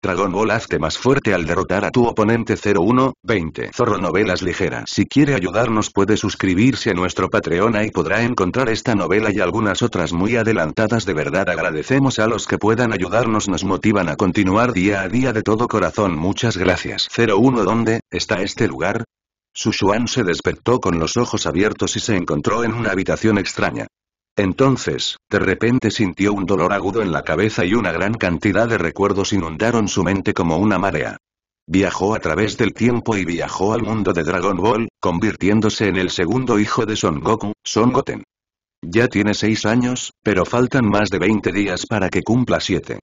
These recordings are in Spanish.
Dragon Ball hazte más fuerte al derrotar a tu oponente 01-20 Zorro Novelas Ligeras Si quiere ayudarnos puede suscribirse a nuestro Patreon y podrá encontrar esta novela y algunas otras muy adelantadas de verdad agradecemos a los que puedan ayudarnos nos motivan a continuar día a día de todo corazón muchas gracias 01 ¿Dónde, está este lugar? Sushuan se despertó con los ojos abiertos y se encontró en una habitación extraña. Entonces, de repente sintió un dolor agudo en la cabeza y una gran cantidad de recuerdos inundaron su mente como una marea. Viajó a través del tiempo y viajó al mundo de Dragon Ball, convirtiéndose en el segundo hijo de Son Goku, Son Goten. Ya tiene seis años, pero faltan más de 20 días para que cumpla siete.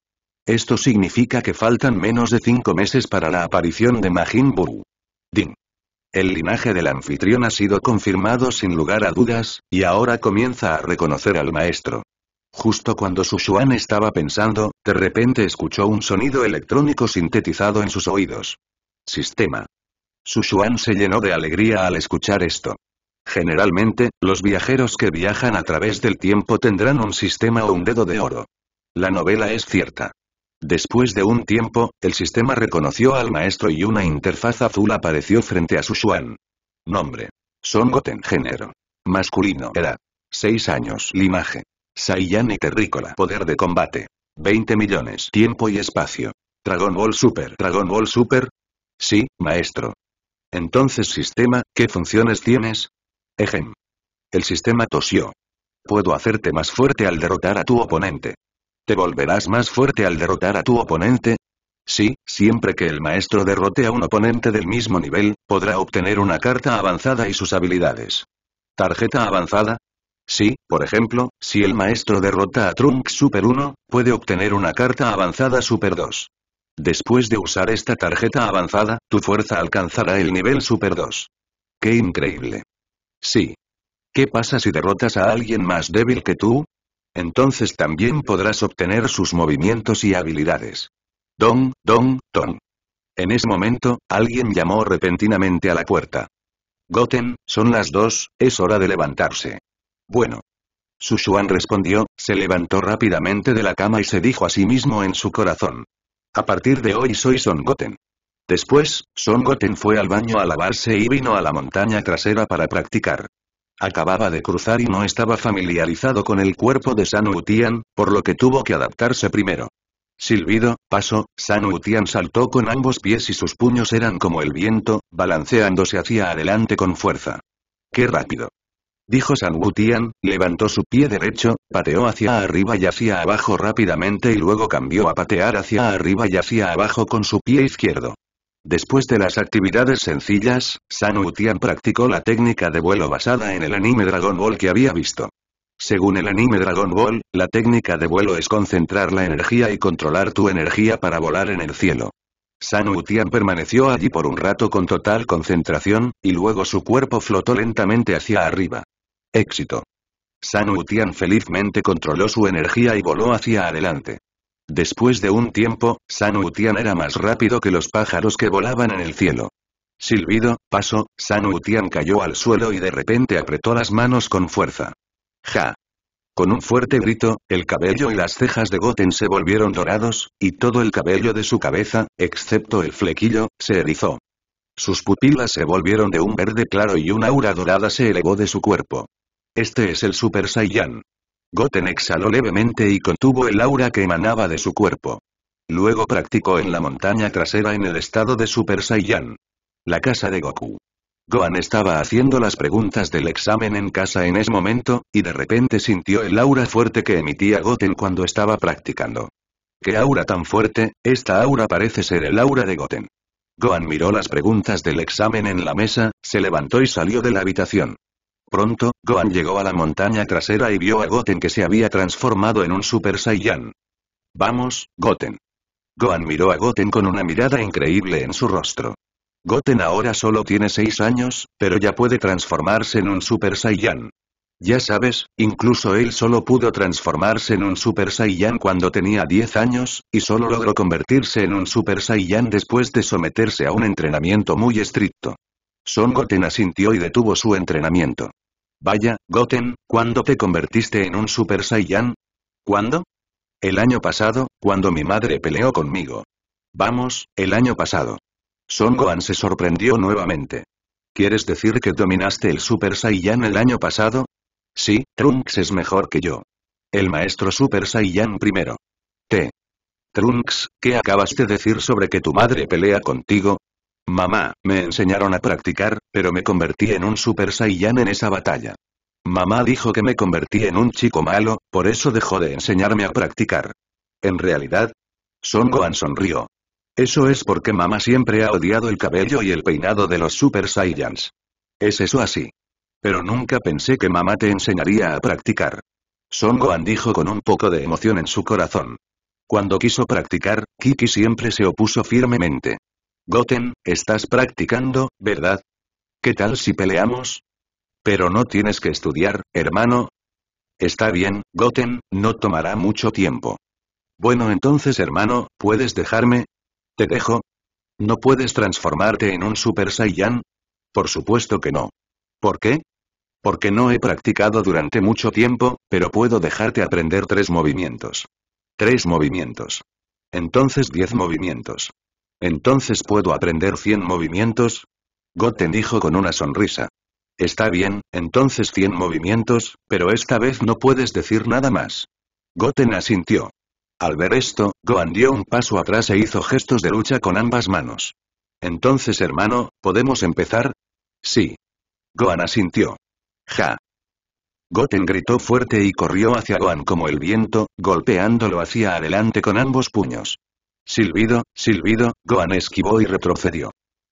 Esto significa que faltan menos de cinco meses para la aparición de Majin Buu. DING el linaje del anfitrión ha sido confirmado sin lugar a dudas, y ahora comienza a reconocer al maestro. Justo cuando Sushuan estaba pensando, de repente escuchó un sonido electrónico sintetizado en sus oídos. Sistema. Sushuan se llenó de alegría al escuchar esto. Generalmente, los viajeros que viajan a través del tiempo tendrán un sistema o un dedo de oro. La novela es cierta. Después de un tiempo, el sistema reconoció al maestro y una interfaz azul apareció frente a Sushuan. Nombre. Son Goten género. Masculino edad. 6 años limaje. Saiyan y terrícola poder de combate. 20 millones tiempo y espacio. Dragon Ball Super. Dragon Ball Super. Sí, maestro. Entonces sistema, ¿qué funciones tienes? Ejem. El sistema tosió. Puedo hacerte más fuerte al derrotar a tu oponente. ¿Te volverás más fuerte al derrotar a tu oponente? Sí, siempre que el maestro derrote a un oponente del mismo nivel, podrá obtener una carta avanzada y sus habilidades. ¿Tarjeta avanzada? Sí, por ejemplo, si el maestro derrota a Trunks Super 1, puede obtener una carta avanzada Super 2. Después de usar esta tarjeta avanzada, tu fuerza alcanzará el nivel Super 2. ¡Qué increíble! Sí. ¿Qué pasa si derrotas a alguien más débil que tú? entonces también podrás obtener sus movimientos y habilidades. Don, don, don. En ese momento, alguien llamó repentinamente a la puerta. Goten, son las dos, es hora de levantarse. Bueno. Sushuan respondió, se levantó rápidamente de la cama y se dijo a sí mismo en su corazón. A partir de hoy soy Son Goten. Después, Son Goten fue al baño a lavarse y vino a la montaña trasera para practicar. Acababa de cruzar y no estaba familiarizado con el cuerpo de San Utian, por lo que tuvo que adaptarse primero. Silbido, paso, San Utian saltó con ambos pies y sus puños eran como el viento, balanceándose hacia adelante con fuerza. ¡Qué rápido! Dijo San Utian, levantó su pie derecho, pateó hacia arriba y hacia abajo rápidamente y luego cambió a patear hacia arriba y hacia abajo con su pie izquierdo. Después de las actividades sencillas, San Utian practicó la técnica de vuelo basada en el anime Dragon Ball que había visto. Según el anime Dragon Ball, la técnica de vuelo es concentrar la energía y controlar tu energía para volar en el cielo. San Utian permaneció allí por un rato con total concentración, y luego su cuerpo flotó lentamente hacia arriba. Éxito. San Utian felizmente controló su energía y voló hacia adelante. Después de un tiempo, San Utian era más rápido que los pájaros que volaban en el cielo. Silbido, paso, San Utian cayó al suelo y de repente apretó las manos con fuerza. ¡Ja! Con un fuerte grito, el cabello y las cejas de Goten se volvieron dorados, y todo el cabello de su cabeza, excepto el flequillo, se erizó. Sus pupilas se volvieron de un verde claro y una aura dorada se elevó de su cuerpo. Este es el Super Saiyan. Goten exhaló levemente y contuvo el aura que emanaba de su cuerpo. Luego practicó en la montaña trasera en el estado de Super Saiyan. La casa de Goku. Gohan estaba haciendo las preguntas del examen en casa en ese momento, y de repente sintió el aura fuerte que emitía Goten cuando estaba practicando. ¿Qué aura tan fuerte? Esta aura parece ser el aura de Goten. Gohan miró las preguntas del examen en la mesa, se levantó y salió de la habitación. Pronto, Gohan llegó a la montaña trasera y vio a Goten que se había transformado en un Super Saiyan. Vamos, Goten. Gohan miró a Goten con una mirada increíble en su rostro. Goten ahora solo tiene 6 años, pero ya puede transformarse en un Super Saiyan. Ya sabes, incluso él solo pudo transformarse en un Super Saiyan cuando tenía 10 años, y solo logró convertirse en un Super Saiyan después de someterse a un entrenamiento muy estricto. Son Goten asintió y detuvo su entrenamiento. Vaya, Goten, ¿cuándo te convertiste en un Super Saiyan? ¿Cuándo? El año pasado, cuando mi madre peleó conmigo. Vamos, el año pasado. Son Gohan se sorprendió nuevamente. ¿Quieres decir que dominaste el Super Saiyan el año pasado? Sí, Trunks es mejor que yo. El maestro Super Saiyan primero. T. Trunks, ¿qué acabas de decir sobre que tu madre pelea contigo? Mamá, me enseñaron a practicar, pero me convertí en un Super Saiyan en esa batalla. Mamá dijo que me convertí en un chico malo, por eso dejó de enseñarme a practicar. En realidad, Son Gohan sonrió. Eso es porque mamá siempre ha odiado el cabello y el peinado de los Super Saiyans. Es eso así. Pero nunca pensé que mamá te enseñaría a practicar. Son Gohan dijo con un poco de emoción en su corazón. Cuando quiso practicar, Kiki siempre se opuso firmemente. Goten, estás practicando, ¿verdad? ¿Qué tal si peleamos? Pero no tienes que estudiar, hermano. Está bien, Goten, no tomará mucho tiempo. Bueno entonces hermano, ¿puedes dejarme? ¿Te dejo? ¿No puedes transformarte en un Super Saiyan? Por supuesto que no. ¿Por qué? Porque no he practicado durante mucho tiempo, pero puedo dejarte aprender tres movimientos. Tres movimientos. Entonces diez movimientos. ¿Entonces puedo aprender 100 movimientos? Goten dijo con una sonrisa. Está bien, entonces 100 movimientos, pero esta vez no puedes decir nada más. Goten asintió. Al ver esto, Gohan dio un paso atrás e hizo gestos de lucha con ambas manos. Entonces hermano, ¿podemos empezar? Sí. Gohan asintió. Ja. Goten gritó fuerte y corrió hacia Gohan como el viento, golpeándolo hacia adelante con ambos puños. Silbido, silbido, Gohan esquivó y retrocedió.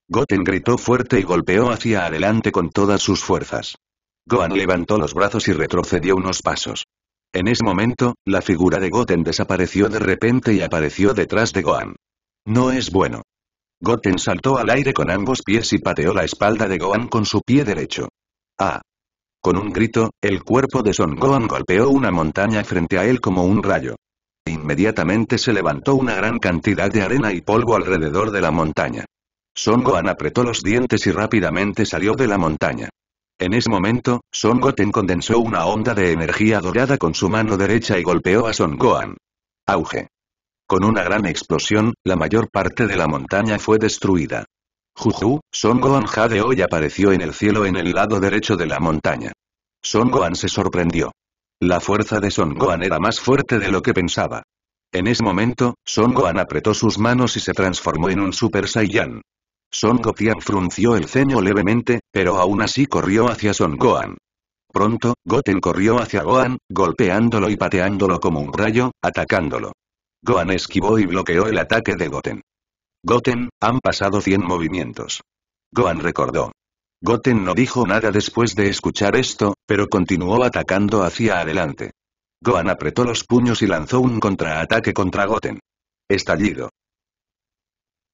Goten gritó fuerte y golpeó hacia adelante con todas sus fuerzas. Gohan levantó los brazos y retrocedió unos pasos. En ese momento, la figura de Goten desapareció de repente y apareció detrás de Gohan. No es bueno. Goten saltó al aire con ambos pies y pateó la espalda de Gohan con su pie derecho. ¡Ah! Con un grito, el cuerpo de Son Gohan golpeó una montaña frente a él como un rayo. Inmediatamente se levantó una gran cantidad de arena y polvo alrededor de la montaña. Son Gohan apretó los dientes y rápidamente salió de la montaña. En ese momento, Son Goten condensó una onda de energía dorada con su mano derecha y golpeó a Son Gohan. Auge. Con una gran explosión, la mayor parte de la montaña fue destruida. Juju, Son Gohan jadeó y apareció en el cielo en el lado derecho de la montaña. Son Gohan se sorprendió. La fuerza de Son Gohan era más fuerte de lo que pensaba. En ese momento, Son Gohan apretó sus manos y se transformó en un Super Saiyan. Son Gotian frunció el ceño levemente, pero aún así corrió hacia Son Gohan. Pronto, Goten corrió hacia Gohan, golpeándolo y pateándolo como un rayo, atacándolo. Gohan esquivó y bloqueó el ataque de Goten. Goten, han pasado 100 movimientos. Gohan recordó. Goten no dijo nada después de escuchar esto, pero continuó atacando hacia adelante. Gohan apretó los puños y lanzó un contraataque contra Goten. Estallido.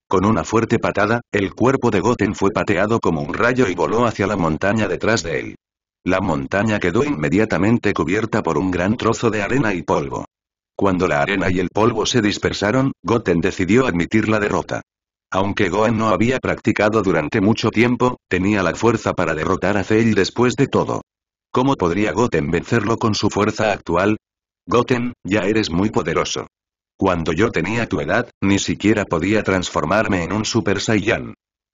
Con una fuerte patada, el cuerpo de Goten fue pateado como un rayo y voló hacia la montaña detrás de él. La montaña quedó inmediatamente cubierta por un gran trozo de arena y polvo. Cuando la arena y el polvo se dispersaron, Goten decidió admitir la derrota. Aunque Gohan no había practicado durante mucho tiempo, tenía la fuerza para derrotar a Cell después de todo. ¿Cómo podría Goten vencerlo con su fuerza actual? Goten, ya eres muy poderoso. Cuando yo tenía tu edad, ni siquiera podía transformarme en un Super Saiyan.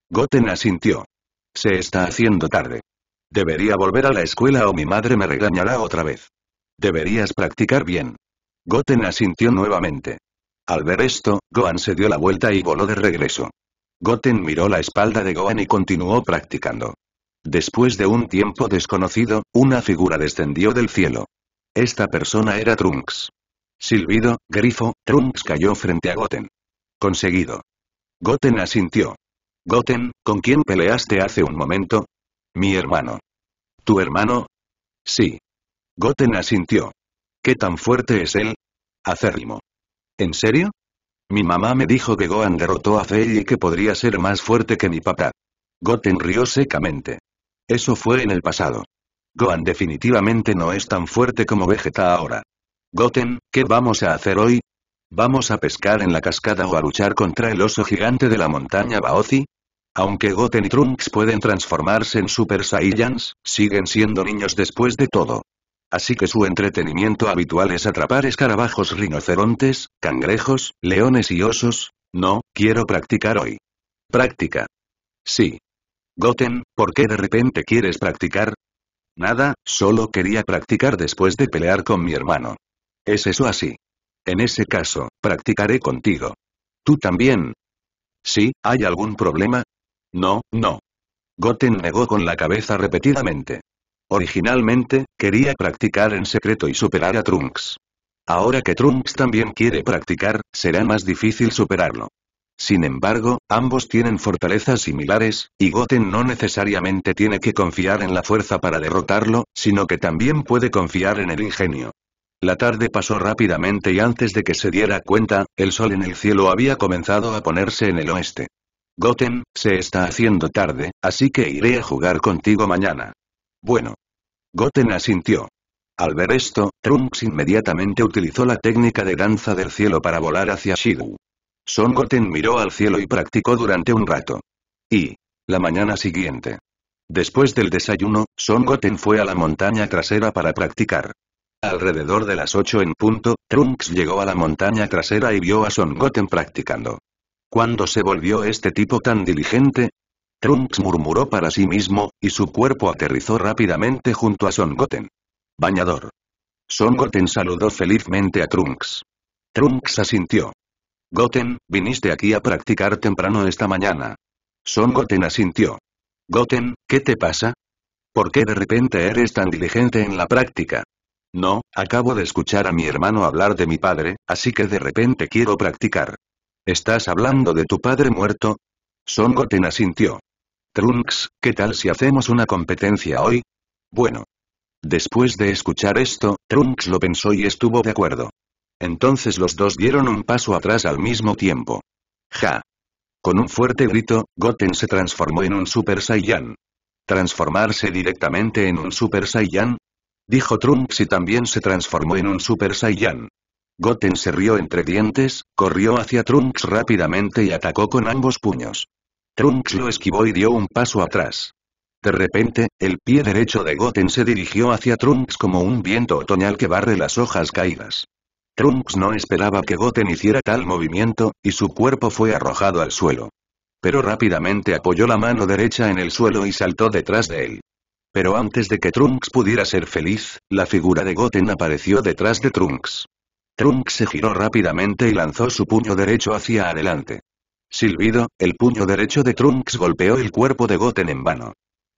Goten asintió. Se está haciendo tarde. Debería volver a la escuela o mi madre me regañará otra vez. Deberías practicar bien. Goten asintió nuevamente. Al ver esto, Gohan se dio la vuelta y voló de regreso. Goten miró la espalda de Gohan y continuó practicando. Después de un tiempo desconocido, una figura descendió del cielo. Esta persona era Trunks. Silbido, grifo, Trunks cayó frente a Goten. Conseguido. Goten asintió. Goten, ¿con quién peleaste hace un momento? Mi hermano. ¿Tu hermano? Sí. Goten asintió. ¿Qué tan fuerte es él? Acérrimo. ¿En serio? Mi mamá me dijo que Gohan derrotó a Faye y que podría ser más fuerte que mi papá. Goten rió secamente. Eso fue en el pasado. Gohan definitivamente no es tan fuerte como Vegeta ahora. Goten, ¿qué vamos a hacer hoy? ¿Vamos a pescar en la cascada o a luchar contra el oso gigante de la montaña Baozi? Aunque Goten y Trunks pueden transformarse en Super Saiyans, siguen siendo niños después de todo. Así que su entretenimiento habitual es atrapar escarabajos rinocerontes, cangrejos, leones y osos. No, quiero practicar hoy. Práctica. Sí. Goten, ¿por qué de repente quieres practicar? Nada, solo quería practicar después de pelear con mi hermano. ¿Es eso así? En ese caso, practicaré contigo. ¿Tú también? Sí, ¿hay algún problema? No, no. Goten negó con la cabeza repetidamente. Originalmente, quería practicar en secreto y superar a Trunks. Ahora que Trunks también quiere practicar, será más difícil superarlo. Sin embargo, ambos tienen fortalezas similares, y Goten no necesariamente tiene que confiar en la fuerza para derrotarlo, sino que también puede confiar en el ingenio. La tarde pasó rápidamente y antes de que se diera cuenta, el sol en el cielo había comenzado a ponerse en el oeste. Goten, se está haciendo tarde, así que iré a jugar contigo mañana. Bueno. Goten asintió. Al ver esto, Trunks inmediatamente utilizó la técnica de danza del cielo para volar hacia Shigu. Son Goten miró al cielo y practicó durante un rato. Y. La mañana siguiente. Después del desayuno, Son Goten fue a la montaña trasera para practicar. Alrededor de las 8 en punto, Trunks llegó a la montaña trasera y vio a Son Goten practicando. ¿Cuándo se volvió este tipo tan diligente? Trunks murmuró para sí mismo, y su cuerpo aterrizó rápidamente junto a Son Goten. Bañador. Son Goten saludó felizmente a Trunks. Trunks asintió. Goten, viniste aquí a practicar temprano esta mañana. Son Goten asintió. Goten, ¿qué te pasa? ¿Por qué de repente eres tan diligente en la práctica? No, acabo de escuchar a mi hermano hablar de mi padre, así que de repente quiero practicar. ¿Estás hablando de tu padre muerto? Son Goten asintió. Trunks, ¿qué tal si hacemos una competencia hoy? Bueno. Después de escuchar esto, Trunks lo pensó y estuvo de acuerdo. Entonces los dos dieron un paso atrás al mismo tiempo. ¡Ja! Con un fuerte grito, Goten se transformó en un Super Saiyan. ¿Transformarse directamente en un Super Saiyan? Dijo Trunks y también se transformó en un Super Saiyan. Goten se rió entre dientes, corrió hacia Trunks rápidamente y atacó con ambos puños. Trunks lo esquivó y dio un paso atrás. De repente, el pie derecho de Goten se dirigió hacia Trunks como un viento otoñal que barre las hojas caídas. Trunks no esperaba que Goten hiciera tal movimiento, y su cuerpo fue arrojado al suelo. Pero rápidamente apoyó la mano derecha en el suelo y saltó detrás de él. Pero antes de que Trunks pudiera ser feliz, la figura de Goten apareció detrás de Trunks. Trunks se giró rápidamente y lanzó su puño derecho hacia adelante. Silbido, el puño derecho de Trunks golpeó el cuerpo de Goten en vano.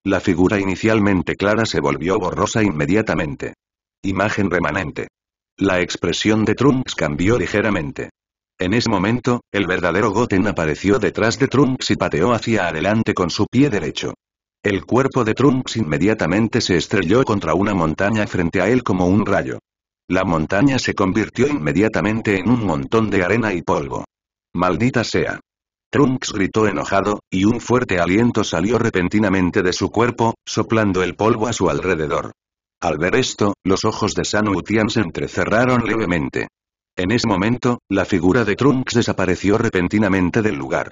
La figura inicialmente clara se volvió borrosa inmediatamente. Imagen remanente. La expresión de Trunks cambió ligeramente. En ese momento, el verdadero Goten apareció detrás de Trunks y pateó hacia adelante con su pie derecho. El cuerpo de Trunks inmediatamente se estrelló contra una montaña frente a él como un rayo. La montaña se convirtió inmediatamente en un montón de arena y polvo. Maldita sea. Trunks gritó enojado, y un fuerte aliento salió repentinamente de su cuerpo, soplando el polvo a su alrededor. Al ver esto, los ojos de San Utian se entrecerraron levemente. En ese momento, la figura de Trunks desapareció repentinamente del lugar.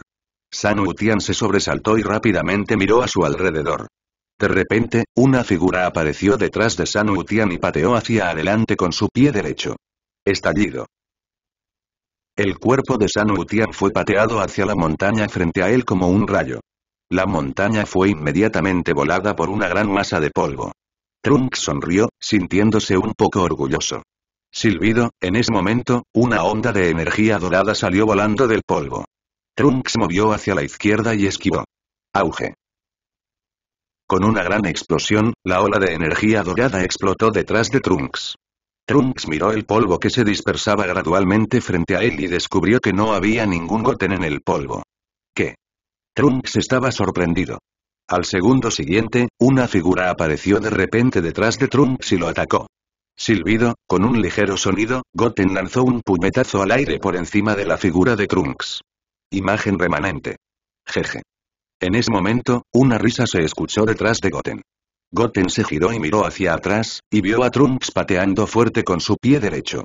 San se sobresaltó y rápidamente miró a su alrededor. De repente, una figura apareció detrás de San Utian y pateó hacia adelante con su pie derecho. Estallido. El cuerpo de San Utian fue pateado hacia la montaña frente a él como un rayo. La montaña fue inmediatamente volada por una gran masa de polvo. Trunks sonrió, sintiéndose un poco orgulloso. Silbido, en ese momento, una onda de energía dorada salió volando del polvo. Trunks movió hacia la izquierda y esquivó. Auge. Con una gran explosión, la ola de energía dorada explotó detrás de Trunks. Trunks miró el polvo que se dispersaba gradualmente frente a él y descubrió que no había ningún Goten en el polvo. ¿Qué? Trunks estaba sorprendido. Al segundo siguiente, una figura apareció de repente detrás de Trunks y lo atacó. Silbido, con un ligero sonido, Goten lanzó un puñetazo al aire por encima de la figura de Trunks. Imagen remanente. Jeje. En ese momento, una risa se escuchó detrás de Goten. Goten se giró y miró hacia atrás, y vio a Trunks pateando fuerte con su pie derecho.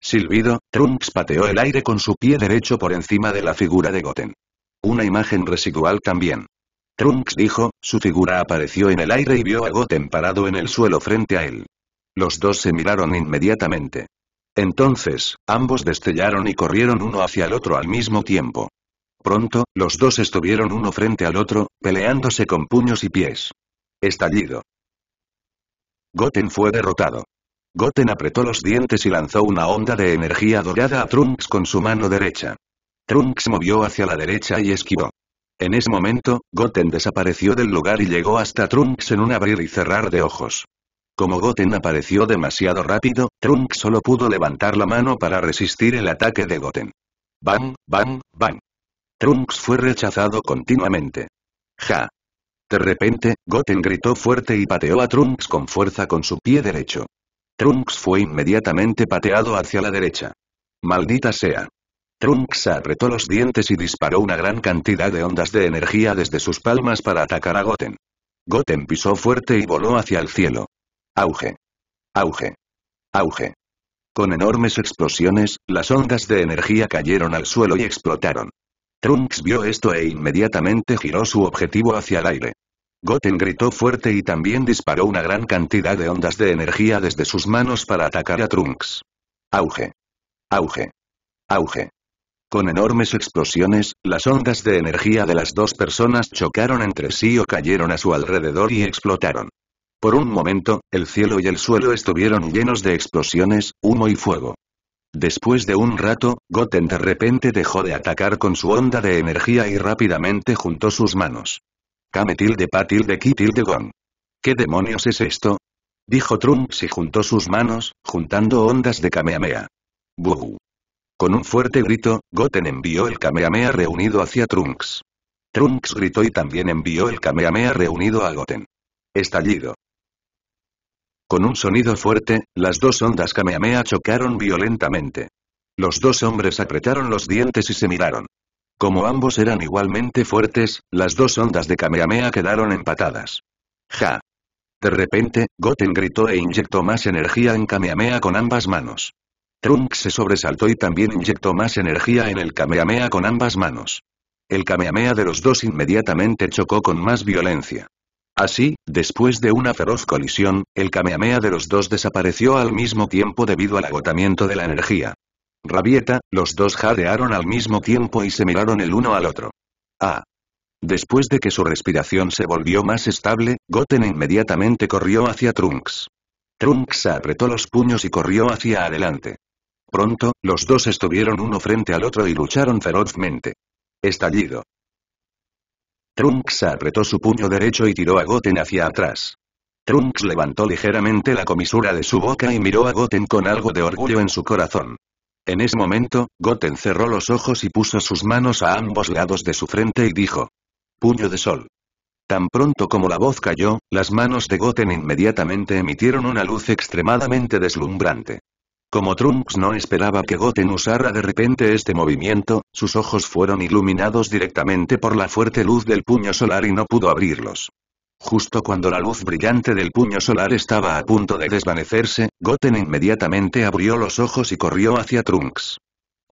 Silbido, Trunks pateó el aire con su pie derecho por encima de la figura de Goten. Una imagen residual también. Trunks dijo, su figura apareció en el aire y vio a Goten parado en el suelo frente a él. Los dos se miraron inmediatamente. Entonces, ambos destellaron y corrieron uno hacia el otro al mismo tiempo. Pronto, los dos estuvieron uno frente al otro, peleándose con puños y pies. Estallido. Goten fue derrotado. Goten apretó los dientes y lanzó una onda de energía dorada a Trunks con su mano derecha. Trunks movió hacia la derecha y esquivó. En ese momento, Goten desapareció del lugar y llegó hasta Trunks en un abrir y cerrar de ojos. Como Goten apareció demasiado rápido, Trunks solo pudo levantar la mano para resistir el ataque de Goten. Bang, bang, bang. Trunks fue rechazado continuamente. Ja, de repente, Goten gritó fuerte y pateó a Trunks con fuerza con su pie derecho. Trunks fue inmediatamente pateado hacia la derecha. Maldita sea. Trunks apretó los dientes y disparó una gran cantidad de ondas de energía desde sus palmas para atacar a Goten. Goten pisó fuerte y voló hacia el cielo. Auge. Auge. Auge. Con enormes explosiones, las ondas de energía cayeron al suelo y explotaron. Trunks vio esto e inmediatamente giró su objetivo hacia el aire. Goten gritó fuerte y también disparó una gran cantidad de ondas de energía desde sus manos para atacar a Trunks. Auge. Auge. Auge. Con enormes explosiones, las ondas de energía de las dos personas chocaron entre sí o cayeron a su alrededor y explotaron. Por un momento, el cielo y el suelo estuvieron llenos de explosiones, humo y fuego. Después de un rato, Goten de repente dejó de atacar con su onda de energía y rápidamente juntó sus manos. Kame tilde pa tilde ki de gon. ¿Qué demonios es esto? Dijo Trunks y juntó sus manos, juntando ondas de Kamehameha. ¡Buh! Con un fuerte grito, Goten envió el Kamehameha reunido hacia Trunks. Trunks gritó y también envió el Kamehameha reunido a Goten. Estallido. Con un sonido fuerte, las dos ondas Kamehameha chocaron violentamente. Los dos hombres apretaron los dientes y se miraron. Como ambos eran igualmente fuertes, las dos ondas de Kamehameha quedaron empatadas. ¡Ja! De repente, Goten gritó e inyectó más energía en Kamehameha con ambas manos. Trunks se sobresaltó y también inyectó más energía en el Kamehameha con ambas manos. El Kamehameha de los dos inmediatamente chocó con más violencia. Así, después de una feroz colisión, el Kamehameha de los dos desapareció al mismo tiempo debido al agotamiento de la energía. Rabieta, los dos jadearon al mismo tiempo y se miraron el uno al otro. Ah. Después de que su respiración se volvió más estable, Goten inmediatamente corrió hacia Trunks. Trunks apretó los puños y corrió hacia adelante. Pronto, los dos estuvieron uno frente al otro y lucharon ferozmente. Estallido. Trunks apretó su puño derecho y tiró a Goten hacia atrás. Trunks levantó ligeramente la comisura de su boca y miró a Goten con algo de orgullo en su corazón. En ese momento, Goten cerró los ojos y puso sus manos a ambos lados de su frente y dijo. Puño de sol. Tan pronto como la voz cayó, las manos de Goten inmediatamente emitieron una luz extremadamente deslumbrante. Como Trunks no esperaba que Goten usara de repente este movimiento, sus ojos fueron iluminados directamente por la fuerte luz del puño solar y no pudo abrirlos. Justo cuando la luz brillante del puño solar estaba a punto de desvanecerse, Goten inmediatamente abrió los ojos y corrió hacia Trunks.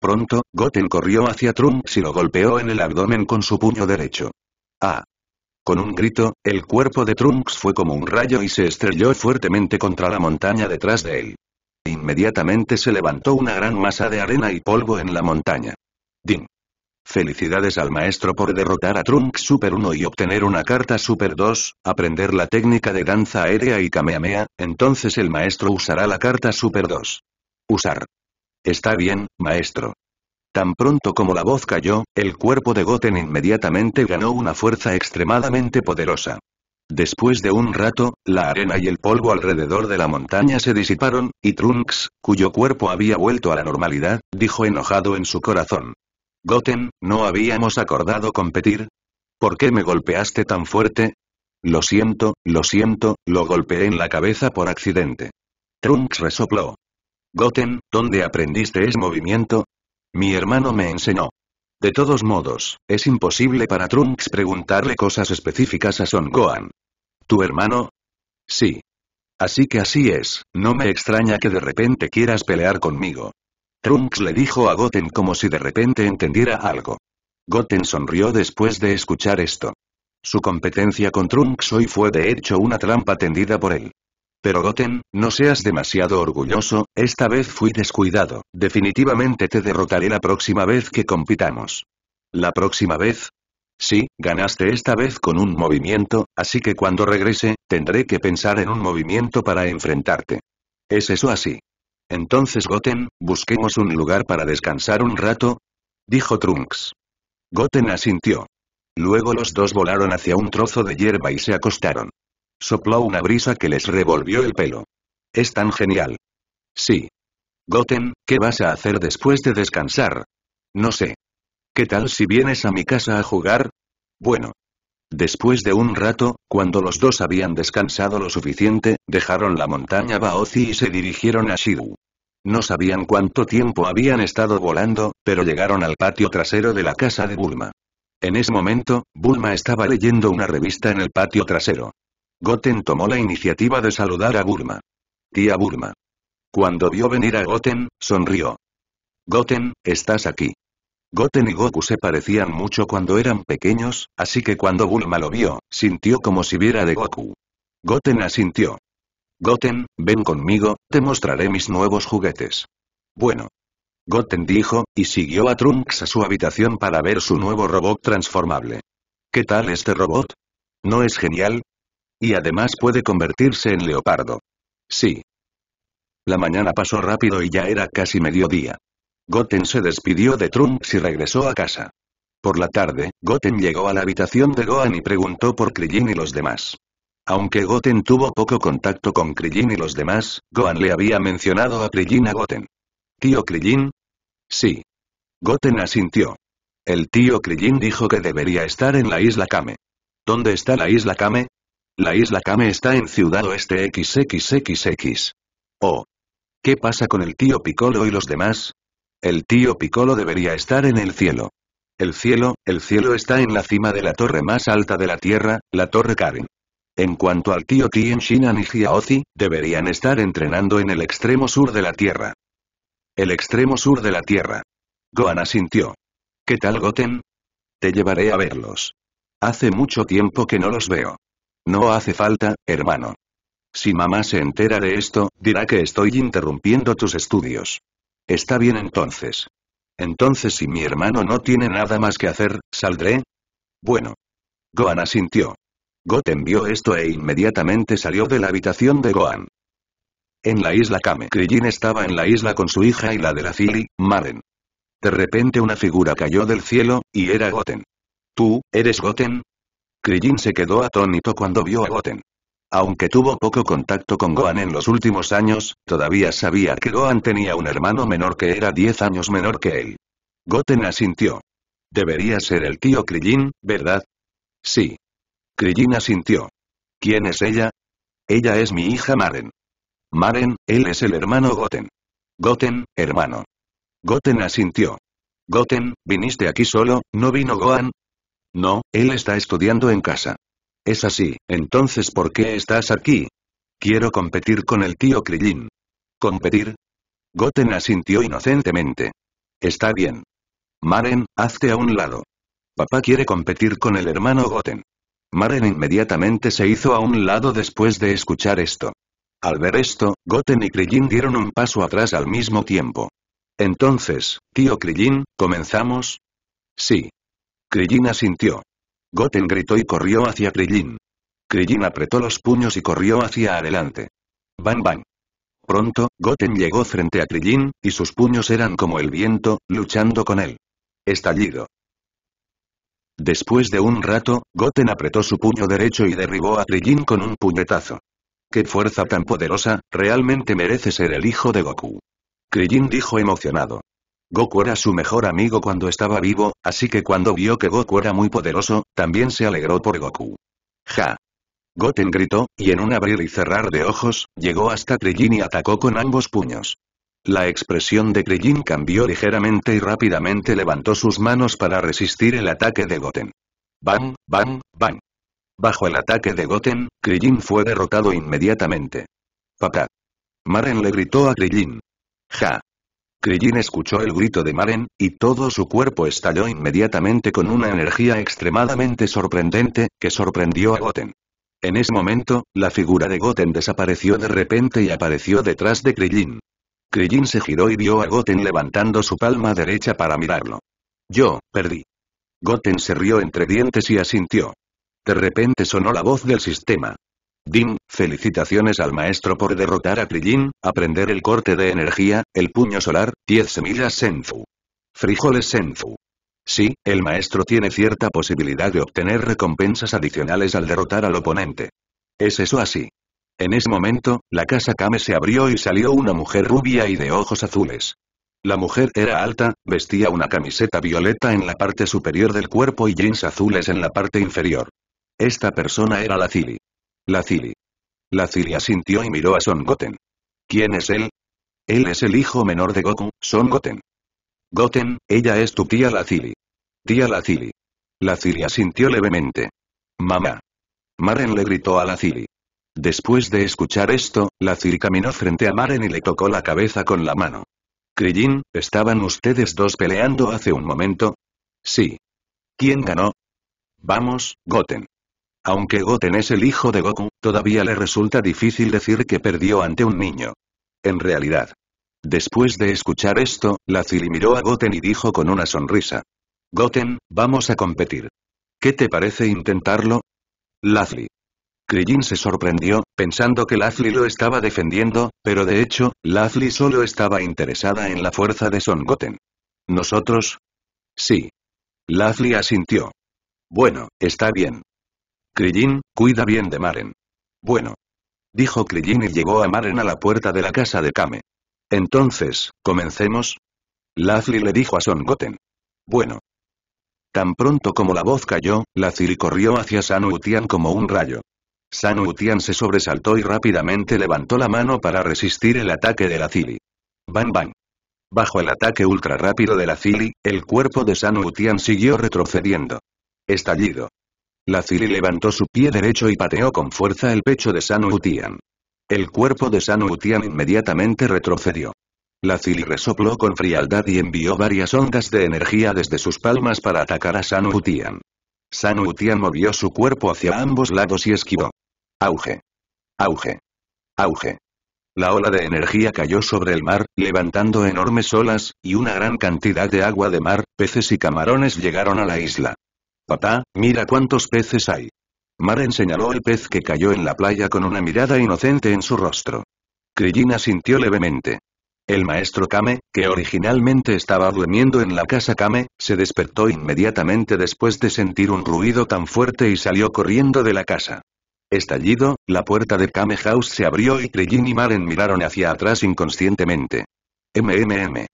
Pronto, Goten corrió hacia Trunks y lo golpeó en el abdomen con su puño derecho. ¡Ah! Con un grito, el cuerpo de Trunks fue como un rayo y se estrelló fuertemente contra la montaña detrás de él. Inmediatamente se levantó una gran masa de arena y polvo en la montaña. Din. Felicidades al maestro por derrotar a Trunks Super 1 y obtener una carta Super 2, aprender la técnica de danza aérea y Kamehameha, entonces el maestro usará la carta Super 2. Usar. Está bien, maestro. Tan pronto como la voz cayó, el cuerpo de Goten inmediatamente ganó una fuerza extremadamente poderosa. Después de un rato, la arena y el polvo alrededor de la montaña se disiparon, y Trunks, cuyo cuerpo había vuelto a la normalidad, dijo enojado en su corazón. Goten, ¿no habíamos acordado competir? ¿Por qué me golpeaste tan fuerte? Lo siento, lo siento, lo golpeé en la cabeza por accidente. Trunks resopló. Goten, ¿dónde aprendiste ese movimiento? Mi hermano me enseñó. De todos modos, es imposible para Trunks preguntarle cosas específicas a Son Gohan. ¿Tu hermano? Sí. Así que así es, no me extraña que de repente quieras pelear conmigo. Trunks le dijo a Goten como si de repente entendiera algo. Goten sonrió después de escuchar esto. Su competencia con Trunks hoy fue de hecho una trampa tendida por él. Pero Goten, no seas demasiado orgulloso, esta vez fui descuidado, definitivamente te derrotaré la próxima vez que compitamos. ¿La próxima vez? Sí, ganaste esta vez con un movimiento, así que cuando regrese, tendré que pensar en un movimiento para enfrentarte. ¿Es eso así? Entonces Goten, busquemos un lugar para descansar un rato, dijo Trunks. Goten asintió. Luego los dos volaron hacia un trozo de hierba y se acostaron. Sopló una brisa que les revolvió el pelo. Es tan genial. Sí. Goten, ¿qué vas a hacer después de descansar? No sé. ¿Qué tal si vienes a mi casa a jugar? Bueno. Después de un rato, cuando los dos habían descansado lo suficiente, dejaron la montaña Baozi y se dirigieron a Shidu. No sabían cuánto tiempo habían estado volando, pero llegaron al patio trasero de la casa de Bulma. En ese momento, Bulma estaba leyendo una revista en el patio trasero. Goten tomó la iniciativa de saludar a Bulma. Tía Bulma. Cuando vio venir a Goten, sonrió. Goten, estás aquí. Goten y Goku se parecían mucho cuando eran pequeños, así que cuando Bulma lo vio, sintió como si viera de Goku. Goten asintió. Goten, ven conmigo, te mostraré mis nuevos juguetes. Bueno. Goten dijo, y siguió a Trunks a su habitación para ver su nuevo robot transformable. ¿Qué tal este robot? ¿No es genial? Y además puede convertirse en leopardo. Sí. La mañana pasó rápido y ya era casi mediodía. Goten se despidió de Trunks y regresó a casa. Por la tarde, Goten llegó a la habitación de Gohan y preguntó por Krillin y los demás. Aunque Goten tuvo poco contacto con Krillin y los demás, Gohan le había mencionado a Krillin a Goten. ¿Tío Krillin? Sí. Goten asintió. El tío Krillin dijo que debería estar en la isla Kame. ¿Dónde está la isla Kame? La isla Kame está en Ciudad Oeste XXXX. Oh. ¿Qué pasa con el tío Piccolo y los demás? El tío Piccolo debería estar en el cielo. El cielo, el cielo está en la cima de la torre más alta de la Tierra, la Torre Karen. En cuanto al tío Tien Shinan y Hiaozi, deberían estar entrenando en el extremo sur de la Tierra. El extremo sur de la Tierra. Gohan asintió. ¿Qué tal Goten? Te llevaré a verlos. Hace mucho tiempo que no los veo. No hace falta, hermano. Si mamá se entera de esto, dirá que estoy interrumpiendo tus estudios. Está bien entonces. Entonces si mi hermano no tiene nada más que hacer, ¿saldré? Bueno. Gohan asintió. Goten vio esto e inmediatamente salió de la habitación de Gohan. En la isla Kame, Krillin estaba en la isla con su hija y la de la Fili, Maren. De repente una figura cayó del cielo, y era Goten. ¿Tú, eres Goten? Krillin se quedó atónito cuando vio a Goten. Aunque tuvo poco contacto con Gohan en los últimos años, todavía sabía que Gohan tenía un hermano menor que era 10 años menor que él. Goten asintió. Debería ser el tío Krillin, ¿verdad? Sí. Krillin asintió. ¿Quién es ella? Ella es mi hija Maren. Maren, él es el hermano Goten. Goten, hermano. Goten asintió. Goten, ¿viniste aquí solo, no vino Gohan? No, él está estudiando en casa. Es así, entonces ¿por qué estás aquí? Quiero competir con el tío Krillin. ¿Competir? Goten asintió inocentemente. Está bien. Maren, hazte a un lado. Papá quiere competir con el hermano Goten. Maren inmediatamente se hizo a un lado después de escuchar esto. Al ver esto, Goten y Krillin dieron un paso atrás al mismo tiempo. Entonces, tío Krillin, ¿comenzamos? Sí. Krillin asintió. Goten gritó y corrió hacia Krillin. Krillin apretó los puños y corrió hacia adelante. Bam bam. Pronto, Goten llegó frente a Krillin, y sus puños eran como el viento, luchando con él. Estallido. Después de un rato, Goten apretó su puño derecho y derribó a Krillin con un puñetazo. ¡Qué fuerza tan poderosa! Realmente merece ser el hijo de Goku. Krillin dijo emocionado. Goku era su mejor amigo cuando estaba vivo, así que cuando vio que Goku era muy poderoso, también se alegró por Goku. ¡Ja! Goten gritó, y en un abrir y cerrar de ojos, llegó hasta Krillin y atacó con ambos puños. La expresión de Krillin cambió ligeramente y rápidamente levantó sus manos para resistir el ataque de Goten. ¡Bam, bam, bam! Bajo el ataque de Goten, Krillin fue derrotado inmediatamente. ¡Papá! Maren le gritó a Krillin. ¡Ja! Krillin escuchó el grito de Maren, y todo su cuerpo estalló inmediatamente con una energía extremadamente sorprendente, que sorprendió a Goten. En ese momento, la figura de Goten desapareció de repente y apareció detrás de Krillin. Krillin se giró y vio a Goten levantando su palma derecha para mirarlo. Yo, perdí. Goten se rió entre dientes y asintió. De repente sonó la voz del sistema. Din, felicitaciones al maestro por derrotar a Krillin, aprender el corte de energía, el puño solar, 10 semillas Senfu. Frijoles Senfu. Sí, el maestro tiene cierta posibilidad de obtener recompensas adicionales al derrotar al oponente. ¿Es eso así? En ese momento, la casa Kame se abrió y salió una mujer rubia y de ojos azules. La mujer era alta, vestía una camiseta violeta en la parte superior del cuerpo y jeans azules en la parte inferior. Esta persona era la Cili. La Cili. La Cili asintió y miró a Son Goten. ¿Quién es él? Él es el hijo menor de Goku, Son Goten. Goten, ella es tu tía La Cili. Tía La Cili. La Cili asintió levemente. Mamá. Maren le gritó a La Cili. Después de escuchar esto, la Cili caminó frente a Maren y le tocó la cabeza con la mano. Krillin, ¿estaban ustedes dos peleando hace un momento? Sí. ¿Quién ganó? Vamos, Goten. Aunque Goten es el hijo de Goku, todavía le resulta difícil decir que perdió ante un niño. En realidad. Después de escuchar esto, Lazili miró a Goten y dijo con una sonrisa. Goten, vamos a competir. ¿Qué te parece intentarlo? Lazli. Krillin se sorprendió, pensando que Lazli lo estaba defendiendo, pero de hecho, Lazli solo estaba interesada en la fuerza de Son Goten. ¿Nosotros? Sí. Lazli asintió. Bueno, está bien. Krillin, cuida bien de Maren. Bueno. Dijo Krillin y llegó a Maren a la puerta de la casa de Kame. Entonces, comencemos. Lafli le dijo a Son Goten. Bueno. Tan pronto como la voz cayó, Lazili corrió hacia San Utian como un rayo. San Utian se sobresaltó y rápidamente levantó la mano para resistir el ataque de Cili. Bang bang. Bajo el ataque ultra rápido de Cili, el cuerpo de San Utian siguió retrocediendo. Estallido. Lazili levantó su pie derecho y pateó con fuerza el pecho de San Utian. El cuerpo de San Utian inmediatamente retrocedió. Lazili resopló con frialdad y envió varias ondas de energía desde sus palmas para atacar a San Utian. San Utian movió su cuerpo hacia ambos lados y esquivó. Auge. Auge. Auge. La ola de energía cayó sobre el mar, levantando enormes olas, y una gran cantidad de agua de mar, peces y camarones llegaron a la isla. Papá, mira cuántos peces hay. Maren señaló el pez que cayó en la playa con una mirada inocente en su rostro. Krillin sintió levemente. El maestro Kame, que originalmente estaba durmiendo en la casa Kame, se despertó inmediatamente después de sentir un ruido tan fuerte y salió corriendo de la casa. Estallido, la puerta de Kame House se abrió y Krillin y Maren miraron hacia atrás inconscientemente. MMM.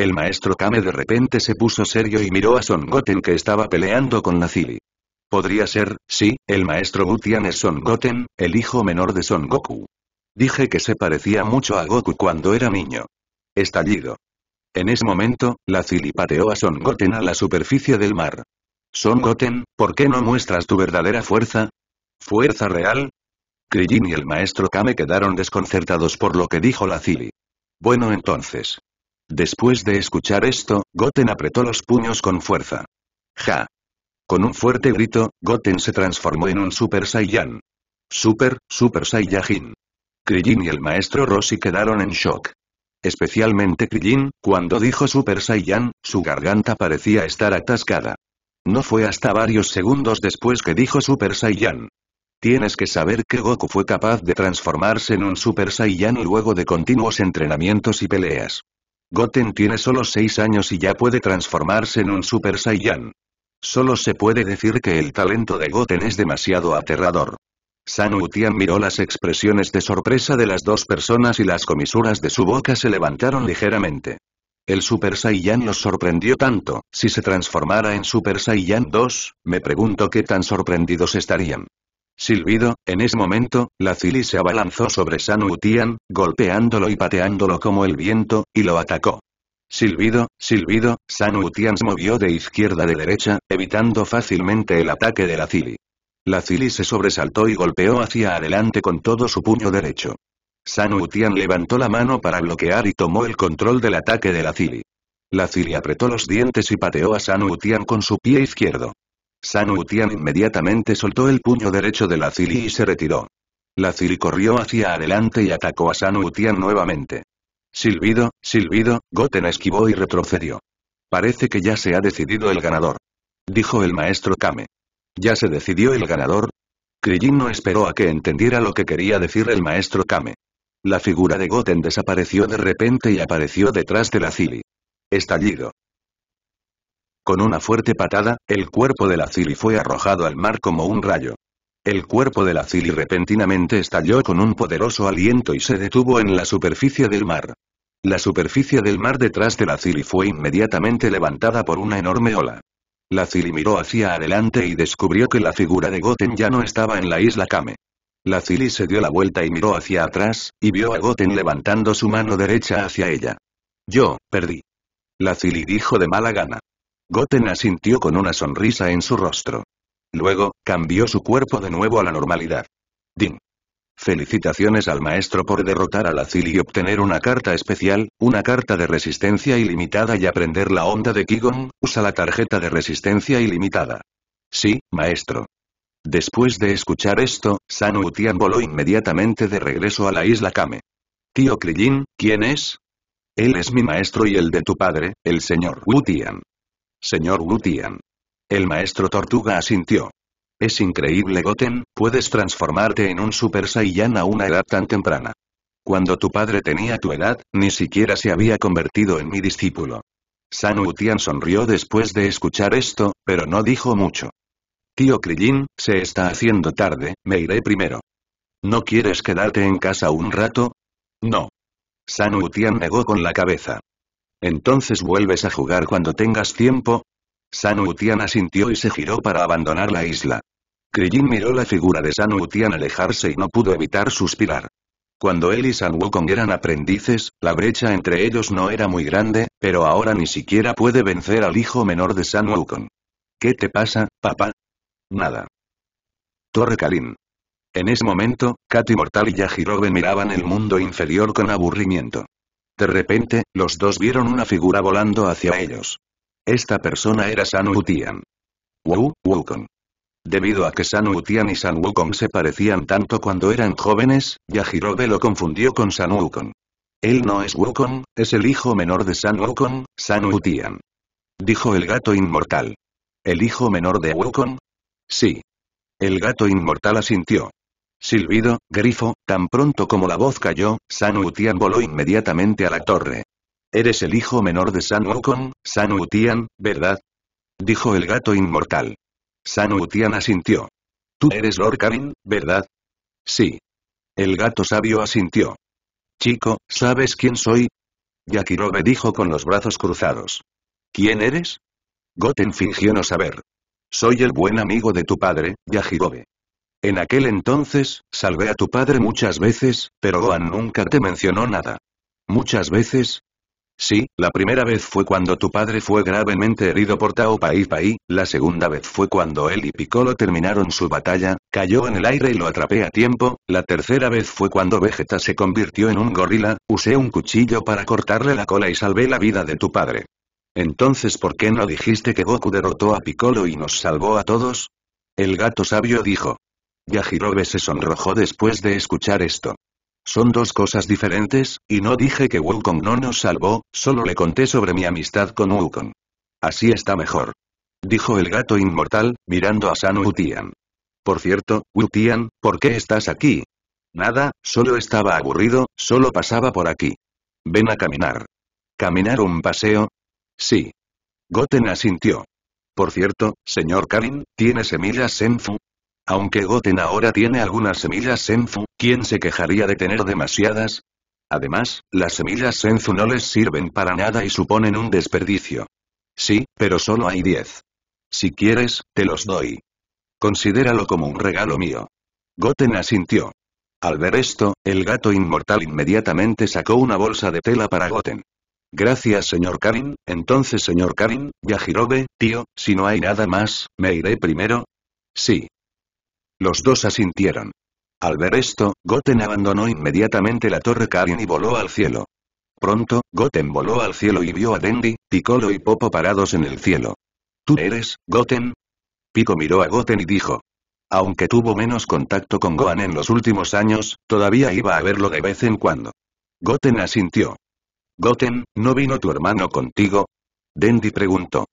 El maestro Kame de repente se puso serio y miró a Son Goten que estaba peleando con Cili. Podría ser, sí, el maestro Gutian es Son Goten, el hijo menor de Son Goku. Dije que se parecía mucho a Goku cuando era niño. Estallido. En ese momento, Cili pateó a Son Goten a la superficie del mar. Son Goten, ¿por qué no muestras tu verdadera fuerza? ¿Fuerza real? Krillin y el maestro Kame quedaron desconcertados por lo que dijo Cili. Bueno entonces. Después de escuchar esto, Goten apretó los puños con fuerza. ¡Ja! Con un fuerte grito, Goten se transformó en un Super Saiyan. Super, Super Saiyajin. Krillin y el maestro Rossi quedaron en shock. Especialmente Krillin, cuando dijo Super Saiyan, su garganta parecía estar atascada. No fue hasta varios segundos después que dijo Super Saiyan. Tienes que saber que Goku fue capaz de transformarse en un Super Saiyan luego de continuos entrenamientos y peleas. Goten tiene solo seis años y ya puede transformarse en un Super Saiyan. Solo se puede decir que el talento de Goten es demasiado aterrador. San Utian miró las expresiones de sorpresa de las dos personas y las comisuras de su boca se levantaron ligeramente. El Super Saiyan los sorprendió tanto, si se transformara en Super Saiyan 2, me pregunto qué tan sorprendidos estarían. Silbido, en ese momento, la Cili se abalanzó sobre San Utian, golpeándolo y pateándolo como el viento, y lo atacó. Silbido, silbido, San Utian se movió de izquierda a derecha, evitando fácilmente el ataque de la Cili. La Cili se sobresaltó y golpeó hacia adelante con todo su puño derecho. San Utian levantó la mano para bloquear y tomó el control del ataque de la Cili. La Cili apretó los dientes y pateó a San Utian con su pie izquierdo. San Utian inmediatamente soltó el puño derecho de la Cili y se retiró. La Cili corrió hacia adelante y atacó a San Utian nuevamente. Silbido, silbido, Goten esquivó y retrocedió. Parece que ya se ha decidido el ganador. Dijo el maestro Kame. ¿Ya se decidió el ganador? Krillin no esperó a que entendiera lo que quería decir el maestro Kame. La figura de Goten desapareció de repente y apareció detrás de la Cili. Estallido. Con una fuerte patada, el cuerpo de la Cili fue arrojado al mar como un rayo. El cuerpo de la Cili repentinamente estalló con un poderoso aliento y se detuvo en la superficie del mar. La superficie del mar detrás de la Cili fue inmediatamente levantada por una enorme ola. La Cili miró hacia adelante y descubrió que la figura de Goten ya no estaba en la isla Kame. La Cili se dio la vuelta y miró hacia atrás, y vio a Goten levantando su mano derecha hacia ella. Yo, perdí. La Cili dijo de mala gana. Goten asintió con una sonrisa en su rostro. Luego, cambió su cuerpo de nuevo a la normalidad. Din. Felicitaciones al maestro por derrotar a la Zil y obtener una carta especial, una carta de resistencia ilimitada y aprender la onda de Kigon, usa la tarjeta de resistencia ilimitada. Sí, maestro. Después de escuchar esto, San Utian voló inmediatamente de regreso a la isla Kame. Tío Krillin, ¿quién es? Él es mi maestro y el de tu padre, el señor Utian señor Wutian. El maestro tortuga asintió. Es increíble Goten, puedes transformarte en un Super Saiyan a una edad tan temprana. Cuando tu padre tenía tu edad, ni siquiera se había convertido en mi discípulo. San Utian sonrió después de escuchar esto, pero no dijo mucho. Tío Krillin, se está haciendo tarde, me iré primero. ¿No quieres quedarte en casa un rato? No. San Tian negó con la cabeza. Entonces vuelves a jugar cuando tengas tiempo. San Utian asintió y se giró para abandonar la isla. Krillin miró la figura de San Utian alejarse y no pudo evitar suspirar. Cuando él y San Wukong eran aprendices, la brecha entre ellos no era muy grande, pero ahora ni siquiera puede vencer al hijo menor de San Wukong. ¿Qué te pasa, papá? Nada. Torre Kalin. En ese momento, Katy Mortal y Yajirobe miraban el mundo inferior con aburrimiento. De repente, los dos vieron una figura volando hacia ellos. Esta persona era San Utian. Wu, Wukong. Debido a que San Utian y San Wukong se parecían tanto cuando eran jóvenes, Yajirobe lo confundió con San Wukong. Él no es Wukong, es el hijo menor de San Wukong, San Utian. Dijo el gato inmortal. ¿El hijo menor de Wukong? Sí. El gato inmortal asintió. Silbido, grifo, tan pronto como la voz cayó, San Utian voló inmediatamente a la torre. Eres el hijo menor de San Wukong, San Utian, ¿verdad? Dijo el gato inmortal. San Utian asintió. Tú eres Lord ¿verdad? Sí. El gato sabio asintió. Chico, ¿sabes quién soy? Yakirobe dijo con los brazos cruzados. ¿Quién eres? Goten fingió no saber. Soy el buen amigo de tu padre, Yajirobe. En aquel entonces, salvé a tu padre muchas veces, pero Gohan nunca te mencionó nada. ¿Muchas veces? Sí, la primera vez fue cuando tu padre fue gravemente herido por Tao Pai Pai, la segunda vez fue cuando él y Piccolo terminaron su batalla, cayó en el aire y lo atrapé a tiempo, la tercera vez fue cuando Vegeta se convirtió en un gorila, usé un cuchillo para cortarle la cola y salvé la vida de tu padre. Entonces ¿por qué no dijiste que Goku derrotó a Piccolo y nos salvó a todos? El gato sabio dijo. Yajirobe se sonrojó después de escuchar esto. Son dos cosas diferentes, y no dije que Wukong no nos salvó, solo le conté sobre mi amistad con Wukong. Así está mejor. Dijo el gato inmortal, mirando a San Wutian. Por cierto, Wutian, ¿por qué estás aquí? Nada, solo estaba aburrido, solo pasaba por aquí. Ven a caminar. ¿Caminar un paseo? Sí. Goten asintió. Por cierto, señor Karin, ¿tiene semillas Senfu? Aunque Goten ahora tiene algunas semillas Senzu, ¿quién se quejaría de tener demasiadas? Además, las semillas Senzu no les sirven para nada y suponen un desperdicio. Sí, pero solo hay 10. Si quieres, te los doy. Considéralo como un regalo mío. Goten asintió. Al ver esto, el gato inmortal inmediatamente sacó una bolsa de tela para Goten. Gracias señor Karin, entonces señor Karin, Yajirobe, tío, si no hay nada más, ¿me iré primero? Sí. Los dos asintieron. Al ver esto, Goten abandonó inmediatamente la torre Karin y voló al cielo. Pronto, Goten voló al cielo y vio a Dendi, Piccolo y Popo parados en el cielo. ¿Tú eres, Goten? Pico miró a Goten y dijo. Aunque tuvo menos contacto con Gohan en los últimos años, todavía iba a verlo de vez en cuando. Goten asintió. Goten, ¿no vino tu hermano contigo? Dendi preguntó.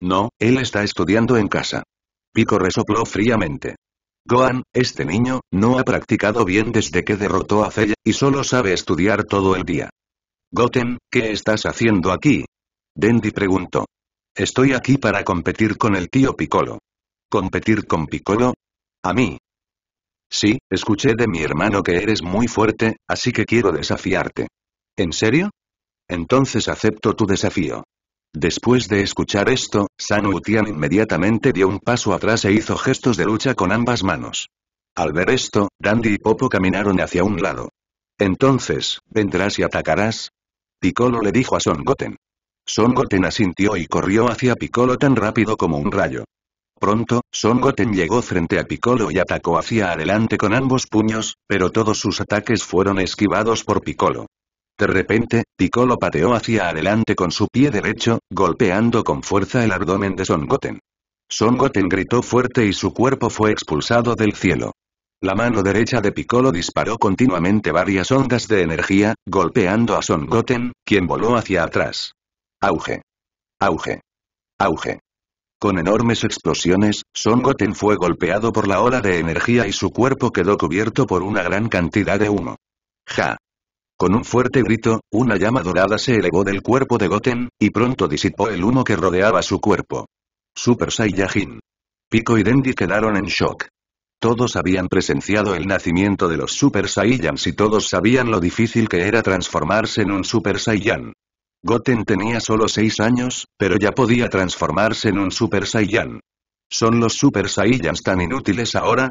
No, él está estudiando en casa. Pico resopló fríamente. Gohan, este niño, no ha practicado bien desde que derrotó a Cella, y solo sabe estudiar todo el día. Goten, ¿qué estás haciendo aquí? Dendi preguntó. Estoy aquí para competir con el tío Piccolo. ¿Competir con Piccolo? A mí. Sí, escuché de mi hermano que eres muy fuerte, así que quiero desafiarte. ¿En serio? Entonces acepto tu desafío. Después de escuchar esto, San Utian inmediatamente dio un paso atrás e hizo gestos de lucha con ambas manos. Al ver esto, Dandy y Popo caminaron hacia un lado. Entonces, ¿vendrás y atacarás? Piccolo le dijo a Son Goten. Son Goten asintió y corrió hacia Piccolo tan rápido como un rayo. Pronto, Son Goten llegó frente a Piccolo y atacó hacia adelante con ambos puños, pero todos sus ataques fueron esquivados por Piccolo. De repente, Piccolo pateó hacia adelante con su pie derecho, golpeando con fuerza el abdomen de Son Goten. Son Goten gritó fuerte y su cuerpo fue expulsado del cielo. La mano derecha de Piccolo disparó continuamente varias ondas de energía, golpeando a Son Goten, quien voló hacia atrás. Auge. Auge. Auge. Con enormes explosiones, Son Goten fue golpeado por la ola de energía y su cuerpo quedó cubierto por una gran cantidad de humo. Ja. Con un fuerte grito, una llama dorada se elevó del cuerpo de Goten, y pronto disipó el humo que rodeaba su cuerpo. Super Saiyajin. Pico y Dendi quedaron en shock. Todos habían presenciado el nacimiento de los Super Saiyans y todos sabían lo difícil que era transformarse en un Super Saiyan. Goten tenía solo seis años, pero ya podía transformarse en un Super Saiyan. ¿Son los Super Saiyans tan inútiles ahora?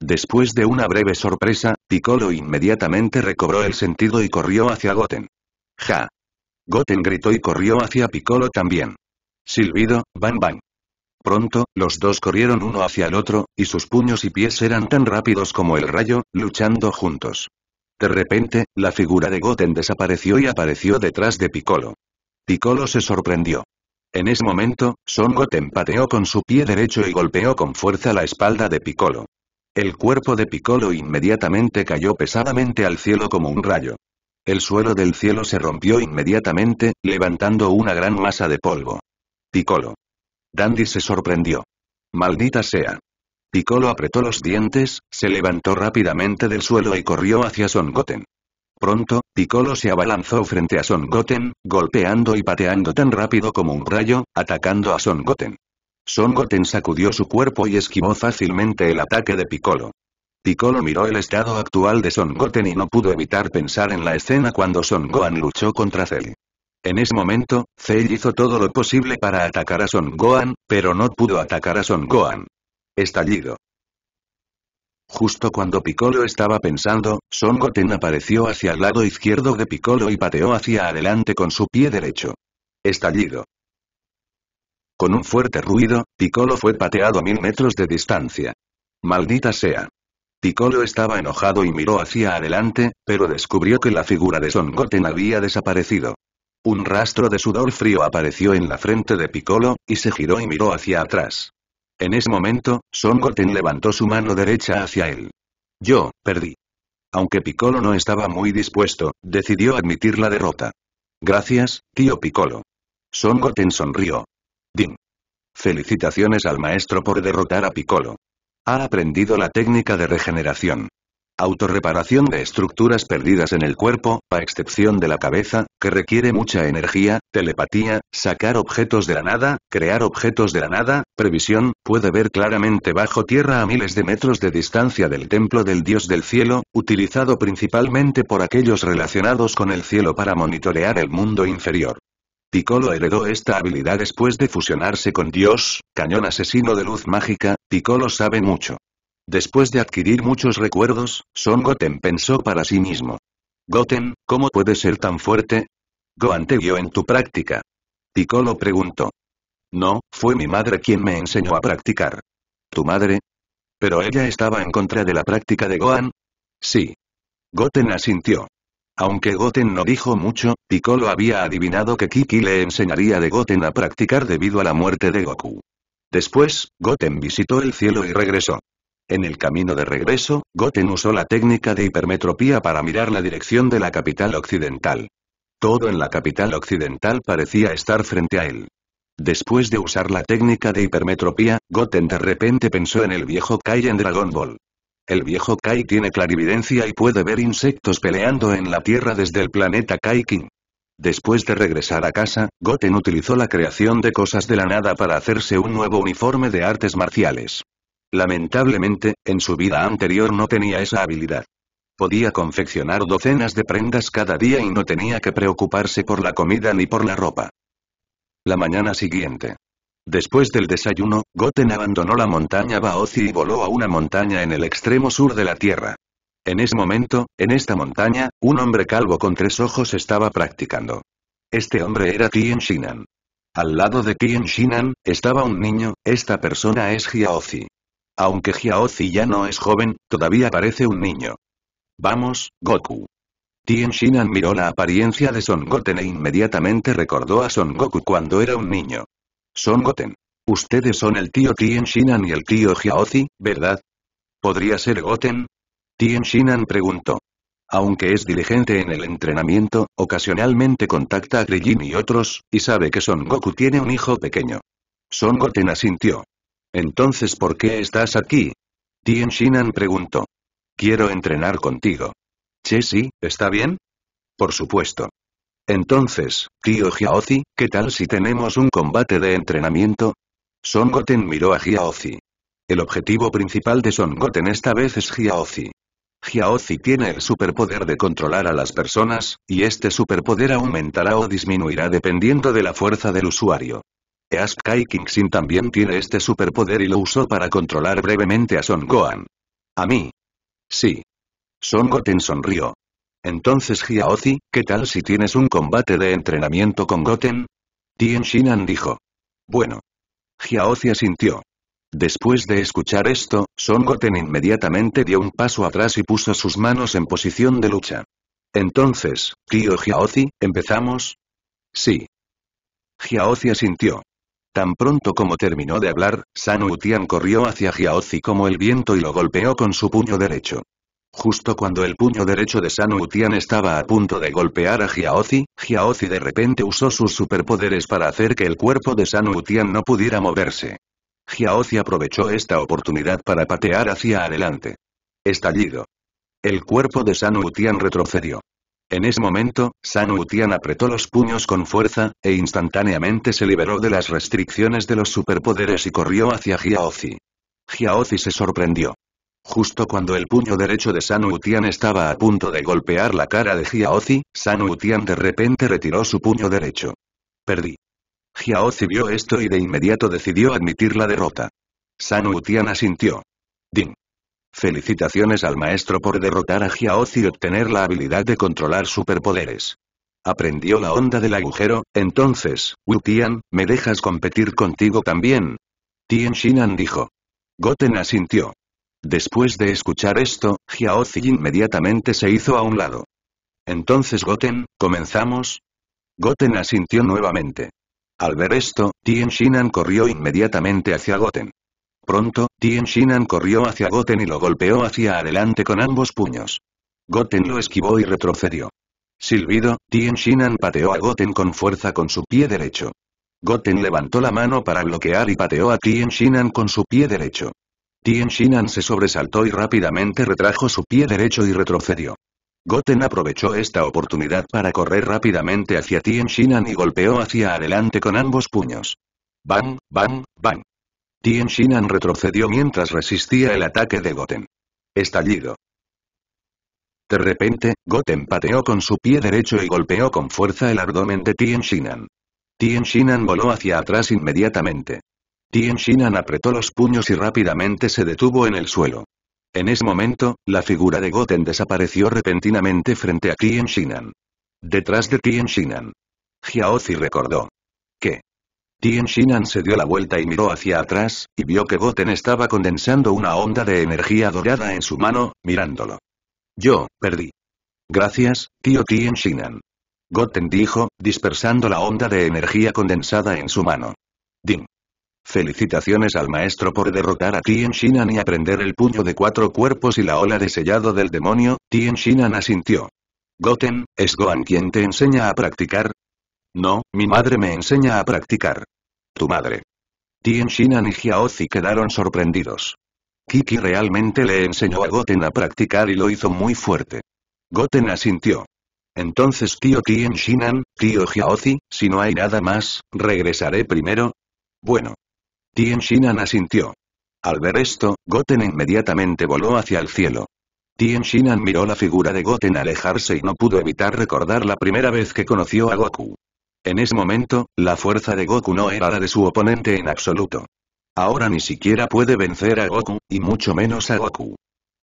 Después de una breve sorpresa, Piccolo inmediatamente recobró el sentido y corrió hacia Goten. ¡Ja! Goten gritó y corrió hacia Piccolo también. Silbido, Bam Bam. Pronto, los dos corrieron uno hacia el otro, y sus puños y pies eran tan rápidos como el rayo, luchando juntos. De repente, la figura de Goten desapareció y apareció detrás de Piccolo. Piccolo se sorprendió. En ese momento, Son Goten pateó con su pie derecho y golpeó con fuerza la espalda de Piccolo. El cuerpo de Piccolo inmediatamente cayó pesadamente al cielo como un rayo. El suelo del cielo se rompió inmediatamente, levantando una gran masa de polvo. Piccolo. Dandy se sorprendió. Maldita sea. Piccolo apretó los dientes, se levantó rápidamente del suelo y corrió hacia Son Goten. Pronto, Piccolo se abalanzó frente a Son Goten, golpeando y pateando tan rápido como un rayo, atacando a Son Goten. Son Goten sacudió su cuerpo y esquivó fácilmente el ataque de Piccolo. Piccolo miró el estado actual de Son Goten y no pudo evitar pensar en la escena cuando Son Gohan luchó contra Cell. En ese momento, Cell hizo todo lo posible para atacar a Son Gohan, pero no pudo atacar a Son Gohan. Estallido. Justo cuando Piccolo estaba pensando, Son Goten apareció hacia el lado izquierdo de Piccolo y pateó hacia adelante con su pie derecho. Estallido. Con un fuerte ruido, Piccolo fue pateado a mil metros de distancia. ¡Maldita sea! Piccolo estaba enojado y miró hacia adelante, pero descubrió que la figura de Son Goten había desaparecido. Un rastro de sudor frío apareció en la frente de Piccolo, y se giró y miró hacia atrás. En ese momento, Son Goten levantó su mano derecha hacia él. Yo, perdí. Aunque Piccolo no estaba muy dispuesto, decidió admitir la derrota. Gracias, tío Piccolo. Son Goten sonrió. Din. Felicitaciones al maestro por derrotar a Piccolo. Ha aprendido la técnica de regeneración. Autorreparación de estructuras perdidas en el cuerpo, a excepción de la cabeza, que requiere mucha energía, telepatía, sacar objetos de la nada, crear objetos de la nada, previsión, puede ver claramente bajo tierra a miles de metros de distancia del templo del dios del cielo, utilizado principalmente por aquellos relacionados con el cielo para monitorear el mundo inferior. Piccolo heredó esta habilidad después de fusionarse con Dios, cañón asesino de luz mágica, Piccolo sabe mucho. Después de adquirir muchos recuerdos, Son Goten pensó para sí mismo. Goten, ¿cómo puedes ser tan fuerte? Gohan te guió en tu práctica. Piccolo preguntó. No, fue mi madre quien me enseñó a practicar. ¿Tu madre? ¿Pero ella estaba en contra de la práctica de Gohan? Sí. Goten asintió. Aunque Goten no dijo mucho, Piccolo había adivinado que Kiki le enseñaría de Goten a practicar debido a la muerte de Goku. Después, Goten visitó el cielo y regresó. En el camino de regreso, Goten usó la técnica de hipermetropía para mirar la dirección de la capital occidental. Todo en la capital occidental parecía estar frente a él. Después de usar la técnica de hipermetropía, Goten de repente pensó en el viejo Kai en Dragon Ball. El viejo Kai tiene clarividencia y puede ver insectos peleando en la Tierra desde el planeta Kai King. Después de regresar a casa, Goten utilizó la creación de cosas de la nada para hacerse un nuevo uniforme de artes marciales. Lamentablemente, en su vida anterior no tenía esa habilidad. Podía confeccionar docenas de prendas cada día y no tenía que preocuparse por la comida ni por la ropa. La mañana siguiente, Después del desayuno, Goten abandonó la montaña Baozi y voló a una montaña en el extremo sur de la Tierra. En ese momento, en esta montaña, un hombre calvo con tres ojos estaba practicando. Este hombre era Tien Shinan. Al lado de Tien Shinan, estaba un niño, esta persona es Giaozi. Aunque Giaozi ya no es joven, todavía parece un niño. Vamos, Goku. Tien Shinan miró la apariencia de Son Goten e inmediatamente recordó a Son Goku cuando era un niño. Son Goten. Ustedes son el tío Tien Shinan y el tío Jiaozi, ¿verdad? ¿Podría ser Goten? Tien Shinan preguntó. Aunque es diligente en el entrenamiento, ocasionalmente contacta a Krillin y otros, y sabe que Son Goku tiene un hijo pequeño. Son Goten asintió. Entonces ¿por qué estás aquí? Tien Shinan preguntó. Quiero entrenar contigo. Che ¿está bien? Por supuesto. Entonces, tío Jiaozi, ¿qué tal si tenemos un combate de entrenamiento? Son Goten miró a Jiaozi. El objetivo principal de Son Goten esta vez es Jiaozi. Giaozi tiene el superpoder de controlar a las personas, y este superpoder aumentará o disminuirá dependiendo de la fuerza del usuario. Eask Kai Kingsin también tiene este superpoder y lo usó para controlar brevemente a Son Gohan. ¿A mí? Sí. Son Goten sonrió. Entonces Jiaozi, ¿qué tal si tienes un combate de entrenamiento con Goten? Tien Shinan dijo. Bueno. Jiaozi asintió. Después de escuchar esto, Son Goten inmediatamente dio un paso atrás y puso sus manos en posición de lucha. Entonces, tío Jiaozi, ¿empezamos? Sí. Giaozi asintió. Tan pronto como terminó de hablar, San Utian corrió hacia Jiaozi como el viento y lo golpeó con su puño derecho. Justo cuando el puño derecho de San Utian estaba a punto de golpear a Giaozi, Giaozi de repente usó sus superpoderes para hacer que el cuerpo de San Utian no pudiera moverse. Giaozi aprovechó esta oportunidad para patear hacia adelante. Estallido. El cuerpo de San Utian retrocedió. En ese momento, San Utian apretó los puños con fuerza, e instantáneamente se liberó de las restricciones de los superpoderes y corrió hacia Giaozi. Giaozi se sorprendió. Justo cuando el puño derecho de San Utian estaba a punto de golpear la cara de Jiaozi, San Utian de repente retiró su puño derecho. Perdí. Jiaozi vio esto y de inmediato decidió admitir la derrota. San Utian asintió. Ding. Felicitaciones al maestro por derrotar a Jiaozi y obtener la habilidad de controlar superpoderes. Aprendió la onda del agujero, entonces, Wu ¿me dejas competir contigo también? Tien Shinan dijo. Goten asintió. Después de escuchar esto, Jiaozhi inmediatamente se hizo a un lado. Entonces Goten, ¿comenzamos? Goten asintió nuevamente. Al ver esto, Tien Shinan corrió inmediatamente hacia Goten. Pronto, Tien Shinan corrió hacia Goten y lo golpeó hacia adelante con ambos puños. Goten lo esquivó y retrocedió. Silbido, Tien Shinan pateó a Goten con fuerza con su pie derecho. Goten levantó la mano para bloquear y pateó a Tien Shinan con su pie derecho. Tien Shinan se sobresaltó y rápidamente retrajo su pie derecho y retrocedió. Goten aprovechó esta oportunidad para correr rápidamente hacia Tien Shinan y golpeó hacia adelante con ambos puños. Bang, bang, bang. Tien Shinan retrocedió mientras resistía el ataque de Goten. Estallido. De repente, Goten pateó con su pie derecho y golpeó con fuerza el abdomen de Tien Shinan. Tien Shinan voló hacia atrás inmediatamente. Tien Shinan apretó los puños y rápidamente se detuvo en el suelo. En ese momento, la figura de Goten desapareció repentinamente frente a Tien Shinan. Detrás de Tien Shinan. Jiaozi recordó. ¿Qué? Tien Shinan se dio la vuelta y miró hacia atrás, y vio que Goten estaba condensando una onda de energía dorada en su mano, mirándolo. Yo, perdí. Gracias, tío Tien Shinan. Goten dijo, dispersando la onda de energía condensada en su mano. Felicitaciones al maestro por derrotar a Tien Shinan y aprender el puño de cuatro cuerpos y la ola de sellado del demonio, Tien Shinan asintió. Goten, ¿es Gohan quien te enseña a practicar? No, mi madre me enseña a practicar. Tu madre. Tien Shinan y Xiaozi quedaron sorprendidos. Kiki realmente le enseñó a Goten a practicar y lo hizo muy fuerte. Goten asintió. Entonces tío Tien Shinan, tío Xiaozi, si no hay nada más, regresaré primero. Bueno. Tien Shinan asintió. Al ver esto, Goten inmediatamente voló hacia el cielo. Tien Shinan miró la figura de Goten alejarse y no pudo evitar recordar la primera vez que conoció a Goku. En ese momento, la fuerza de Goku no era la de su oponente en absoluto. Ahora ni siquiera puede vencer a Goku, y mucho menos a Goku.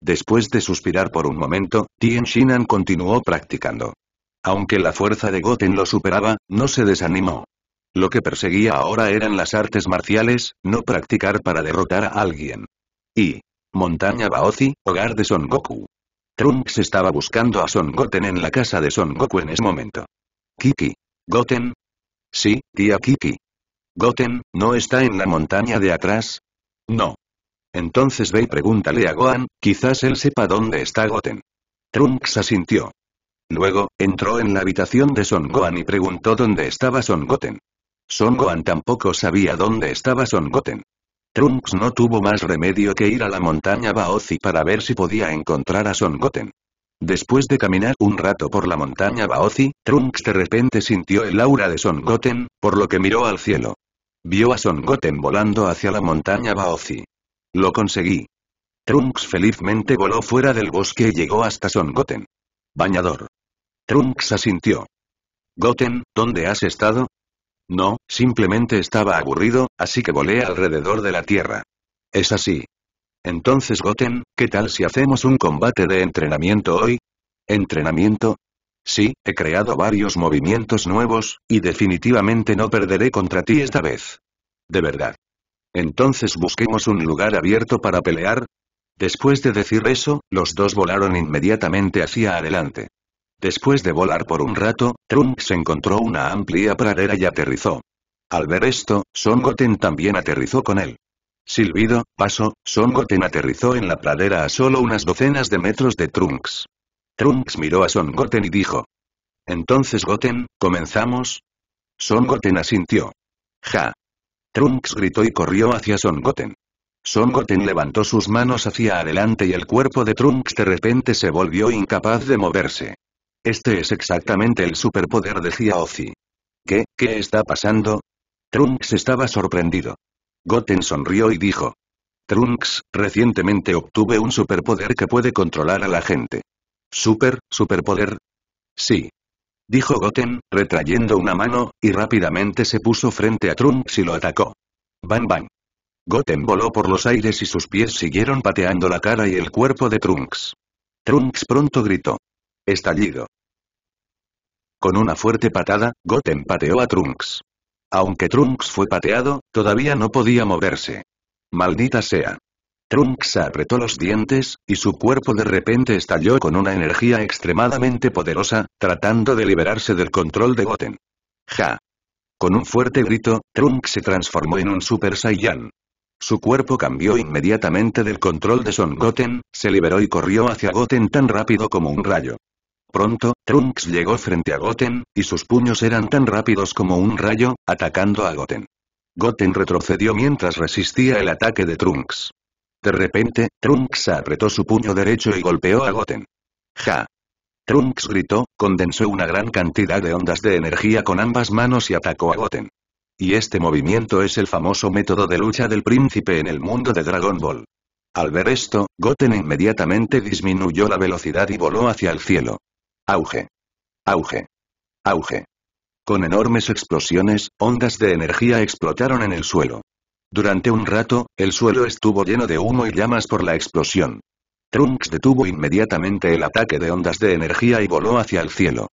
Después de suspirar por un momento, Tien Shinan continuó practicando. Aunque la fuerza de Goten lo superaba, no se desanimó. Lo que perseguía ahora eran las artes marciales, no practicar para derrotar a alguien. Y. Montaña Baozi, hogar de Son Goku. Trunks estaba buscando a Son Goten en la casa de Son Goku en ese momento. Kiki. Goten. Sí, tía Kiki. Goten, ¿no está en la montaña de atrás? No. Entonces ve y pregúntale a Gohan, quizás él sepa dónde está Goten. Trunks asintió. Luego, entró en la habitación de Son Gohan y preguntó dónde estaba Son Goten. Son Gohan tampoco sabía dónde estaba Son Goten. Trunks no tuvo más remedio que ir a la montaña Baozi para ver si podía encontrar a Son Goten. Después de caminar un rato por la montaña Baozi, Trunks de repente sintió el aura de Son Goten, por lo que miró al cielo. Vio a Son Goten volando hacia la montaña Baozi. Lo conseguí. Trunks felizmente voló fuera del bosque y llegó hasta Son Goten. Bañador. Trunks asintió. Goten, ¿dónde has estado? No, simplemente estaba aburrido, así que volé alrededor de la Tierra. Es así. Entonces Goten, ¿qué tal si hacemos un combate de entrenamiento hoy? ¿Entrenamiento? Sí, he creado varios movimientos nuevos, y definitivamente no perderé contra ti esta vez. De verdad. Entonces busquemos un lugar abierto para pelear. Después de decir eso, los dos volaron inmediatamente hacia adelante. Después de volar por un rato, Trunks encontró una amplia pradera y aterrizó. Al ver esto, Son Goten también aterrizó con él. Silbido, paso, Son Goten aterrizó en la pradera a solo unas docenas de metros de Trunks. Trunks miró a Son Goten y dijo. Entonces Goten, ¿comenzamos? Son Goten asintió. Ja. Trunks gritó y corrió hacia Son Goten. Son Goten levantó sus manos hacia adelante y el cuerpo de Trunks de repente se volvió incapaz de moverse. Este es exactamente el superpoder de Ozzy. ¿Qué, qué está pasando? Trunks estaba sorprendido. Goten sonrió y dijo. Trunks, recientemente obtuve un superpoder que puede controlar a la gente. ¿Super, superpoder? Sí. Dijo Goten, retrayendo una mano, y rápidamente se puso frente a Trunks y lo atacó. Bam bam. Goten voló por los aires y sus pies siguieron pateando la cara y el cuerpo de Trunks. Trunks pronto gritó. Estallido. Con una fuerte patada, Goten pateó a Trunks. Aunque Trunks fue pateado, todavía no podía moverse. Maldita sea. Trunks apretó los dientes, y su cuerpo de repente estalló con una energía extremadamente poderosa, tratando de liberarse del control de Goten. ¡Ja! Con un fuerte grito, Trunks se transformó en un Super Saiyan. Su cuerpo cambió inmediatamente del control de Son Goten, se liberó y corrió hacia Goten tan rápido como un rayo. Pronto, Trunks llegó frente a Goten, y sus puños eran tan rápidos como un rayo, atacando a Goten. Goten retrocedió mientras resistía el ataque de Trunks. De repente, Trunks apretó su puño derecho y golpeó a Goten. ¡Ja! Trunks gritó, condensó una gran cantidad de ondas de energía con ambas manos y atacó a Goten. Y este movimiento es el famoso método de lucha del príncipe en el mundo de Dragon Ball. Al ver esto, Goten inmediatamente disminuyó la velocidad y voló hacia el cielo. Auge. Auge. Auge. Con enormes explosiones, ondas de energía explotaron en el suelo. Durante un rato, el suelo estuvo lleno de humo y llamas por la explosión. Trunks detuvo inmediatamente el ataque de ondas de energía y voló hacia el cielo.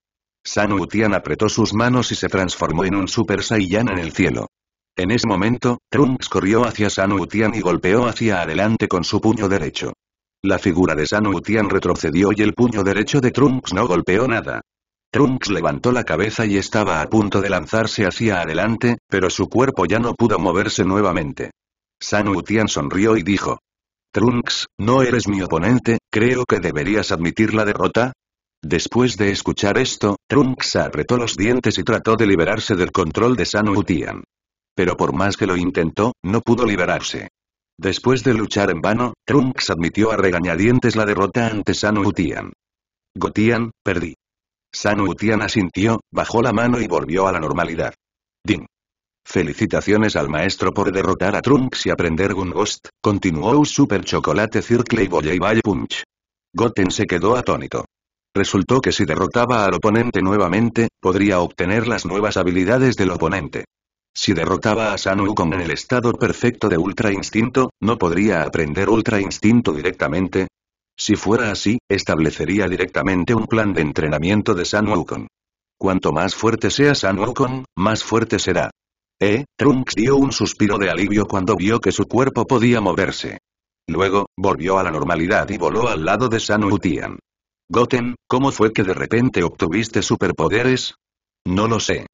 San Utian apretó sus manos y se transformó en un Super Saiyan en el cielo. En ese momento, Trunks corrió hacia San Utian y golpeó hacia adelante con su puño derecho. La figura de San Utian retrocedió y el puño derecho de Trunks no golpeó nada. Trunks levantó la cabeza y estaba a punto de lanzarse hacia adelante, pero su cuerpo ya no pudo moverse nuevamente. San Utian sonrió y dijo. Trunks, no eres mi oponente, creo que deberías admitir la derrota. Después de escuchar esto, Trunks apretó los dientes y trató de liberarse del control de San Utian. Pero por más que lo intentó, no pudo liberarse. Después de luchar en vano, Trunks admitió a regañadientes la derrota ante San Utian. Gotian, perdí. San Utian asintió, bajó la mano y volvió a la normalidad. Ding. Felicitaciones al maestro por derrotar a Trunks y aprender Gun Ghost, continuó Super Chocolate Circle y Volley Punch. Goten se quedó atónito. Resultó que si derrotaba al oponente nuevamente, podría obtener las nuevas habilidades del oponente. Si derrotaba a Wukong en el estado perfecto de Ultra Instinto, ¿no podría aprender Ultra Instinto directamente? Si fuera así, establecería directamente un plan de entrenamiento de San Wukong. Cuanto más fuerte sea San Wukong, más fuerte será. Eh, Trunks dio un suspiro de alivio cuando vio que su cuerpo podía moverse. Luego, volvió a la normalidad y voló al lado de San Goten, ¿cómo fue que de repente obtuviste superpoderes? No lo sé.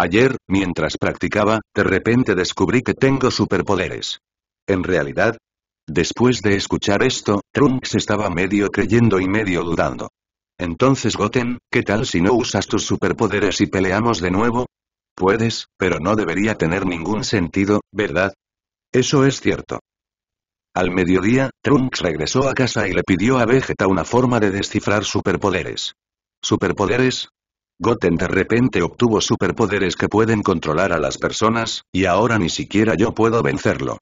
Ayer, mientras practicaba, de repente descubrí que tengo superpoderes. En realidad, después de escuchar esto, Trunks estaba medio creyendo y medio dudando. Entonces Goten, ¿qué tal si no usas tus superpoderes y peleamos de nuevo? Puedes, pero no debería tener ningún sentido, ¿verdad? Eso es cierto. Al mediodía, Trunks regresó a casa y le pidió a Vegeta una forma de descifrar superpoderes. ¿Superpoderes? Goten de repente obtuvo superpoderes que pueden controlar a las personas, y ahora ni siquiera yo puedo vencerlo.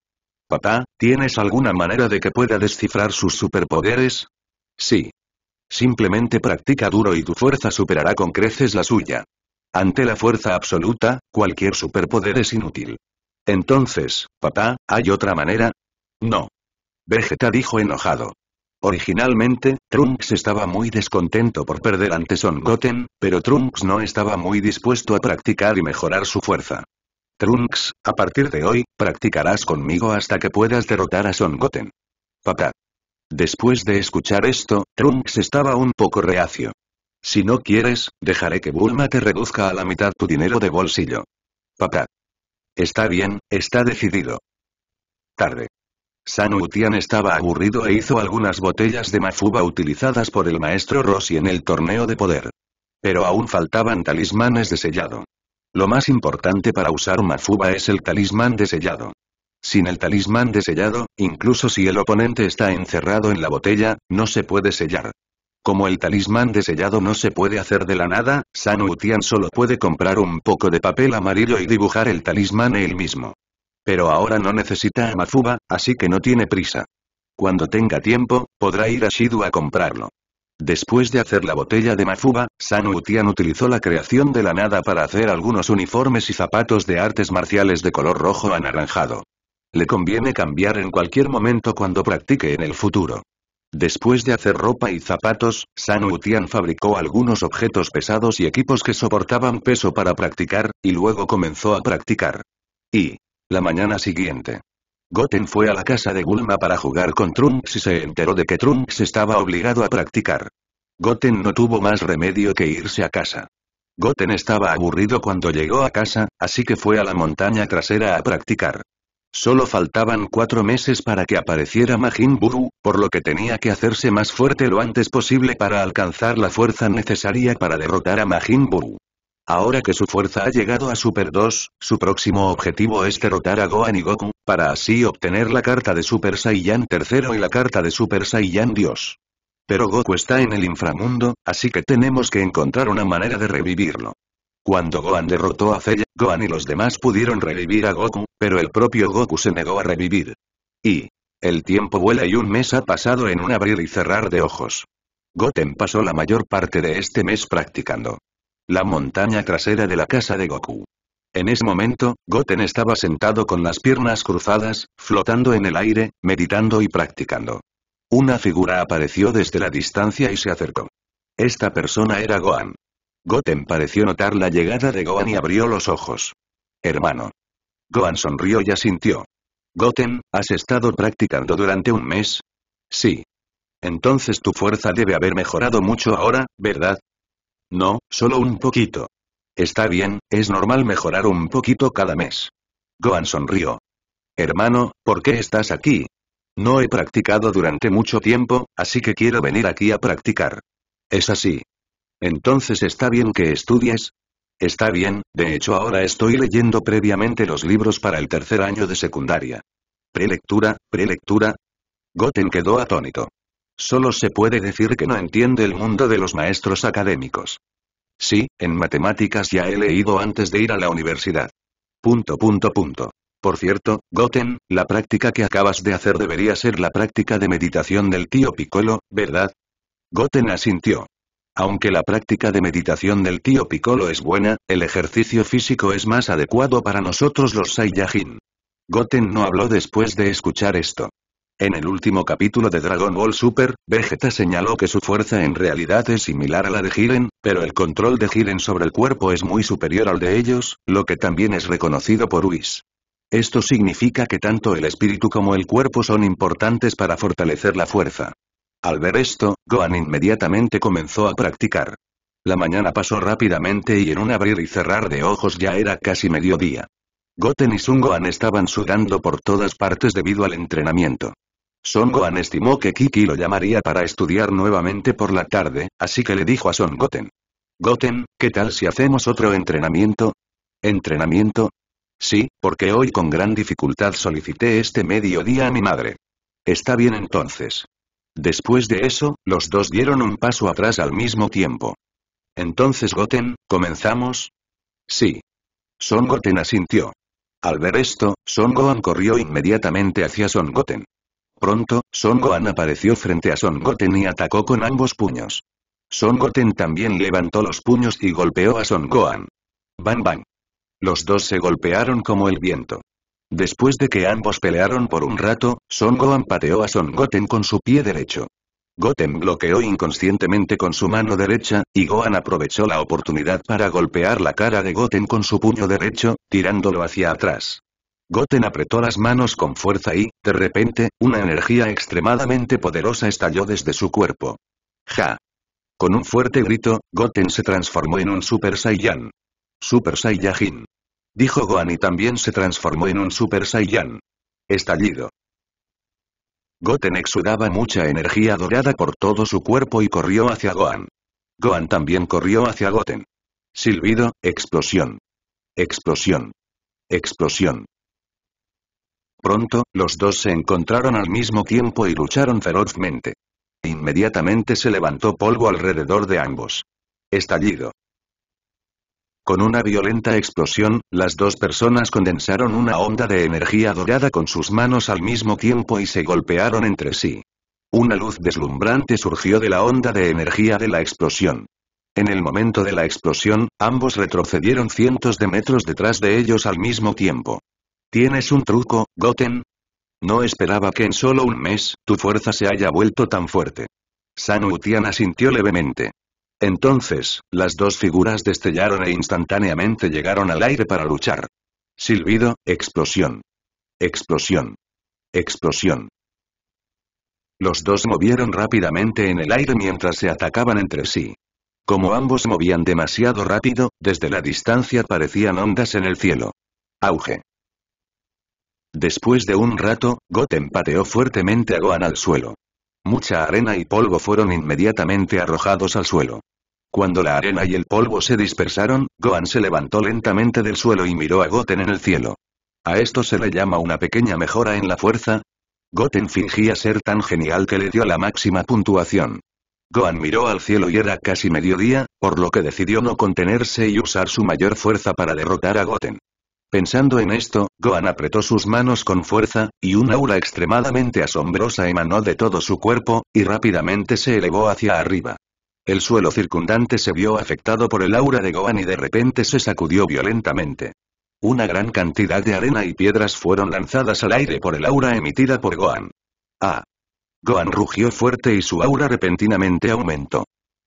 Papá, ¿tienes alguna manera de que pueda descifrar sus superpoderes? Sí. Simplemente practica duro y tu fuerza superará con creces la suya. Ante la fuerza absoluta, cualquier superpoder es inútil. Entonces, papá, ¿hay otra manera? No. Vegeta dijo enojado. Originalmente, Trunks estaba muy descontento por perder ante Son Goten, pero Trunks no estaba muy dispuesto a practicar y mejorar su fuerza. Trunks, a partir de hoy, practicarás conmigo hasta que puedas derrotar a Son Goten. Papá. Después de escuchar esto, Trunks estaba un poco reacio. Si no quieres, dejaré que Bulma te reduzca a la mitad tu dinero de bolsillo. Papá. Está bien, está decidido. Tarde. San Utian estaba aburrido e hizo algunas botellas de mafuba utilizadas por el maestro Rossi en el torneo de poder. Pero aún faltaban talismanes de sellado. Lo más importante para usar mafuba es el talismán de sellado. Sin el talismán de sellado, incluso si el oponente está encerrado en la botella, no se puede sellar. Como el talismán de sellado no se puede hacer de la nada, San Utian solo puede comprar un poco de papel amarillo y dibujar el talismán él mismo. Pero ahora no necesita a Mafuba, así que no tiene prisa. Cuando tenga tiempo, podrá ir a Shidu a comprarlo. Después de hacer la botella de Mafuba, San Utian utilizó la creación de la nada para hacer algunos uniformes y zapatos de artes marciales de color rojo anaranjado. Le conviene cambiar en cualquier momento cuando practique en el futuro. Después de hacer ropa y zapatos, San Utian fabricó algunos objetos pesados y equipos que soportaban peso para practicar, y luego comenzó a practicar. Y, la mañana siguiente. Goten fue a la casa de Bulma para jugar con Trunks y se enteró de que Trunks estaba obligado a practicar. Goten no tuvo más remedio que irse a casa. Goten estaba aburrido cuando llegó a casa, así que fue a la montaña trasera a practicar. Solo faltaban cuatro meses para que apareciera Majin Buu, por lo que tenía que hacerse más fuerte lo antes posible para alcanzar la fuerza necesaria para derrotar a Majin Buu. Ahora que su fuerza ha llegado a Super 2, su próximo objetivo es derrotar a Gohan y Goku, para así obtener la carta de Super Saiyan tercero y la carta de Super Saiyan Dios. Pero Goku está en el inframundo, así que tenemos que encontrar una manera de revivirlo. Cuando Gohan derrotó a fella Gohan y los demás pudieron revivir a Goku, pero el propio Goku se negó a revivir. Y... El tiempo vuela y un mes ha pasado en un abrir y cerrar de ojos. Goten pasó la mayor parte de este mes practicando la montaña trasera de la casa de Goku. En ese momento, Goten estaba sentado con las piernas cruzadas, flotando en el aire, meditando y practicando. Una figura apareció desde la distancia y se acercó. Esta persona era Gohan. Goten pareció notar la llegada de Gohan y abrió los ojos. Hermano. Gohan sonrió y asintió. Goten, ¿has estado practicando durante un mes? Sí. Entonces tu fuerza debe haber mejorado mucho ahora, ¿verdad? No, solo un poquito. Está bien, es normal mejorar un poquito cada mes. Gohan sonrió. Hermano, ¿por qué estás aquí? No he practicado durante mucho tiempo, así que quiero venir aquí a practicar. Es así. Entonces está bien que estudies. Está bien, de hecho ahora estoy leyendo previamente los libros para el tercer año de secundaria. Prelectura, prelectura. Goten quedó atónito. Solo se puede decir que no entiende el mundo de los maestros académicos. Sí, en matemáticas ya he leído antes de ir a la universidad. Punto punto punto. Por cierto, Goten, la práctica que acabas de hacer debería ser la práctica de meditación del tío Piccolo, ¿verdad? Goten asintió. Aunque la práctica de meditación del tío Piccolo es buena, el ejercicio físico es más adecuado para nosotros los Saiyajin. Goten no habló después de escuchar esto. En el último capítulo de Dragon Ball Super, Vegeta señaló que su fuerza en realidad es similar a la de Jiren, pero el control de Jiren sobre el cuerpo es muy superior al de ellos, lo que también es reconocido por Whis. Esto significa que tanto el espíritu como el cuerpo son importantes para fortalecer la fuerza. Al ver esto, Gohan inmediatamente comenzó a practicar. La mañana pasó rápidamente y en un abrir y cerrar de ojos ya era casi mediodía. Goten y Sun Gohan estaban sudando por todas partes debido al entrenamiento. Son Gohan estimó que Kiki lo llamaría para estudiar nuevamente por la tarde, así que le dijo a Son Goten. Goten, ¿qué tal si hacemos otro entrenamiento? ¿Entrenamiento? Sí, porque hoy con gran dificultad solicité este mediodía a mi madre. Está bien entonces. Después de eso, los dos dieron un paso atrás al mismo tiempo. Entonces Goten, ¿comenzamos? Sí. Son Goten asintió. Al ver esto, Son Gohan corrió inmediatamente hacia Son Goten. Pronto, Son Gohan apareció frente a Son Goten y atacó con ambos puños. Son Goten también levantó los puños y golpeó a Son Gohan. Bang bang. Los dos se golpearon como el viento. Después de que ambos pelearon por un rato, Son Gohan pateó a Son Goten con su pie derecho. Goten bloqueó inconscientemente con su mano derecha, y Gohan aprovechó la oportunidad para golpear la cara de Goten con su puño derecho, tirándolo hacia atrás. Goten apretó las manos con fuerza y, de repente, una energía extremadamente poderosa estalló desde su cuerpo. ¡Ja! Con un fuerte grito, Goten se transformó en un Super Saiyan. Super Saiyajin. Dijo Gohan y también se transformó en un Super Saiyan. Estallido. Goten exudaba mucha energía dorada por todo su cuerpo y corrió hacia Gohan. Gohan también corrió hacia Goten. Silbido, explosión. Explosión. Explosión. Pronto, los dos se encontraron al mismo tiempo y lucharon ferozmente. Inmediatamente se levantó polvo alrededor de ambos. Estallido. Con una violenta explosión, las dos personas condensaron una onda de energía dorada con sus manos al mismo tiempo y se golpearon entre sí. Una luz deslumbrante surgió de la onda de energía de la explosión. En el momento de la explosión, ambos retrocedieron cientos de metros detrás de ellos al mismo tiempo. ¿Tienes un truco, Goten? No esperaba que en solo un mes, tu fuerza se haya vuelto tan fuerte. Sanu asintió levemente. Entonces, las dos figuras destellaron e instantáneamente llegaron al aire para luchar. Silbido, explosión. Explosión. Explosión. Los dos movieron rápidamente en el aire mientras se atacaban entre sí. Como ambos movían demasiado rápido, desde la distancia parecían ondas en el cielo. Auge. Después de un rato, Goten pateó fuertemente a Gohan al suelo. Mucha arena y polvo fueron inmediatamente arrojados al suelo. Cuando la arena y el polvo se dispersaron, Gohan se levantó lentamente del suelo y miró a Goten en el cielo. ¿A esto se le llama una pequeña mejora en la fuerza? Goten fingía ser tan genial que le dio la máxima puntuación. Gohan miró al cielo y era casi mediodía, por lo que decidió no contenerse y usar su mayor fuerza para derrotar a Goten. Pensando en esto, Gohan apretó sus manos con fuerza, y un aura extremadamente asombrosa emanó de todo su cuerpo, y rápidamente se elevó hacia arriba. El suelo circundante se vio afectado por el aura de Gohan y de repente se sacudió violentamente. Una gran cantidad de arena y piedras fueron lanzadas al aire por el aura emitida por Gohan. ¡Ah! Gohan rugió fuerte y su aura repentinamente aumentó.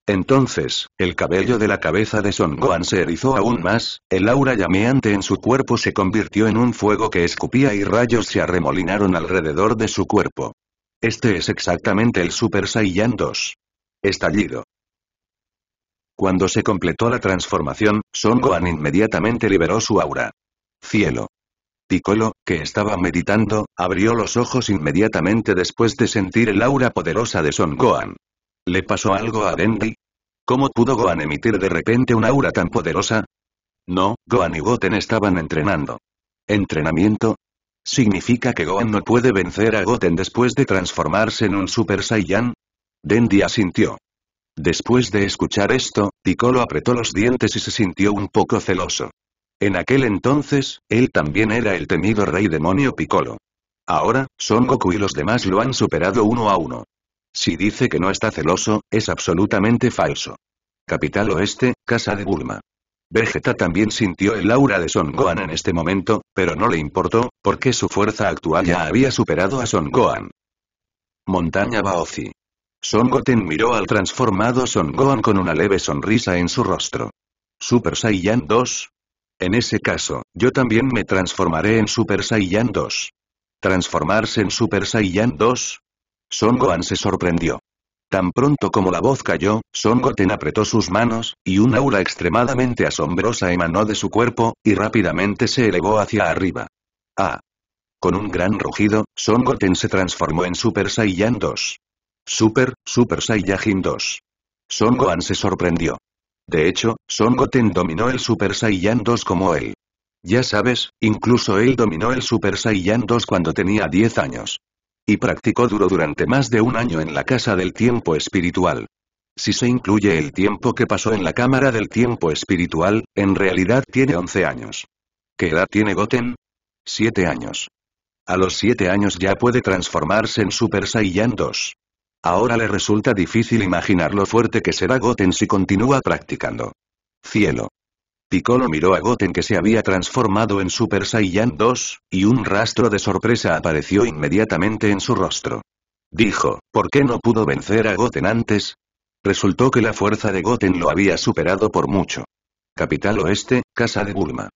Entonces, el cabello de la cabeza de Son Gohan se erizó aún más, el aura llameante en su cuerpo se convirtió en un fuego que escupía y rayos se arremolinaron alrededor de su cuerpo. Este es exactamente el Super Saiyan 2. Estallido. Cuando se completó la transformación, Son Gohan inmediatamente liberó su aura. Cielo. Piccolo, que estaba meditando, abrió los ojos inmediatamente después de sentir el aura poderosa de Son Gohan. ¿Le pasó algo a Dendy? ¿Cómo pudo Gohan emitir de repente una aura tan poderosa? No, Gohan y Goten estaban entrenando. ¿Entrenamiento? ¿Significa que Gohan no puede vencer a Goten después de transformarse en un Super Saiyan? Dendi asintió. Después de escuchar esto, Piccolo apretó los dientes y se sintió un poco celoso. En aquel entonces, él también era el temido rey demonio Piccolo. Ahora, Son Goku y los demás lo han superado uno a uno. Si dice que no está celoso, es absolutamente falso. Capital Oeste, Casa de Bulma. Vegeta también sintió el aura de Son Gohan en este momento, pero no le importó, porque su fuerza actual ya había superado a Son Gohan. Montaña Baozi. Son Goten miró al transformado Son Gohan con una leve sonrisa en su rostro. Super Saiyan 2. En ese caso, yo también me transformaré en Super Saiyan 2. ¿Transformarse en Super Saiyan 2? Son Gohan se sorprendió. Tan pronto como la voz cayó, Son Goten apretó sus manos, y un aura extremadamente asombrosa emanó de su cuerpo, y rápidamente se elevó hacia arriba. ¡Ah! Con un gran rugido, Son Goten se transformó en Super Saiyan 2. Super, Super Saiyajin 2. Son Gohan se sorprendió. De hecho, Son Goten dominó el Super Saiyan 2 como él. Ya sabes, incluso él dominó el Super Saiyan 2 cuando tenía 10 años. Y practicó duro durante más de un año en la casa del tiempo espiritual. Si se incluye el tiempo que pasó en la cámara del tiempo espiritual, en realidad tiene 11 años. ¿Qué edad tiene Goten? 7 años. A los 7 años ya puede transformarse en Super Saiyan 2. Ahora le resulta difícil imaginar lo fuerte que será Goten si continúa practicando. Cielo. Piccolo miró a Goten que se había transformado en Super Saiyan 2, y un rastro de sorpresa apareció inmediatamente en su rostro. Dijo, ¿por qué no pudo vencer a Goten antes? Resultó que la fuerza de Goten lo había superado por mucho. Capital Oeste, Casa de Bulma.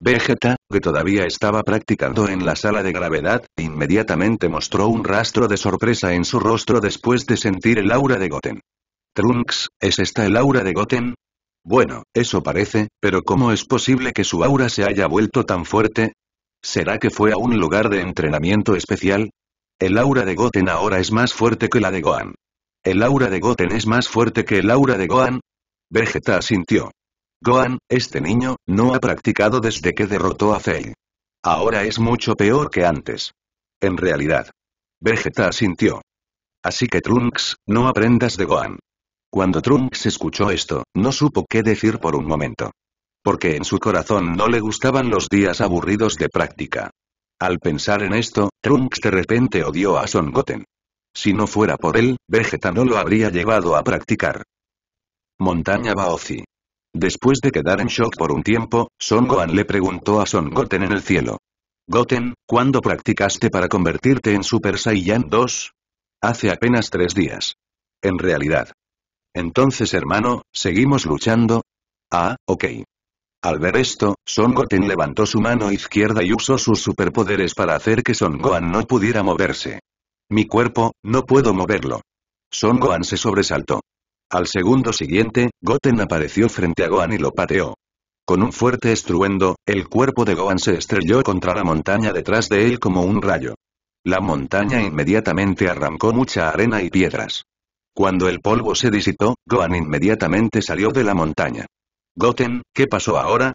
Vegeta, que todavía estaba practicando en la sala de gravedad, inmediatamente mostró un rastro de sorpresa en su rostro después de sentir el aura de Goten. Trunks, ¿es esta el aura de Goten? Bueno, eso parece, pero ¿cómo es posible que su aura se haya vuelto tan fuerte? ¿Será que fue a un lugar de entrenamiento especial? El aura de Goten ahora es más fuerte que la de Gohan. El aura de Goten es más fuerte que el aura de Gohan. Vegeta asintió. Gohan, este niño, no ha practicado desde que derrotó a Fei. Ahora es mucho peor que antes. En realidad. Vegeta asintió. Así que Trunks, no aprendas de Gohan. Cuando Trunks escuchó esto, no supo qué decir por un momento. Porque en su corazón no le gustaban los días aburridos de práctica. Al pensar en esto, Trunks de repente odió a Son Goten. Si no fuera por él, Vegeta no lo habría llevado a practicar. Montaña Baozi. Después de quedar en shock por un tiempo, Son Gohan le preguntó a Son Goten en el cielo. Goten, ¿cuándo practicaste para convertirte en Super Saiyan 2? Hace apenas tres días. En realidad, entonces hermano, ¿seguimos luchando? Ah, ok. Al ver esto, Son Goten levantó su mano izquierda y usó sus superpoderes para hacer que Son Gohan no pudiera moverse. Mi cuerpo, no puedo moverlo. Son Gohan se sobresaltó. Al segundo siguiente, Goten apareció frente a Gohan y lo pateó. Con un fuerte estruendo, el cuerpo de Gohan se estrelló contra la montaña detrás de él como un rayo. La montaña inmediatamente arrancó mucha arena y piedras. Cuando el polvo se disipó, Gohan inmediatamente salió de la montaña. Goten, ¿qué pasó ahora?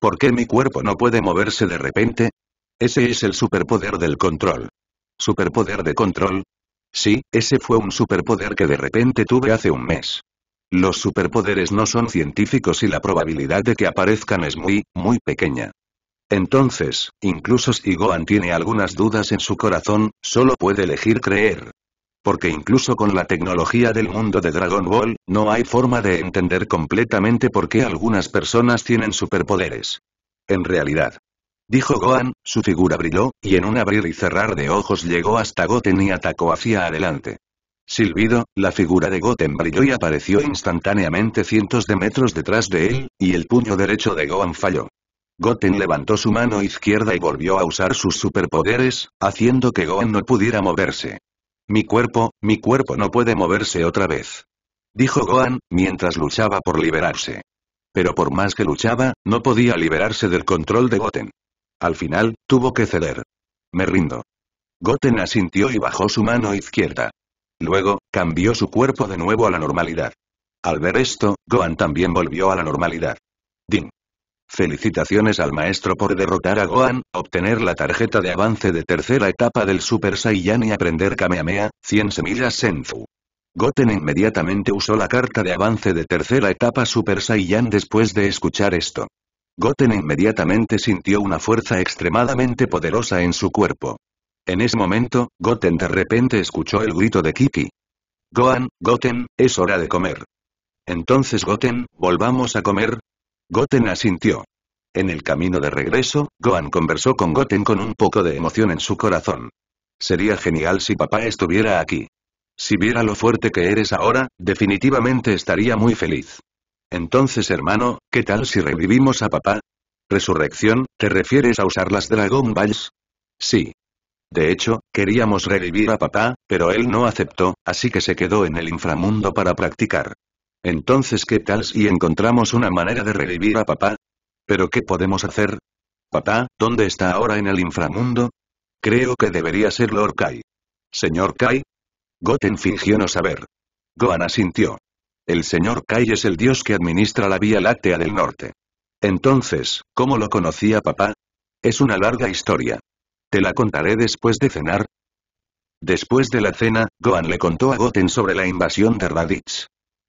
¿Por qué mi cuerpo no puede moverse de repente? Ese es el superpoder del control. ¿Superpoder de control? Sí, ese fue un superpoder que de repente tuve hace un mes. Los superpoderes no son científicos y la probabilidad de que aparezcan es muy, muy pequeña. Entonces, incluso si Gohan tiene algunas dudas en su corazón, solo puede elegir creer porque incluso con la tecnología del mundo de Dragon Ball, no hay forma de entender completamente por qué algunas personas tienen superpoderes. En realidad. Dijo Gohan, su figura brilló, y en un abrir y cerrar de ojos llegó hasta Goten y atacó hacia adelante. Silbido, la figura de Goten brilló y apareció instantáneamente cientos de metros detrás de él, y el puño derecho de Gohan falló. Goten levantó su mano izquierda y volvió a usar sus superpoderes, haciendo que Gohan no pudiera moverse. Mi cuerpo, mi cuerpo no puede moverse otra vez. Dijo Gohan, mientras luchaba por liberarse. Pero por más que luchaba, no podía liberarse del control de Goten. Al final, tuvo que ceder. Me rindo. Goten asintió y bajó su mano izquierda. Luego, cambió su cuerpo de nuevo a la normalidad. Al ver esto, Gohan también volvió a la normalidad. Din. Felicitaciones al maestro por derrotar a Gohan, obtener la tarjeta de avance de tercera etapa del Super Saiyan y aprender Kamehameha, 100 semillas Senzu. Goten inmediatamente usó la carta de avance de tercera etapa Super Saiyan después de escuchar esto. Goten inmediatamente sintió una fuerza extremadamente poderosa en su cuerpo. En ese momento, Goten de repente escuchó el grito de Kiki. Gohan, Goten, es hora de comer. Entonces Goten, volvamos a comer, Goten asintió. En el camino de regreso, Gohan conversó con Goten con un poco de emoción en su corazón. Sería genial si papá estuviera aquí. Si viera lo fuerte que eres ahora, definitivamente estaría muy feliz. Entonces hermano, ¿qué tal si revivimos a papá? ¿Resurrección? ¿Te refieres a usar las Dragon Balls? Sí. De hecho, queríamos revivir a papá, pero él no aceptó, así que se quedó en el inframundo para practicar. Entonces ¿qué tal si encontramos una manera de revivir a papá? ¿Pero qué podemos hacer? Papá, ¿dónde está ahora en el inframundo? Creo que debería ser Lord Kai. ¿Señor Kai? Goten fingió no saber. Gohan asintió. El señor Kai es el dios que administra la Vía Láctea del Norte. Entonces, ¿cómo lo conocía papá? Es una larga historia. Te la contaré después de cenar. Después de la cena, Gohan le contó a Goten sobre la invasión de Raditz.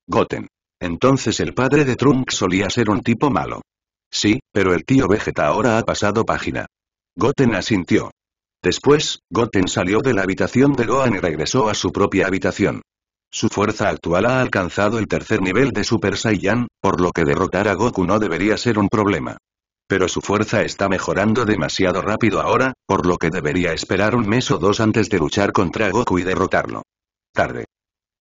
Goten. Entonces el padre de Trunks solía ser un tipo malo. Sí, pero el tío Vegeta ahora ha pasado página. Goten asintió. Después, Goten salió de la habitación de Gohan y regresó a su propia habitación. Su fuerza actual ha alcanzado el tercer nivel de Super Saiyan, por lo que derrotar a Goku no debería ser un problema. Pero su fuerza está mejorando demasiado rápido ahora, por lo que debería esperar un mes o dos antes de luchar contra Goku y derrotarlo. Tarde.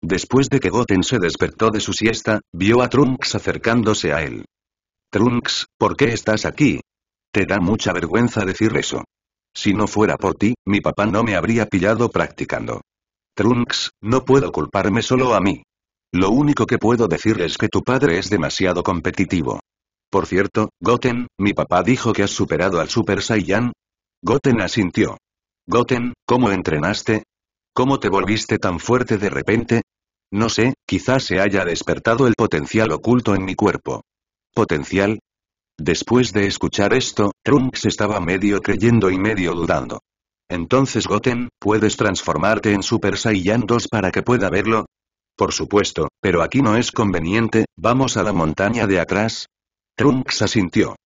Después de que Goten se despertó de su siesta, vio a Trunks acercándose a él. Trunks, ¿por qué estás aquí? Te da mucha vergüenza decir eso. Si no fuera por ti, mi papá no me habría pillado practicando. Trunks, no puedo culparme solo a mí. Lo único que puedo decir es que tu padre es demasiado competitivo. Por cierto, Goten, mi papá dijo que has superado al Super Saiyan. Goten asintió. Goten, ¿cómo entrenaste? ¿Cómo te volviste tan fuerte de repente? No sé, quizás se haya despertado el potencial oculto en mi cuerpo. ¿Potencial? Después de escuchar esto, Trunks estaba medio creyendo y medio dudando. Entonces Goten, ¿puedes transformarte en Super Saiyan 2 para que pueda verlo? Por supuesto, pero aquí no es conveniente, vamos a la montaña de atrás. Trunks asintió.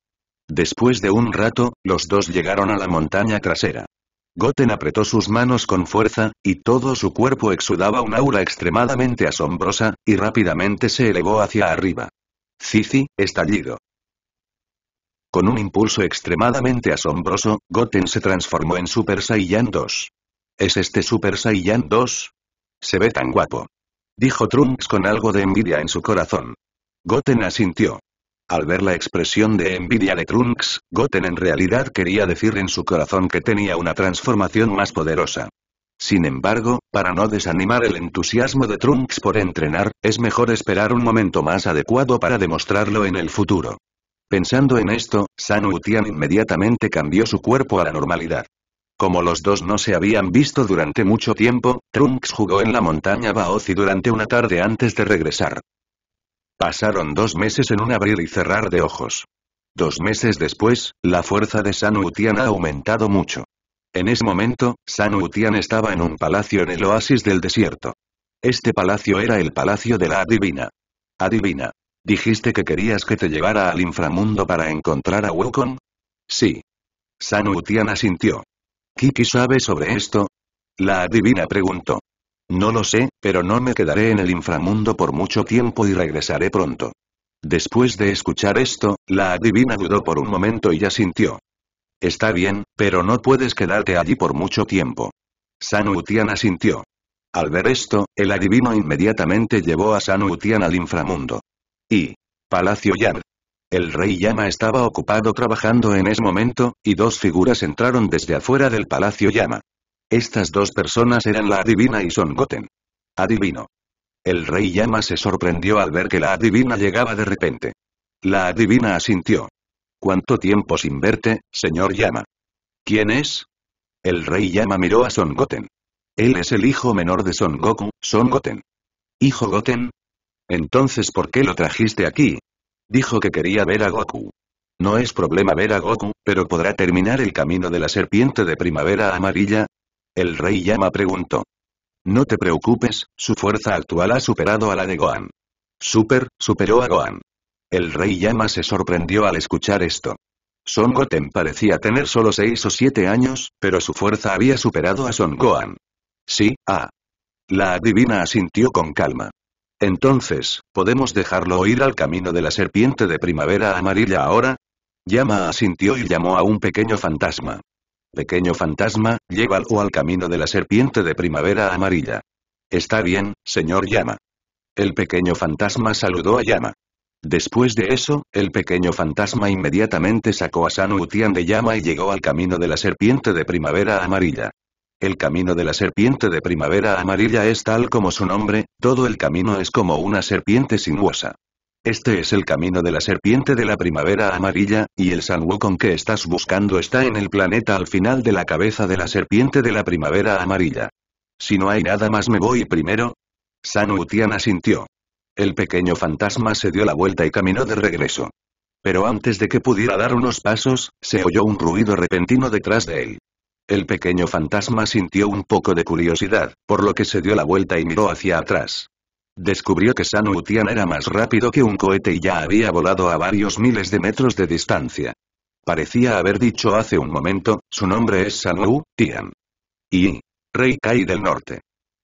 Después de un rato, los dos llegaron a la montaña trasera. Goten apretó sus manos con fuerza, y todo su cuerpo exudaba un aura extremadamente asombrosa, y rápidamente se elevó hacia arriba. Cici, estallido. Con un impulso extremadamente asombroso, Goten se transformó en Super Saiyan 2. ¿Es este Super Saiyan 2? Se ve tan guapo. Dijo Trunks con algo de envidia en su corazón. Goten asintió. Al ver la expresión de envidia de Trunks, Goten en realidad quería decir en su corazón que tenía una transformación más poderosa. Sin embargo, para no desanimar el entusiasmo de Trunks por entrenar, es mejor esperar un momento más adecuado para demostrarlo en el futuro. Pensando en esto, San Utian inmediatamente cambió su cuerpo a la normalidad. Como los dos no se habían visto durante mucho tiempo, Trunks jugó en la montaña Baozi durante una tarde antes de regresar. Pasaron dos meses en un abrir y cerrar de ojos. Dos meses después, la fuerza de San Utian ha aumentado mucho. En ese momento, San Utian estaba en un palacio en el oasis del desierto. Este palacio era el palacio de la adivina. Adivina. ¿Dijiste que querías que te llevara al inframundo para encontrar a Wukong? Sí. San Utian asintió. ¿Kiki sabe sobre esto? La adivina preguntó. No lo sé, pero no me quedaré en el inframundo por mucho tiempo y regresaré pronto. Después de escuchar esto, la adivina dudó por un momento y ya sintió. Está bien, pero no puedes quedarte allí por mucho tiempo. San Utian asintió. Al ver esto, el adivino inmediatamente llevó a San Utian al inframundo. Y. Palacio Yama. El rey Yama estaba ocupado trabajando en ese momento, y dos figuras entraron desde afuera del palacio Yama. Estas dos personas eran la adivina y Son Goten. Adivino. El rey Yama se sorprendió al ver que la adivina llegaba de repente. La adivina asintió. ¿Cuánto tiempo sin verte, señor Yama? ¿Quién es? El rey Yama miró a Son Goten. Él es el hijo menor de Son Goku, Son Goten. ¿Hijo Goten? Entonces ¿por qué lo trajiste aquí? Dijo que quería ver a Goku. No es problema ver a Goku, pero podrá terminar el camino de la serpiente de primavera amarilla, el rey Yama preguntó. No te preocupes, su fuerza actual ha superado a la de Gohan. Super, superó a Gohan. El rey Yama se sorprendió al escuchar esto. Son Goten parecía tener solo seis o siete años, pero su fuerza había superado a Son Gohan. Sí, ah. La adivina asintió con calma. Entonces, ¿podemos dejarlo ir al camino de la serpiente de primavera amarilla ahora? Yama asintió y llamó a un pequeño fantasma. Pequeño fantasma, llévalo al camino de la serpiente de primavera amarilla. Está bien, señor Yama. El pequeño fantasma saludó a Yama. Después de eso, el pequeño fantasma inmediatamente sacó a San Utian de Yama y llegó al camino de la serpiente de primavera amarilla. El camino de la serpiente de primavera amarilla es tal como su nombre, todo el camino es como una serpiente sinuosa. Este es el camino de la serpiente de la primavera amarilla, y el San con que estás buscando está en el planeta al final de la cabeza de la serpiente de la primavera amarilla. Si no hay nada más me voy primero. San Wutian asintió. El pequeño fantasma se dio la vuelta y caminó de regreso. Pero antes de que pudiera dar unos pasos, se oyó un ruido repentino detrás de él. El pequeño fantasma sintió un poco de curiosidad, por lo que se dio la vuelta y miró hacia atrás. Descubrió que San Utian era más rápido que un cohete y ya había volado a varios miles de metros de distancia. Parecía haber dicho hace un momento, su nombre es San Tian. Y. Rey Kai del Norte.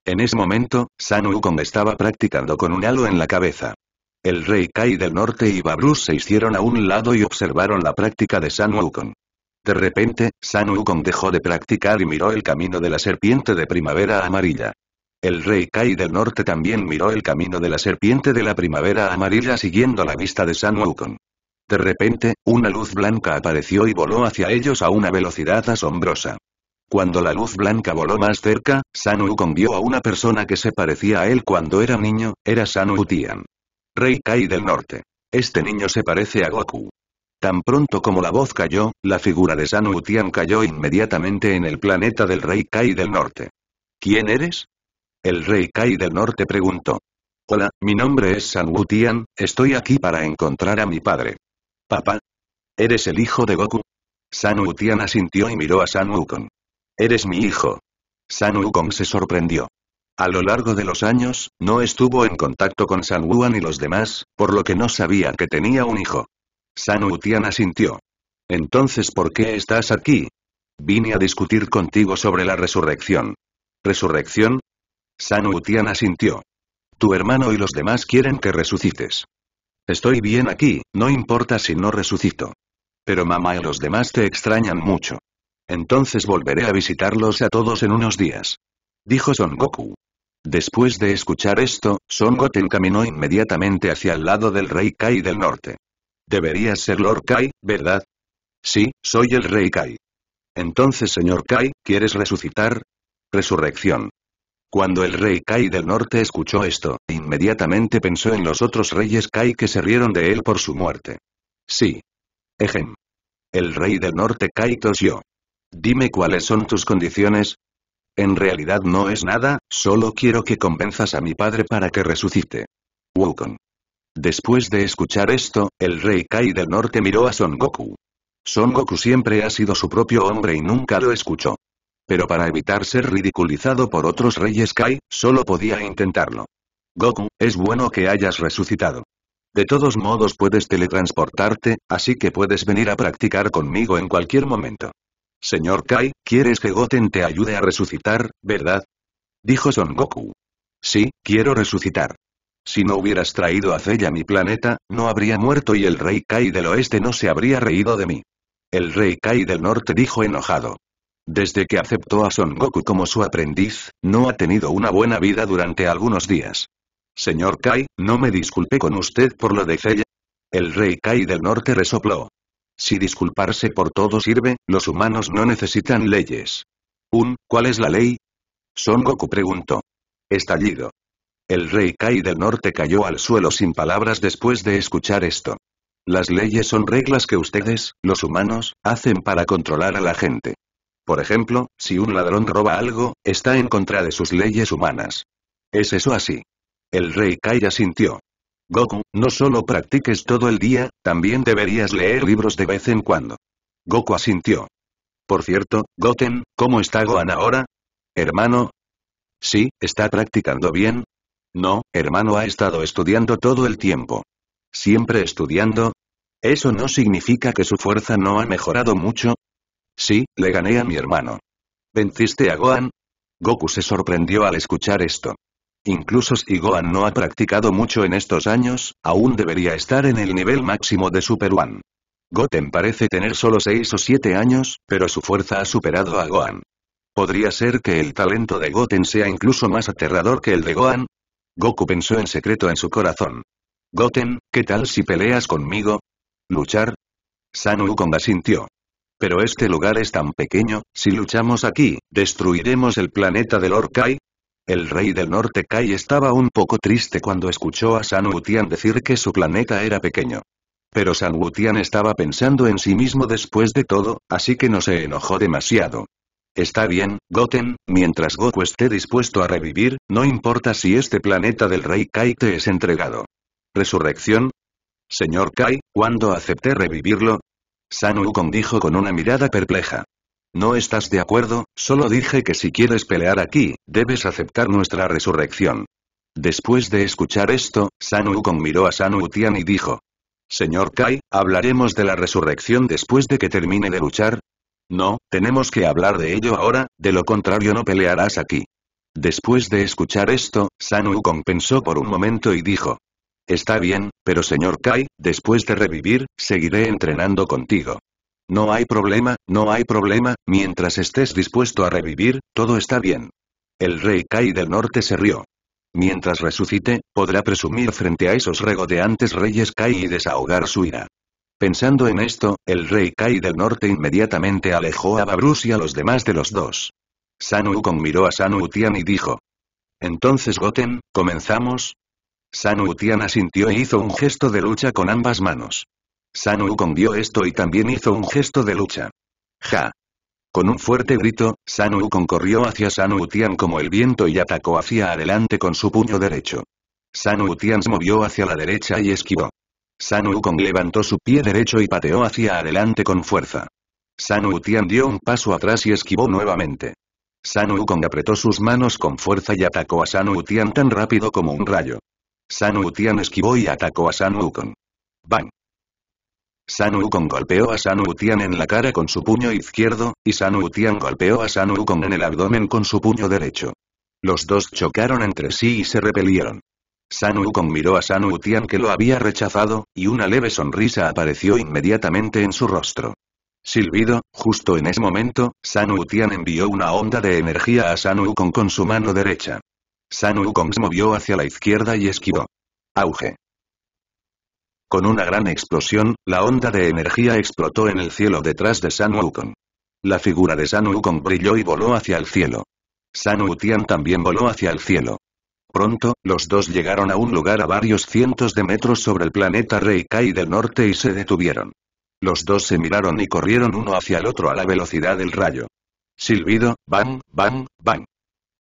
En ese momento, San Kong estaba practicando con un halo en la cabeza. El rey Kai del norte y Babrus se hicieron a un lado y observaron la práctica de San Wukong. De repente, San Kong dejó de practicar y miró el camino de la serpiente de primavera amarilla. El rey Kai del norte también miró el camino de la serpiente de la primavera amarilla siguiendo la vista de San Wukong. De repente, una luz blanca apareció y voló hacia ellos a una velocidad asombrosa. Cuando la luz blanca voló más cerca, San Wukong vio a una persona que se parecía a él cuando era niño, era San Wutian. Rey Kai del norte. Este niño se parece a Goku. Tan pronto como la voz cayó, la figura de San Wutian cayó inmediatamente en el planeta del Rey Kai del norte. ¿Quién eres? El rey Kai del norte preguntó. Hola, mi nombre es San Wu estoy aquí para encontrar a mi padre. Papá. ¿Eres el hijo de Goku? San Wu asintió y miró a San Wukong. Eres mi hijo. San Wukong se sorprendió. A lo largo de los años, no estuvo en contacto con San Wuan y los demás, por lo que no sabía que tenía un hijo. San Wutian asintió. Entonces ¿por qué estás aquí? Vine a discutir contigo sobre la resurrección. ¿Resurrección? Utian asintió. Tu hermano y los demás quieren que resucites. Estoy bien aquí, no importa si no resucito. Pero mamá y los demás te extrañan mucho. Entonces volveré a visitarlos a todos en unos días. Dijo Son Goku. Después de escuchar esto, Son Goten caminó inmediatamente hacia el lado del Rey Kai del Norte. Deberías ser Lord Kai, ¿verdad? Sí, soy el Rey Kai. Entonces señor Kai, ¿quieres resucitar? Resurrección. Cuando el rey Kai del norte escuchó esto, inmediatamente pensó en los otros reyes Kai que se rieron de él por su muerte. Sí. Ejem. El rey del norte Kai yo Dime cuáles son tus condiciones. En realidad no es nada, solo quiero que convenzas a mi padre para que resucite. Wukong. Después de escuchar esto, el rey Kai del norte miró a Son Goku. Son Goku siempre ha sido su propio hombre y nunca lo escuchó pero para evitar ser ridiculizado por otros reyes Kai, solo podía intentarlo. Goku, es bueno que hayas resucitado. De todos modos puedes teletransportarte, así que puedes venir a practicar conmigo en cualquier momento. Señor Kai, ¿quieres que Goten te ayude a resucitar, verdad? Dijo Son Goku. Sí, quiero resucitar. Si no hubieras traído a Zella mi planeta, no habría muerto y el rey Kai del oeste no se habría reído de mí. El rey Kai del norte dijo enojado. Desde que aceptó a Son Goku como su aprendiz, no ha tenido una buena vida durante algunos días. Señor Kai, no me disculpe con usted por lo de ella. El rey Kai del norte resopló. Si disculparse por todo sirve, los humanos no necesitan leyes. Un, ¿cuál es la ley? Son Goku preguntó. Estallido. El rey Kai del norte cayó al suelo sin palabras después de escuchar esto. Las leyes son reglas que ustedes, los humanos, hacen para controlar a la gente. Por ejemplo, si un ladrón roba algo, está en contra de sus leyes humanas. ¿Es eso así? El rey Kai asintió. Goku, no solo practiques todo el día, también deberías leer libros de vez en cuando. Goku asintió. Por cierto, Goten, ¿cómo está Gohan ahora? Hermano. Sí, está practicando bien. No, hermano ha estado estudiando todo el tiempo. ¿Siempre estudiando? Eso no significa que su fuerza no ha mejorado mucho, Sí, le gané a mi hermano. ¿Venciste a Gohan? Goku se sorprendió al escuchar esto. Incluso si Gohan no ha practicado mucho en estos años, aún debería estar en el nivel máximo de Super One. Goten parece tener solo 6 o 7 años, pero su fuerza ha superado a Gohan. ¿Podría ser que el talento de Goten sea incluso más aterrador que el de Gohan? Goku pensó en secreto en su corazón. Goten, ¿qué tal si peleas conmigo? ¿Luchar? Sanu Ukonga sintió. Pero este lugar es tan pequeño, si luchamos aquí, ¿destruiremos el planeta del Orkai? El rey del norte Kai estaba un poco triste cuando escuchó a San Wutian decir que su planeta era pequeño. Pero San Wutian estaba pensando en sí mismo después de todo, así que no se enojó demasiado. Está bien, Goten, mientras Goku esté dispuesto a revivir, no importa si este planeta del rey Kai te es entregado. Resurrección, Señor Kai, cuando acepté revivirlo, San Wukong dijo con una mirada perpleja. No estás de acuerdo, solo dije que si quieres pelear aquí, debes aceptar nuestra resurrección. Después de escuchar esto, San Wukong miró a San Utian y dijo. Señor Kai, ¿hablaremos de la resurrección después de que termine de luchar? No, tenemos que hablar de ello ahora, de lo contrario no pelearás aquí. Después de escuchar esto, San Wukong pensó por un momento y dijo. Está bien, pero señor Kai, después de revivir, seguiré entrenando contigo. No hay problema, no hay problema, mientras estés dispuesto a revivir, todo está bien. El rey Kai del norte se rió. Mientras resucite, podrá presumir frente a esos regodeantes reyes Kai y desahogar su ira. Pensando en esto, el rey Kai del norte inmediatamente alejó a Babrus y a los demás de los dos. San Ukon miró a San Tian y dijo. Entonces Goten, ¿comenzamos? San Utian asintió e hizo un gesto de lucha con ambas manos. San Wukong vio esto y también hizo un gesto de lucha. ¡Ja! Con un fuerte grito, San Wukong corrió hacia San Utian como el viento y atacó hacia adelante con su puño derecho. San Utian se movió hacia la derecha y esquivó. San Wukong levantó su pie derecho y pateó hacia adelante con fuerza. San Utian dio un paso atrás y esquivó nuevamente. San Wukong apretó sus manos con fuerza y atacó a San Utian tan rápido como un rayo. San Utian esquivó y atacó a San Wukong. ¡Bang! San Wukong golpeó a San Utian en la cara con su puño izquierdo, y San Utian golpeó a San Wukong en el abdomen con su puño derecho. Los dos chocaron entre sí y se repelieron. San Wukong miró a San Utian que lo había rechazado, y una leve sonrisa apareció inmediatamente en su rostro. Silbido, justo en ese momento, San Tian envió una onda de energía a San Wukong con su mano derecha. San Wukong se movió hacia la izquierda y esquivó. Auge. Con una gran explosión, la onda de energía explotó en el cielo detrás de San Wukong. La figura de San Wukong brilló y voló hacia el cielo. San Wutian también voló hacia el cielo. Pronto, los dos llegaron a un lugar a varios cientos de metros sobre el planeta Kai del norte y se detuvieron. Los dos se miraron y corrieron uno hacia el otro a la velocidad del rayo. Silbido, bang, bang, bang.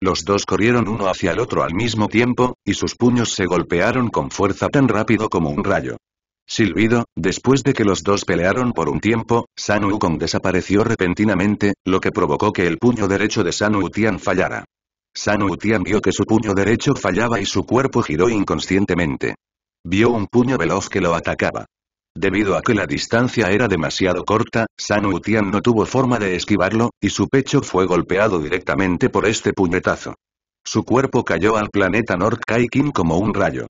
Los dos corrieron uno hacia el otro al mismo tiempo, y sus puños se golpearon con fuerza tan rápido como un rayo. Silbido, después de que los dos pelearon por un tiempo, San Wukong desapareció repentinamente, lo que provocó que el puño derecho de San Tian fallara. San Tian vio que su puño derecho fallaba y su cuerpo giró inconscientemente. Vio un puño veloz que lo atacaba. Debido a que la distancia era demasiado corta, San Utian no tuvo forma de esquivarlo, y su pecho fue golpeado directamente por este puñetazo. Su cuerpo cayó al planeta Kai Kim como un rayo.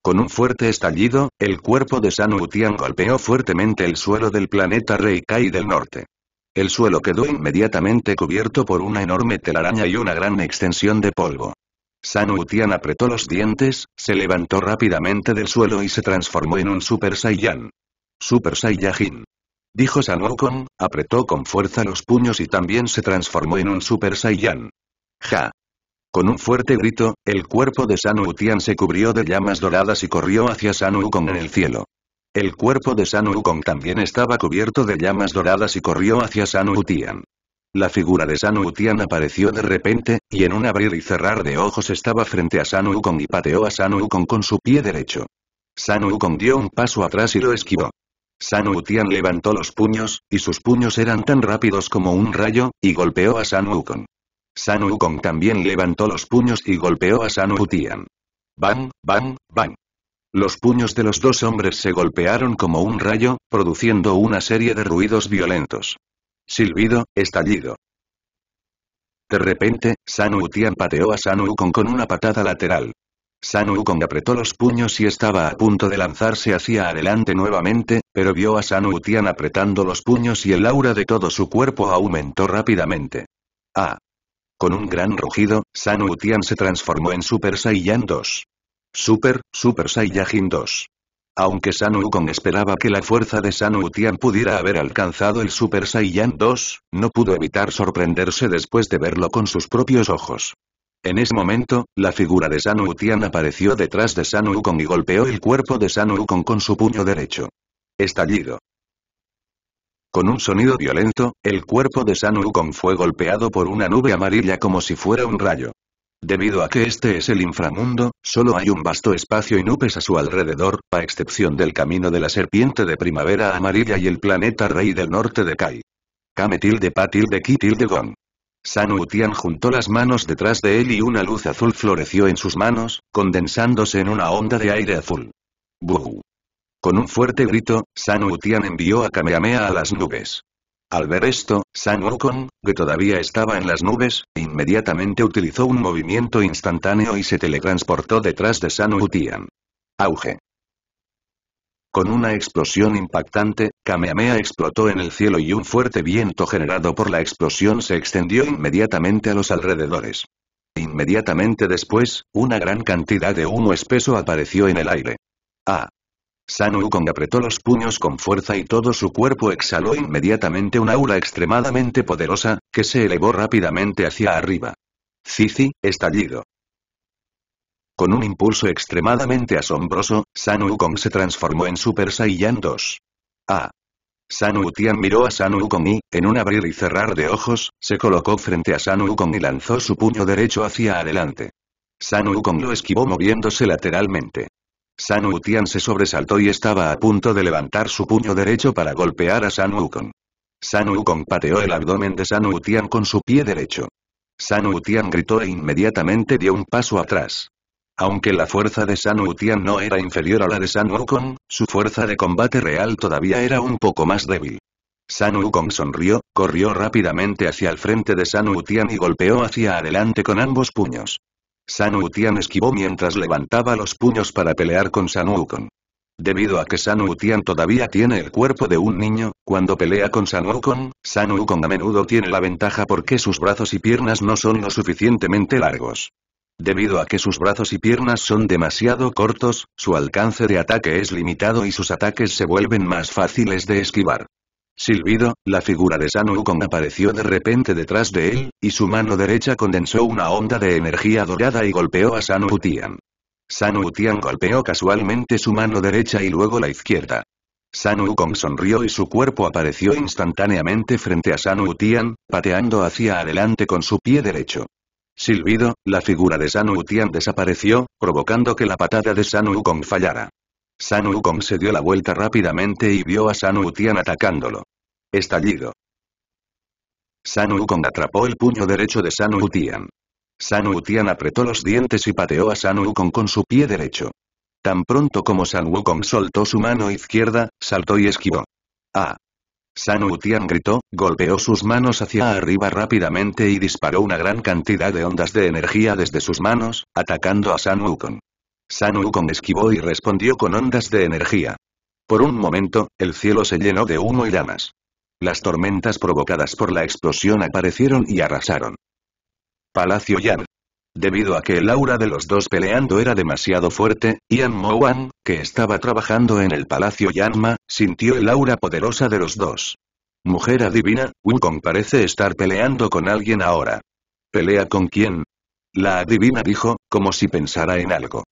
Con un fuerte estallido, el cuerpo de San Utian golpeó fuertemente el suelo del planeta Reikai del Norte. El suelo quedó inmediatamente cubierto por una enorme telaraña y una gran extensión de polvo. San Utian apretó los dientes, se levantó rápidamente del suelo y se transformó en un Super Saiyan. Super Saiyajin. Dijo San apretó con fuerza los puños y también se transformó en un Super Saiyan. ¡Ja! Con un fuerte grito, el cuerpo de San se cubrió de llamas doradas y corrió hacia San en el cielo. El cuerpo de San también estaba cubierto de llamas doradas y corrió hacia San La figura de San apareció de repente, y en un abrir y cerrar de ojos estaba frente a San y pateó a San con su pie derecho. San dio un paso atrás y lo esquivó. San Wutian levantó los puños, y sus puños eran tan rápidos como un rayo, y golpeó a San Wukong. San Wukong también levantó los puños y golpeó a San Wutian. Bang, bang, bang. Los puños de los dos hombres se golpearon como un rayo, produciendo una serie de ruidos violentos. Silbido, estallido. De repente, San Wutian pateó a San Wukong con una patada lateral. San Wukong apretó los puños y estaba a punto de lanzarse hacia adelante nuevamente, pero vio a San Tian apretando los puños y el aura de todo su cuerpo aumentó rápidamente. ¡Ah! Con un gran rugido, San Tian se transformó en Super Saiyan 2. Super, Super Saiyajin 2. Aunque San Wukong esperaba que la fuerza de San Tian pudiera haber alcanzado el Super Saiyan 2, no pudo evitar sorprenderse después de verlo con sus propios ojos. En ese momento, la figura de Sanu Utian apareció detrás de Sanu Ukon y golpeó el cuerpo de Sanu Ukon con su puño derecho. Estallido. Con un sonido violento, el cuerpo de Sanu Ukon fue golpeado por una nube amarilla como si fuera un rayo. Debido a que este es el inframundo, solo hay un vasto espacio y nubes a su alrededor, a excepción del camino de la serpiente de primavera amarilla y el planeta rey del norte de Kai. Kame tilde pa tilde ki tilde gong. San Utian juntó las manos detrás de él y una luz azul floreció en sus manos, condensándose en una onda de aire azul. ¡Buu! Con un fuerte grito, San Utian envió a Kamehameha a las nubes. Al ver esto, San Wukong, que todavía estaba en las nubes, inmediatamente utilizó un movimiento instantáneo y se teletransportó detrás de San Utian. Auge. Con una explosión impactante, Kamehameha explotó en el cielo y un fuerte viento generado por la explosión se extendió inmediatamente a los alrededores. Inmediatamente después, una gran cantidad de humo espeso apareció en el aire. ¡Ah! San Wukong apretó los puños con fuerza y todo su cuerpo exhaló inmediatamente una aura extremadamente poderosa, que se elevó rápidamente hacia arriba. Cici, estallido. Con un impulso extremadamente asombroso, San Wukong se transformó en Super Saiyan 2. ¡Ah! San Tian miró a San Wukong y, en un abrir y cerrar de ojos, se colocó frente a San Wukong y lanzó su puño derecho hacia adelante. San Wukong lo esquivó moviéndose lateralmente. San Tian se sobresaltó y estaba a punto de levantar su puño derecho para golpear a San Wukong. San Wukong pateó el abdomen de San Tian con su pie derecho. San Tian gritó e inmediatamente dio un paso atrás. Aunque la fuerza de San Utian no era inferior a la de San Wukong, su fuerza de combate real todavía era un poco más débil. San Wukong sonrió, corrió rápidamente hacia el frente de San Utian y golpeó hacia adelante con ambos puños. San Utian esquivó mientras levantaba los puños para pelear con San Wukong. Debido a que San Utian todavía tiene el cuerpo de un niño, cuando pelea con San Wukong, San Wukong a menudo tiene la ventaja porque sus brazos y piernas no son lo suficientemente largos. Debido a que sus brazos y piernas son demasiado cortos, su alcance de ataque es limitado y sus ataques se vuelven más fáciles de esquivar. Silbido, la figura de San Kong apareció de repente detrás de él, y su mano derecha condensó una onda de energía dorada y golpeó a San Utian. San Utian golpeó casualmente su mano derecha y luego la izquierda. San Kong sonrió y su cuerpo apareció instantáneamente frente a San Utian, pateando hacia adelante con su pie derecho. Silbido, la figura de San Tian desapareció, provocando que la patada de San Wukong fallara. San Wukong se dio la vuelta rápidamente y vio a San Tian atacándolo. Estallido. San Wukong atrapó el puño derecho de San Tian. San Tian apretó los dientes y pateó a San Wukong con su pie derecho. Tan pronto como San Wukong soltó su mano izquierda, saltó y esquivó. ¡Ah! San Tian gritó, golpeó sus manos hacia arriba rápidamente y disparó una gran cantidad de ondas de energía desde sus manos, atacando a San Wukong. San Wukong esquivó y respondió con ondas de energía. Por un momento, el cielo se llenó de humo y llamas. Las tormentas provocadas por la explosión aparecieron y arrasaron. Palacio Yan. Debido a que el aura de los dos peleando era demasiado fuerte, Ian Mowan, que estaba trabajando en el Palacio Yanma, sintió el aura poderosa de los dos. Mujer adivina, Wukong parece estar peleando con alguien ahora. ¿Pelea con quién? La adivina dijo, como si pensara en algo.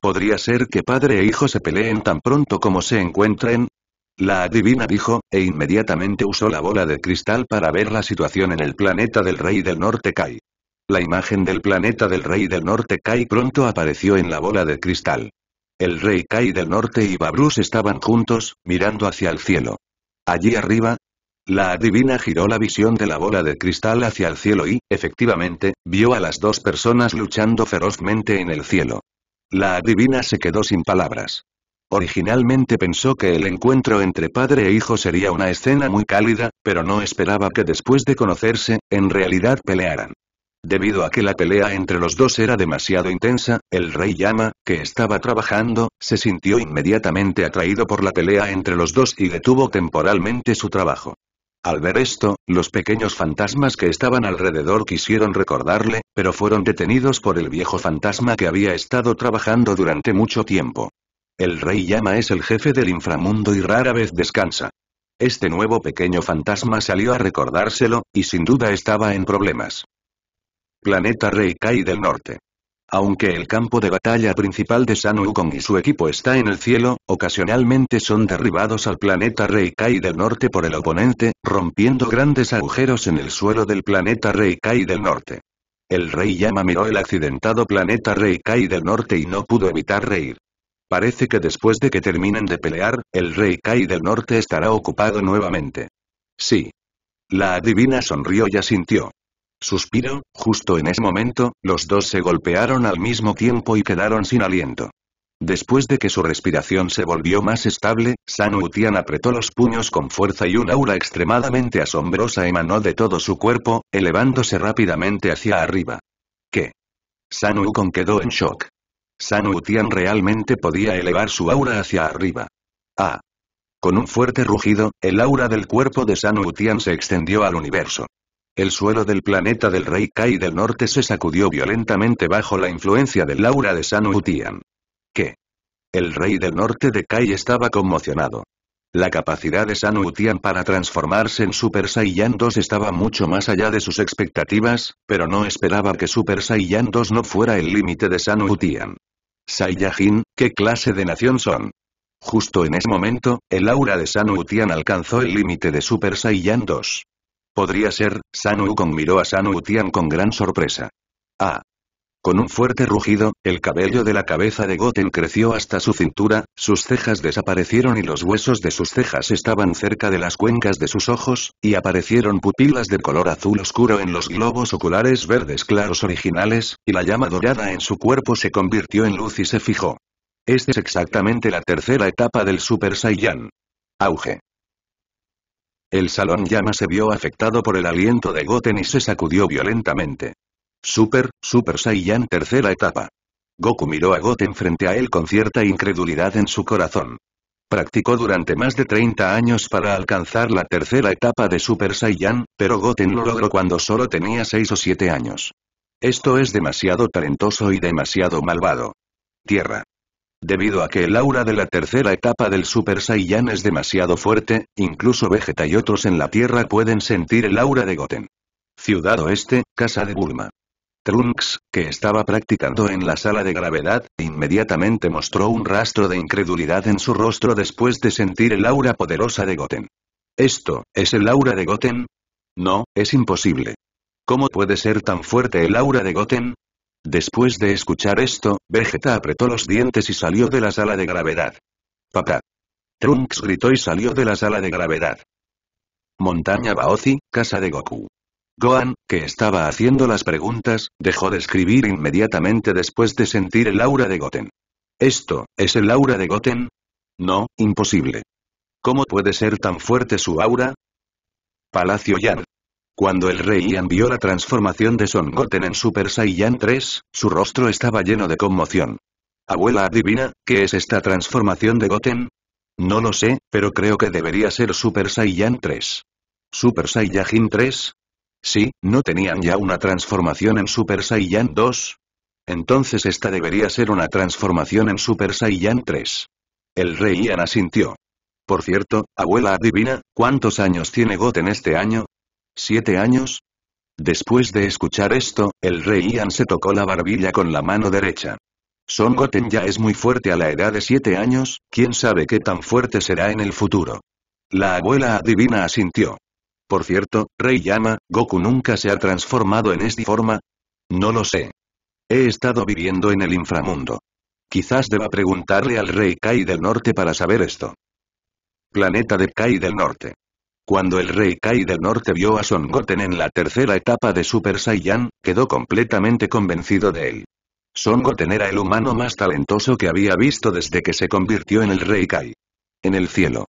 ¿Podría ser que padre e hijo se peleen tan pronto como se encuentren? La adivina dijo, e inmediatamente usó la bola de cristal para ver la situación en el planeta del rey del norte Kai. La imagen del planeta del Rey del Norte Kai pronto apareció en la bola de cristal. El Rey Kai del Norte y Babrus estaban juntos, mirando hacia el cielo. Allí arriba, la adivina giró la visión de la bola de cristal hacia el cielo y, efectivamente, vio a las dos personas luchando ferozmente en el cielo. La adivina se quedó sin palabras. Originalmente pensó que el encuentro entre padre e hijo sería una escena muy cálida, pero no esperaba que después de conocerse, en realidad pelearan. Debido a que la pelea entre los dos era demasiado intensa, el rey Yama, que estaba trabajando, se sintió inmediatamente atraído por la pelea entre los dos y detuvo temporalmente su trabajo. Al ver esto, los pequeños fantasmas que estaban alrededor quisieron recordarle, pero fueron detenidos por el viejo fantasma que había estado trabajando durante mucho tiempo. El rey Yama es el jefe del inframundo y rara vez descansa. Este nuevo pequeño fantasma salió a recordárselo, y sin duda estaba en problemas planeta Reikai del norte. Aunque el campo de batalla principal de San Wukong y su equipo está en el cielo, ocasionalmente son derribados al planeta Reikai del norte por el oponente, rompiendo grandes agujeros en el suelo del planeta Reikai del norte. El rey Yama miró el accidentado planeta Reikai del norte y no pudo evitar reír. Parece que después de que terminen de pelear, el rey Kai del norte estará ocupado nuevamente. Sí. La adivina sonrió y asintió. Suspiro, justo en ese momento, los dos se golpearon al mismo tiempo y quedaron sin aliento. Después de que su respiración se volvió más estable, San Utian apretó los puños con fuerza y un aura extremadamente asombrosa emanó de todo su cuerpo, elevándose rápidamente hacia arriba. ¿Qué? San Wukong quedó en shock. San Utian realmente podía elevar su aura hacia arriba. ¡Ah! Con un fuerte rugido, el aura del cuerpo de San Utian se extendió al universo. El suelo del planeta del Rey Kai del Norte se sacudió violentamente bajo la influencia del aura de San Utian. ¿Qué? El Rey del Norte de Kai estaba conmocionado. La capacidad de San Utian para transformarse en Super Saiyan 2 estaba mucho más allá de sus expectativas, pero no esperaba que Super Saiyan 2 no fuera el límite de San Utian. Saiyajin, ¿qué clase de nación son? Justo en ese momento, el aura de San Utian alcanzó el límite de Super Saiyan 2. Podría ser, Sanu con miró a San tian con gran sorpresa. Ah. Con un fuerte rugido, el cabello de la cabeza de Goten creció hasta su cintura, sus cejas desaparecieron y los huesos de sus cejas estaban cerca de las cuencas de sus ojos, y aparecieron pupilas de color azul oscuro en los globos oculares verdes claros originales, y la llama dorada en su cuerpo se convirtió en luz y se fijó. Esta es exactamente la tercera etapa del Super Saiyan. Auge. El salón llama se vio afectado por el aliento de Goten y se sacudió violentamente. Super, Super Saiyan tercera etapa. Goku miró a Goten frente a él con cierta incredulidad en su corazón. Practicó durante más de 30 años para alcanzar la tercera etapa de Super Saiyan, pero Goten lo logró cuando solo tenía 6 o 7 años. Esto es demasiado talentoso y demasiado malvado. Tierra. Debido a que el aura de la tercera etapa del Super Saiyan es demasiado fuerte, incluso Vegeta y otros en la Tierra pueden sentir el aura de Goten. Ciudad Oeste, Casa de Bulma. Trunks, que estaba practicando en la sala de gravedad, inmediatamente mostró un rastro de incredulidad en su rostro después de sentir el aura poderosa de Goten. ¿Esto, es el aura de Goten? No, es imposible. ¿Cómo puede ser tan fuerte el aura de Goten? Después de escuchar esto, Vegeta apretó los dientes y salió de la sala de gravedad. Papá. Trunks gritó y salió de la sala de gravedad. Montaña Baozi, casa de Goku. Gohan, que estaba haciendo las preguntas, dejó de escribir inmediatamente después de sentir el aura de Goten. ¿Esto, es el aura de Goten? No, imposible. ¿Cómo puede ser tan fuerte su aura? Palacio Yar. Cuando el rey Ian vio la transformación de Son Goten en Super Saiyan 3, su rostro estaba lleno de conmoción. Abuela adivina, ¿qué es esta transformación de Goten? No lo sé, pero creo que debería ser Super Saiyan 3. ¿Super Saiyajin 3? Sí, ¿no tenían ya una transformación en Super Saiyan 2? Entonces esta debería ser una transformación en Super Saiyan 3. El rey Ian asintió. Por cierto, abuela adivina, ¿cuántos años tiene Goten este año? ¿Siete años? Después de escuchar esto, el rey Ian se tocó la barbilla con la mano derecha. Son Goten ya es muy fuerte a la edad de siete años, quién sabe qué tan fuerte será en el futuro. La abuela adivina asintió. Por cierto, Rey Yama, Goku nunca se ha transformado en esta forma. No lo sé. He estado viviendo en el inframundo. Quizás deba preguntarle al rey Kai del Norte para saber esto. Planeta de Kai del Norte. Cuando el rey Kai del Norte vio a Son Goten en la tercera etapa de Super Saiyan, quedó completamente convencido de él. Son Goten era el humano más talentoso que había visto desde que se convirtió en el rey Kai. En el cielo.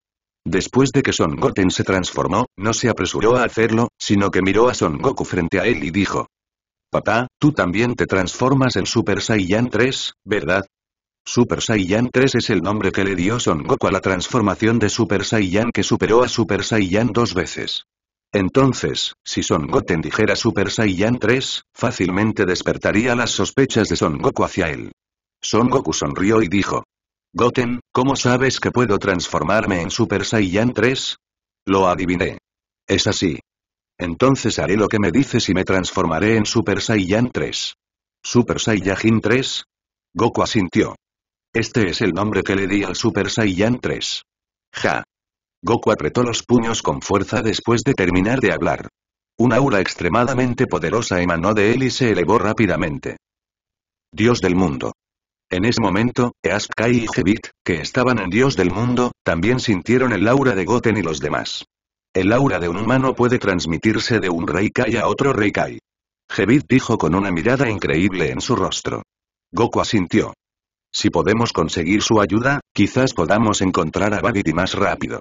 Después de que Son Goten se transformó, no se apresuró a hacerlo, sino que miró a Son Goku frente a él y dijo. Papá, tú también te transformas en Super Saiyan 3, ¿verdad? Super Saiyan 3 es el nombre que le dio Son Goku a la transformación de Super Saiyan que superó a Super Saiyan dos veces. Entonces, si Son Goten dijera Super Saiyan 3, fácilmente despertaría las sospechas de Son Goku hacia él. Son Goku sonrió y dijo. Goten, ¿cómo sabes que puedo transformarme en Super Saiyan 3? Lo adiviné. Es así. Entonces haré lo que me dices y me transformaré en Super Saiyan 3. ¿Super Saiyajin 3? Goku asintió. Este es el nombre que le di al Super Saiyan 3. Ja. Goku apretó los puños con fuerza después de terminar de hablar. Una aura extremadamente poderosa emanó de él y se elevó rápidamente. Dios del mundo. En ese momento, Easkai y Gebit, que estaban en Dios del mundo, también sintieron el aura de Goten y los demás. El aura de un humano puede transmitirse de un Reikai a otro Reikai. Gebit dijo con una mirada increíble en su rostro. Goku asintió. Si podemos conseguir su ayuda, quizás podamos encontrar a Babidi más rápido.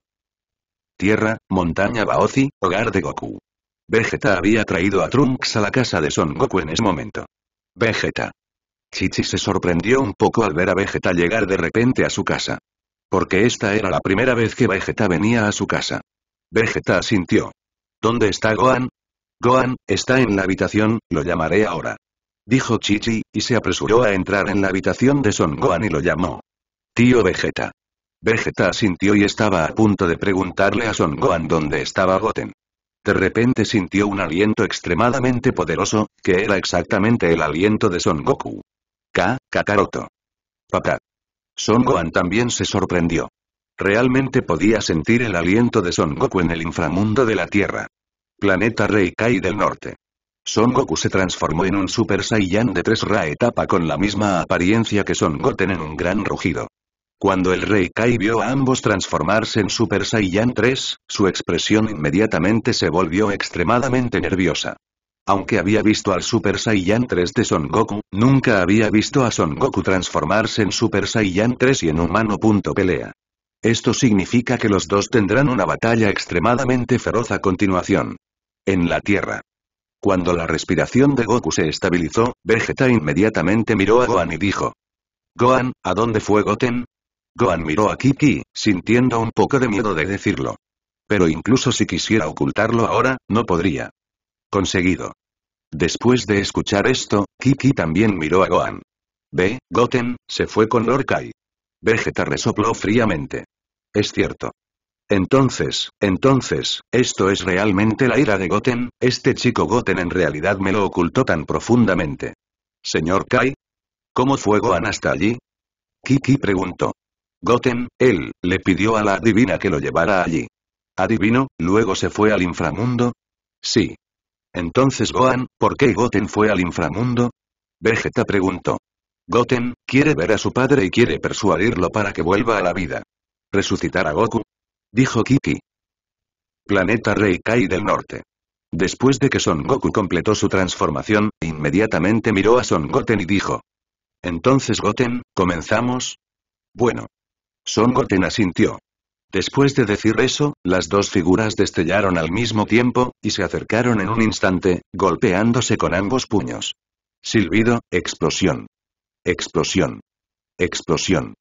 Tierra, montaña Baozi, hogar de Goku. Vegeta había traído a Trunks a la casa de Son Goku en ese momento. Vegeta. Chichi se sorprendió un poco al ver a Vegeta llegar de repente a su casa. Porque esta era la primera vez que Vegeta venía a su casa. Vegeta asintió. ¿Dónde está Gohan? Gohan, está en la habitación, lo llamaré ahora dijo Chichi, y se apresuró a entrar en la habitación de Son Gohan y lo llamó. Tío Vegeta. Vegeta sintió y estaba a punto de preguntarle a Son Gohan dónde estaba Goten. De repente sintió un aliento extremadamente poderoso, que era exactamente el aliento de Son Goku. ka Kakaroto. Papá. Son Gohan también se sorprendió. Realmente podía sentir el aliento de Son Goku en el inframundo de la Tierra. Planeta Kai del Norte. Son Goku se transformó en un Super Saiyan de 3 Ra etapa con la misma apariencia que Son Goten en un gran rugido. Cuando el Rey Kai vio a ambos transformarse en Super Saiyan 3, su expresión inmediatamente se volvió extremadamente nerviosa. Aunque había visto al Super Saiyan 3 de Son Goku, nunca había visto a Son Goku transformarse en Super Saiyan 3 y en humano. Pelea. Esto significa que los dos tendrán una batalla extremadamente feroz a continuación. En la Tierra. Cuando la respiración de Goku se estabilizó, Vegeta inmediatamente miró a Gohan y dijo. Gohan, ¿a dónde fue Goten? Gohan miró a Kiki, sintiendo un poco de miedo de decirlo. Pero incluso si quisiera ocultarlo ahora, no podría. Conseguido. Después de escuchar esto, Kiki también miró a Gohan. Ve, Goten, se fue con Lord Vegeta resopló fríamente. Es cierto. Entonces, entonces, esto es realmente la ira de Goten, este chico Goten en realidad me lo ocultó tan profundamente. Señor Kai. ¿Cómo fue Gohan hasta allí? Kiki preguntó. Goten, él, le pidió a la adivina que lo llevara allí. ¿Adivino, luego se fue al inframundo? Sí. Entonces Gohan, ¿por qué Goten fue al inframundo? Vegeta preguntó. Goten, quiere ver a su padre y quiere persuadirlo para que vuelva a la vida. Resucitar a Goku, dijo Kiki. Planeta Kai del Norte. Después de que Son Goku completó su transformación, inmediatamente miró a Son Goten y dijo. Entonces Goten, ¿comenzamos? Bueno. Son Goten asintió. Después de decir eso, las dos figuras destellaron al mismo tiempo, y se acercaron en un instante, golpeándose con ambos puños. Silbido, explosión. Explosión. Explosión.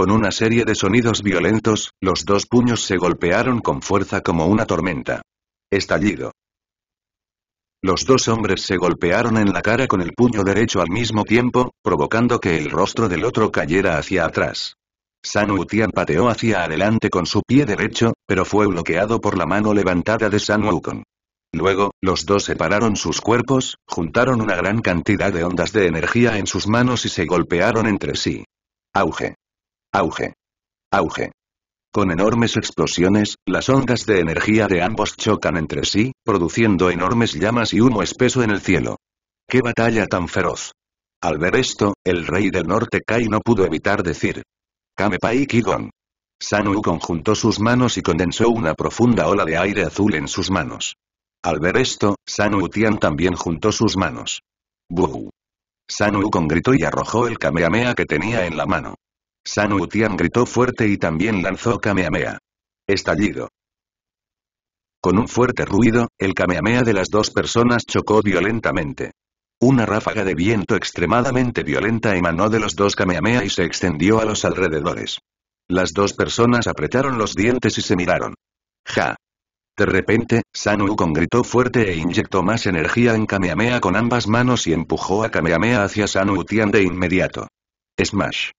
Con una serie de sonidos violentos, los dos puños se golpearon con fuerza como una tormenta. Estallido. Los dos hombres se golpearon en la cara con el puño derecho al mismo tiempo, provocando que el rostro del otro cayera hacia atrás. San Utian pateó hacia adelante con su pie derecho, pero fue bloqueado por la mano levantada de San Wukong. Luego, los dos separaron sus cuerpos, juntaron una gran cantidad de ondas de energía en sus manos y se golpearon entre sí. Auge. Auge. Auge. Con enormes explosiones, las ondas de energía de ambos chocan entre sí, produciendo enormes llamas y humo espeso en el cielo. ¡Qué batalla tan feroz! Al ver esto, el rey del norte Kai no pudo evitar decir. Kamepai Kigon. Sanu conjuntó sus manos y condensó una profunda ola de aire azul en sus manos. Al ver esto, Sanu Tian también juntó sus manos. Buu. Sanu con gritó y arrojó el Kameamea que tenía en la mano. San Utian gritó fuerte y también lanzó Kamehameha. Estallido. Con un fuerte ruido, el Kamehameha de las dos personas chocó violentamente. Una ráfaga de viento extremadamente violenta emanó de los dos Kamehameha y se extendió a los alrededores. Las dos personas apretaron los dientes y se miraron. ¡Ja! De repente, San con gritó fuerte e inyectó más energía en Kamehameha con ambas manos y empujó a Kamehameha hacia San de inmediato. Smash.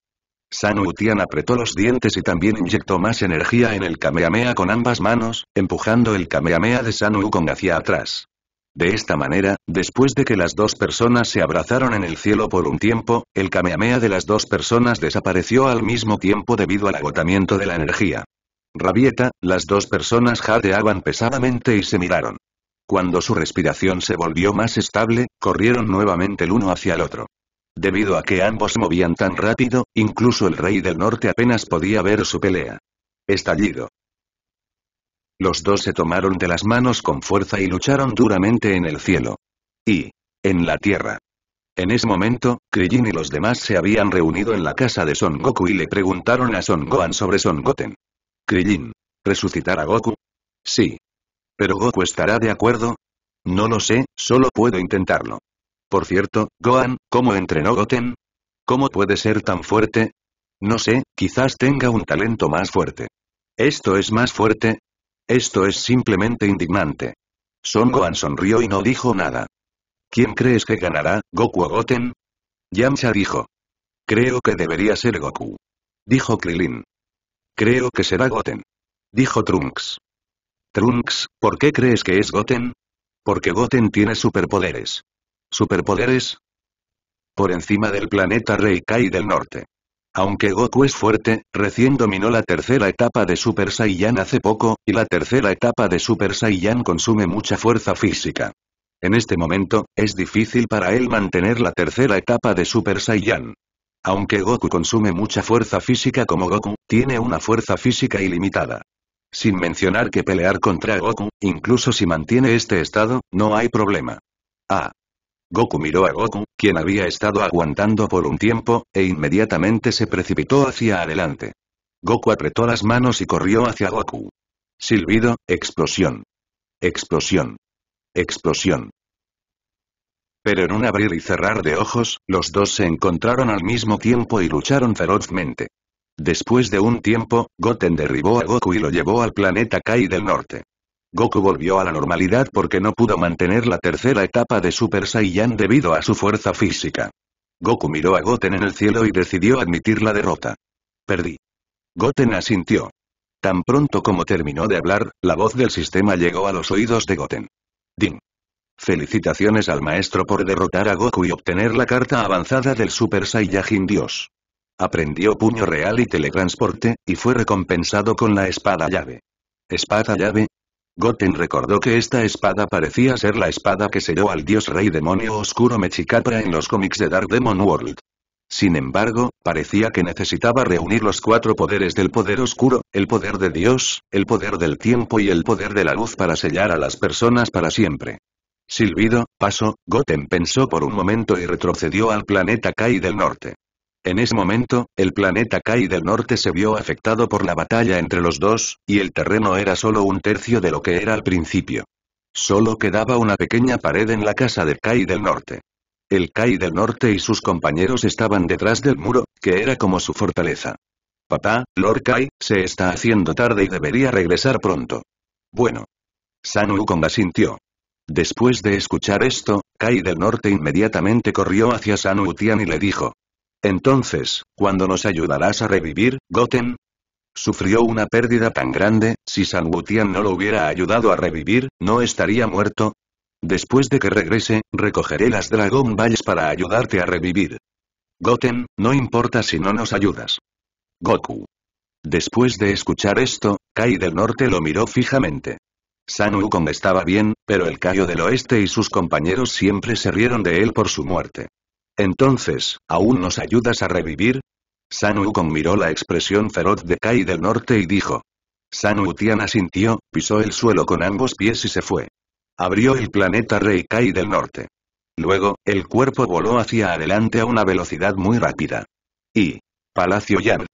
San Utian apretó los dientes y también inyectó más energía en el Kamehameha con ambas manos, empujando el Kamehameha de San Wukong hacia atrás. De esta manera, después de que las dos personas se abrazaron en el cielo por un tiempo, el Kamehameha de las dos personas desapareció al mismo tiempo debido al agotamiento de la energía. Rabieta, las dos personas jadeaban pesadamente y se miraron. Cuando su respiración se volvió más estable, corrieron nuevamente el uno hacia el otro. Debido a que ambos movían tan rápido, incluso el rey del norte apenas podía ver su pelea. Estallido. Los dos se tomaron de las manos con fuerza y lucharon duramente en el cielo. Y. en la tierra. En ese momento, Krillin y los demás se habían reunido en la casa de Son Goku y le preguntaron a Son Gohan sobre Son Goten. Krillin. ¿Resucitar a Goku? Sí. ¿Pero Goku estará de acuerdo? No lo sé, solo puedo intentarlo. Por cierto, Gohan, ¿cómo entrenó Goten? ¿Cómo puede ser tan fuerte? No sé, quizás tenga un talento más fuerte. ¿Esto es más fuerte? Esto es simplemente indignante. Son Gohan sonrió y no dijo nada. ¿Quién crees que ganará, Goku o Goten? Yamcha dijo. Creo que debería ser Goku. Dijo Krilin. Creo que será Goten. Dijo Trunks. Trunks, ¿por qué crees que es Goten? Porque Goten tiene superpoderes. Superpoderes. Por encima del planeta Reikai del Norte. Aunque Goku es fuerte, recién dominó la tercera etapa de Super Saiyan hace poco, y la tercera etapa de Super Saiyan consume mucha fuerza física. En este momento, es difícil para él mantener la tercera etapa de Super Saiyan. Aunque Goku consume mucha fuerza física como Goku, tiene una fuerza física ilimitada. Sin mencionar que pelear contra Goku, incluso si mantiene este estado, no hay problema. Ah, Goku miró a Goku, quien había estado aguantando por un tiempo, e inmediatamente se precipitó hacia adelante. Goku apretó las manos y corrió hacia Goku. Silbido, explosión. Explosión. Explosión. Pero en un abrir y cerrar de ojos, los dos se encontraron al mismo tiempo y lucharon ferozmente. Después de un tiempo, Goten derribó a Goku y lo llevó al planeta Kai del norte. Goku volvió a la normalidad porque no pudo mantener la tercera etapa de Super Saiyan debido a su fuerza física. Goku miró a Goten en el cielo y decidió admitir la derrota. Perdí. Goten asintió. Tan pronto como terminó de hablar, la voz del sistema llegó a los oídos de Goten. Din. Felicitaciones al maestro por derrotar a Goku y obtener la carta avanzada del Super Saiyajin Dios. Aprendió puño real y teletransporte, y fue recompensado con la espada llave. Espada llave, Goten recordó que esta espada parecía ser la espada que selló al dios rey demonio oscuro Mechikapra en los cómics de Dark Demon World. Sin embargo, parecía que necesitaba reunir los cuatro poderes del poder oscuro, el poder de Dios, el poder del tiempo y el poder de la luz para sellar a las personas para siempre. Silbido, paso, Goten pensó por un momento y retrocedió al planeta Kai del norte. En ese momento, el planeta Kai del norte se vio afectado por la batalla entre los dos, y el terreno era solo un tercio de lo que era al principio. Solo quedaba una pequeña pared en la casa de Kai del norte. El Kai del norte y sus compañeros estaban detrás del muro, que era como su fortaleza. Papá, Lord Kai, se está haciendo tarde y debería regresar pronto. Bueno. Sanu Wukong sintió. Después de escuchar esto, Kai del Norte inmediatamente corrió hacia Sanu Tian y le dijo. Entonces, ¿cuándo nos ayudarás a revivir, Goten? Sufrió una pérdida tan grande, si San Wutian no lo hubiera ayudado a revivir, ¿no estaría muerto? Después de que regrese, recogeré las Dragon Balls para ayudarte a revivir. Goten, no importa si no nos ayudas. Goku. Después de escuchar esto, Kai del norte lo miró fijamente. San Wukong estaba bien, pero el Kaio del oeste y sus compañeros siempre se rieron de él por su muerte. Entonces, ¿aún nos ayudas a revivir? San Wukong miró la expresión feroz de Kai del norte y dijo. San Tian asintió, pisó el suelo con ambos pies y se fue. Abrió el planeta Rey Kai del norte. Luego, el cuerpo voló hacia adelante a una velocidad muy rápida. Y... Palacio Yan.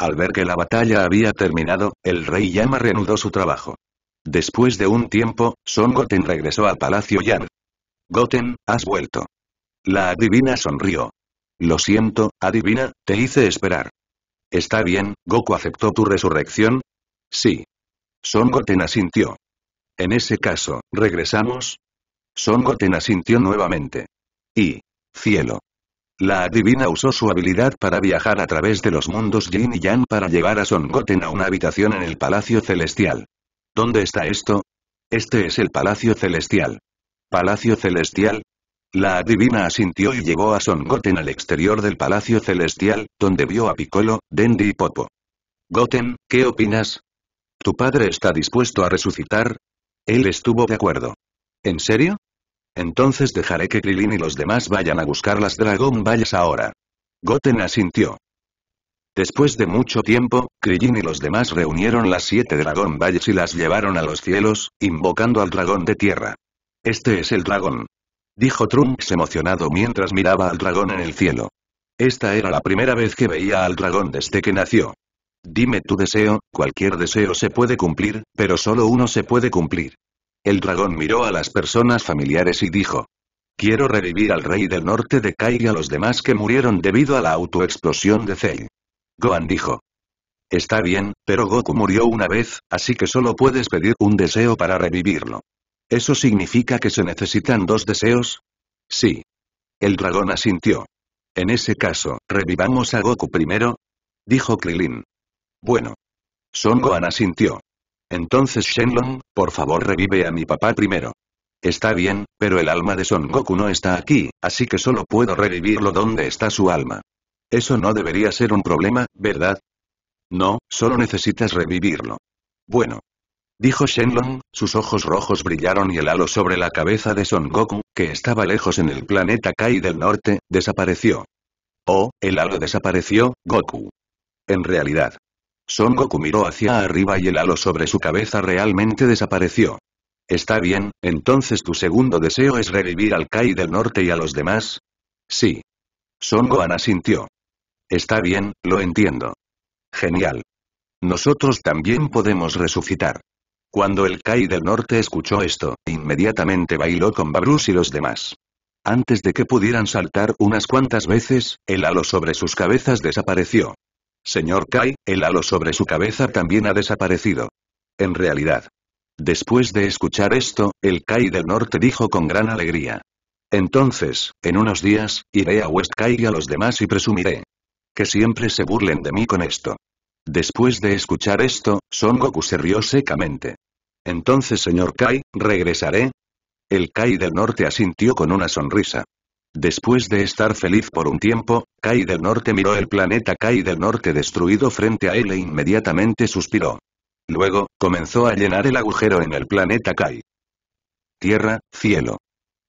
Al ver que la batalla había terminado, el rey Yama reanudó su trabajo. Después de un tiempo, Son Goten regresó a Palacio Yan. Goten, has vuelto. La adivina sonrió. Lo siento, adivina, te hice esperar. Está bien, Goku aceptó tu resurrección. Sí. Son Goten asintió. En ese caso, ¿regresamos? Son Goten asintió nuevamente. Y. Cielo. La adivina usó su habilidad para viajar a través de los mundos Yin y Yang para llevar a Son Goten a una habitación en el Palacio Celestial. ¿Dónde está esto? Este es el Palacio Celestial. Palacio Celestial, la adivina asintió y llevó a Son Goten al exterior del Palacio Celestial, donde vio a Piccolo, Dendi y Popo. Goten, ¿qué opinas? ¿Tu padre está dispuesto a resucitar? Él estuvo de acuerdo. ¿En serio? Entonces dejaré que Krilin y los demás vayan a buscar las Dragon Balls ahora. Goten asintió. Después de mucho tiempo, Krillin y los demás reunieron las siete Dragon Valles y las llevaron a los cielos, invocando al dragón de tierra. Este es el dragón. Dijo Trunks emocionado mientras miraba al dragón en el cielo. Esta era la primera vez que veía al dragón desde que nació. Dime tu deseo, cualquier deseo se puede cumplir, pero solo uno se puede cumplir. El dragón miró a las personas familiares y dijo. Quiero revivir al rey del norte de Kai y a los demás que murieron debido a la autoexplosión de Zell. Gohan dijo. Está bien, pero Goku murió una vez, así que solo puedes pedir un deseo para revivirlo. ¿Eso significa que se necesitan dos deseos? Sí. El dragón asintió. En ese caso, ¿revivamos a Goku primero? Dijo Krilin. Bueno. Son Gohan asintió. Entonces Shenlong, por favor revive a mi papá primero. Está bien, pero el alma de Son Goku no está aquí, así que solo puedo revivirlo donde está su alma. Eso no debería ser un problema, ¿verdad? No, solo necesitas revivirlo. Bueno, Dijo Shenlong, sus ojos rojos brillaron y el halo sobre la cabeza de Son Goku, que estaba lejos en el planeta Kai del norte, desapareció. Oh, el halo desapareció, Goku. En realidad. Son Goku miró hacia arriba y el halo sobre su cabeza realmente desapareció. Está bien, entonces tu segundo deseo es revivir al Kai del norte y a los demás. Sí. Son Gohan asintió. Está bien, lo entiendo. Genial. Nosotros también podemos resucitar. Cuando el Kai del norte escuchó esto, inmediatamente bailó con Babrus y los demás. Antes de que pudieran saltar unas cuantas veces, el halo sobre sus cabezas desapareció. Señor Kai, el halo sobre su cabeza también ha desaparecido. En realidad. Después de escuchar esto, el Kai del norte dijo con gran alegría. Entonces, en unos días, iré a West Kai y a los demás y presumiré. Que siempre se burlen de mí con esto. Después de escuchar esto, Son Goku se rió secamente. Entonces señor Kai, ¿regresaré? El Kai del norte asintió con una sonrisa. Después de estar feliz por un tiempo, Kai del norte miró el planeta Kai del norte destruido frente a él e inmediatamente suspiró. Luego, comenzó a llenar el agujero en el planeta Kai. Tierra, cielo.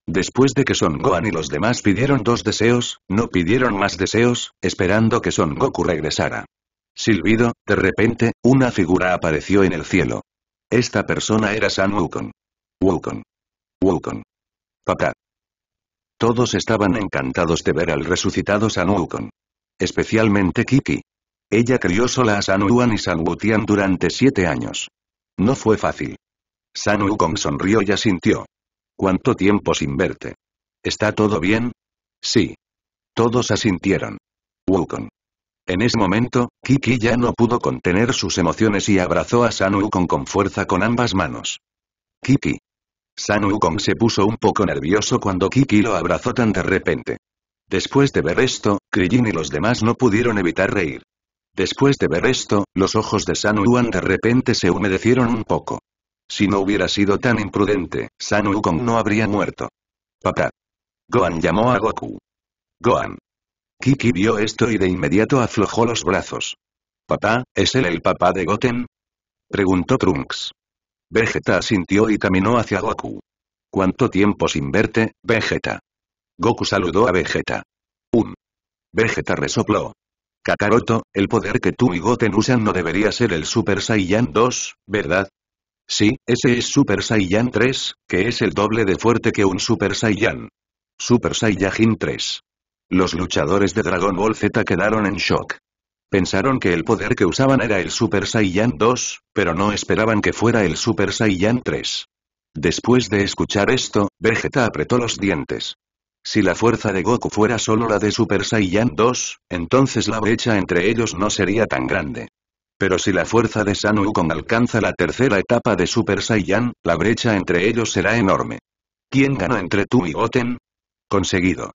Después de que Son Gohan y los demás pidieron dos deseos, no pidieron más deseos, esperando que Son Goku regresara. Silbido, de repente, una figura apareció en el cielo. Esta persona era San Wukong. Wukong. Wukong. Papá. Todos estaban encantados de ver al resucitado San Wukong. Especialmente Kiki. Ella crió sola a San Yuan y San Wutian durante siete años. No fue fácil. San Wukong sonrió y asintió. ¿Cuánto tiempo sin verte? ¿Está todo bien? Sí. Todos asintieron. Wukong. En ese momento, Kiki ya no pudo contener sus emociones y abrazó a San con fuerza con ambas manos. Kiki. San se puso un poco nervioso cuando Kiki lo abrazó tan de repente. Después de ver esto, Krillin y los demás no pudieron evitar reír. Después de ver esto, los ojos de San de repente se humedecieron un poco. Si no hubiera sido tan imprudente, San no habría muerto. Papá. Gohan llamó a Goku. Gohan. Kiki vio esto y de inmediato aflojó los brazos. ¿Papá, es él el papá de Goten? Preguntó Trunks. Vegeta asintió y caminó hacia Goku. ¿Cuánto tiempo sin verte, Vegeta? Goku saludó a Vegeta. Un. Vegeta resopló. Kakaroto, el poder que tú y Goten usan no debería ser el Super Saiyan 2, ¿verdad? Sí, ese es Super Saiyan 3, que es el doble de fuerte que un Super Saiyan. Super Saiyajin 3. Los luchadores de Dragon Ball Z quedaron en shock. Pensaron que el poder que usaban era el Super Saiyan 2, pero no esperaban que fuera el Super Saiyan 3. Después de escuchar esto, Vegeta apretó los dientes. Si la fuerza de Goku fuera solo la de Super Saiyan 2, entonces la brecha entre ellos no sería tan grande. Pero si la fuerza de San Wukong alcanza la tercera etapa de Super Saiyan, la brecha entre ellos será enorme. ¿Quién ganó entre tú y Goten? Conseguido.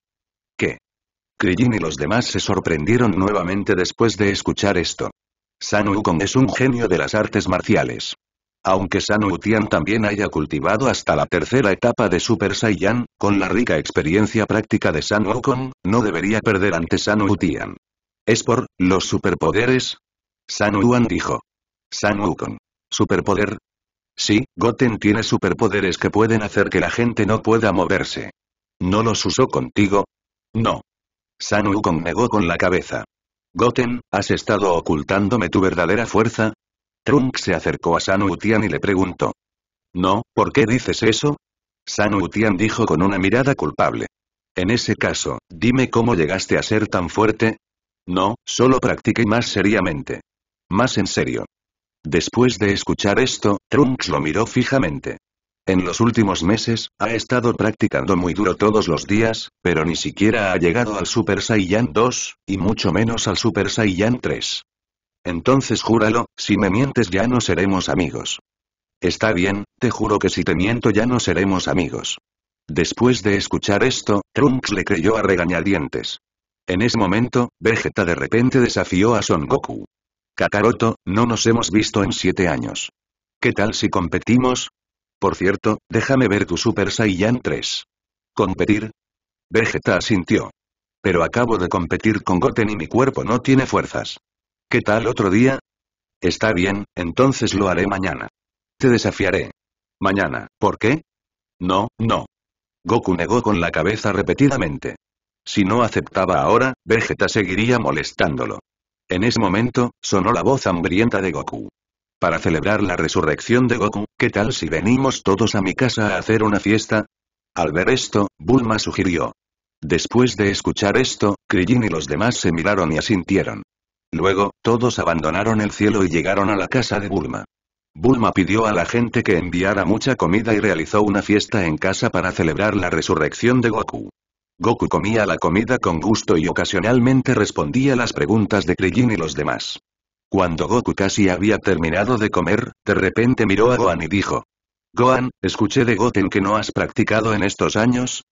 Krillin y los demás se sorprendieron nuevamente después de escuchar esto. San Wukong es un genio de las artes marciales. Aunque San Wutian también haya cultivado hasta la tercera etapa de Super Saiyan, con la rica experiencia práctica de San Wukong, no debería perder ante San Wutian. ¿Es por los superpoderes? San Wuan dijo. San Wukong. ¿Superpoder? Sí, Goten tiene superpoderes que pueden hacer que la gente no pueda moverse. ¿No los usó contigo? No. San Wukong negó con la cabeza. Goten, ¿has estado ocultándome tu verdadera fuerza? Trunks se acercó a San Tian y le preguntó. No, ¿por qué dices eso? San Tian dijo con una mirada culpable. En ese caso, dime cómo llegaste a ser tan fuerte. No, solo practiqué más seriamente. Más en serio. Después de escuchar esto, Trunks lo miró fijamente. En los últimos meses, ha estado practicando muy duro todos los días, pero ni siquiera ha llegado al Super Saiyan 2, y mucho menos al Super Saiyan 3. Entonces júralo, si me mientes ya no seremos amigos. Está bien, te juro que si te miento ya no seremos amigos. Después de escuchar esto, Trunks le creyó a regañadientes. En ese momento, Vegeta de repente desafió a Son Goku. Kakaroto, no nos hemos visto en siete años. ¿Qué tal si competimos? Por cierto, déjame ver tu Super Saiyan 3. ¿Competir? Vegeta asintió. Pero acabo de competir con Goten y mi cuerpo no tiene fuerzas. ¿Qué tal otro día? Está bien, entonces lo haré mañana. Te desafiaré. Mañana, ¿por qué? No, no. Goku negó con la cabeza repetidamente. Si no aceptaba ahora, Vegeta seguiría molestándolo. En ese momento, sonó la voz hambrienta de Goku. Para celebrar la resurrección de Goku, ¿qué tal si venimos todos a mi casa a hacer una fiesta? Al ver esto, Bulma sugirió. Después de escuchar esto, Krillin y los demás se miraron y asintieron. Luego, todos abandonaron el cielo y llegaron a la casa de Bulma. Bulma pidió a la gente que enviara mucha comida y realizó una fiesta en casa para celebrar la resurrección de Goku. Goku comía la comida con gusto y ocasionalmente respondía las preguntas de Krillin y los demás. Cuando Goku casi había terminado de comer, de repente miró a Gohan y dijo. Gohan, escuché de Goten que no has practicado en estos años.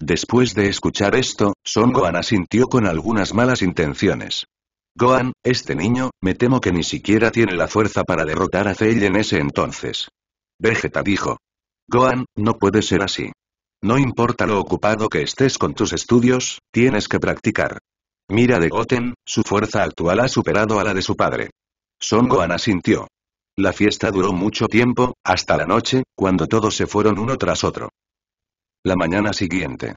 Después de escuchar esto, Son Gohan asintió con algunas malas intenciones. Gohan, este niño, me temo que ni siquiera tiene la fuerza para derrotar a Cell en ese entonces. Vegeta dijo. Gohan, no puede ser así. No importa lo ocupado que estés con tus estudios, tienes que practicar. Mira de Goten, su fuerza actual ha superado a la de su padre. Son Gohan asintió. La fiesta duró mucho tiempo, hasta la noche, cuando todos se fueron uno tras otro. La mañana siguiente.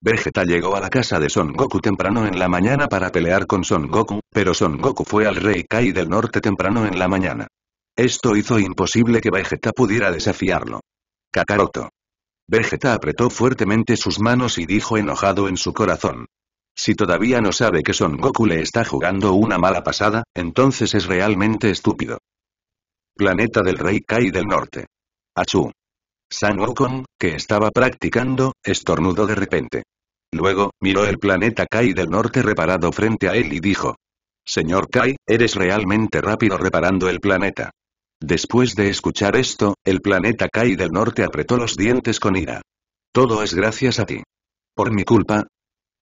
Vegeta llegó a la casa de Son Goku temprano en la mañana para pelear con Son Goku, pero Son Goku fue al Rey Kai del Norte temprano en la mañana. Esto hizo imposible que Vegeta pudiera desafiarlo. Kakaroto. Vegeta apretó fuertemente sus manos y dijo enojado en su corazón. Si todavía no sabe que Son Goku le está jugando una mala pasada, entonces es realmente estúpido. Planeta del Rey Kai del Norte. Achu. San Wukong, que estaba practicando, estornudó de repente. Luego, miró el planeta Kai del Norte reparado frente a él y dijo. Señor Kai, eres realmente rápido reparando el planeta. Después de escuchar esto, el planeta Kai del Norte apretó los dientes con ira. Todo es gracias a ti. Por mi culpa,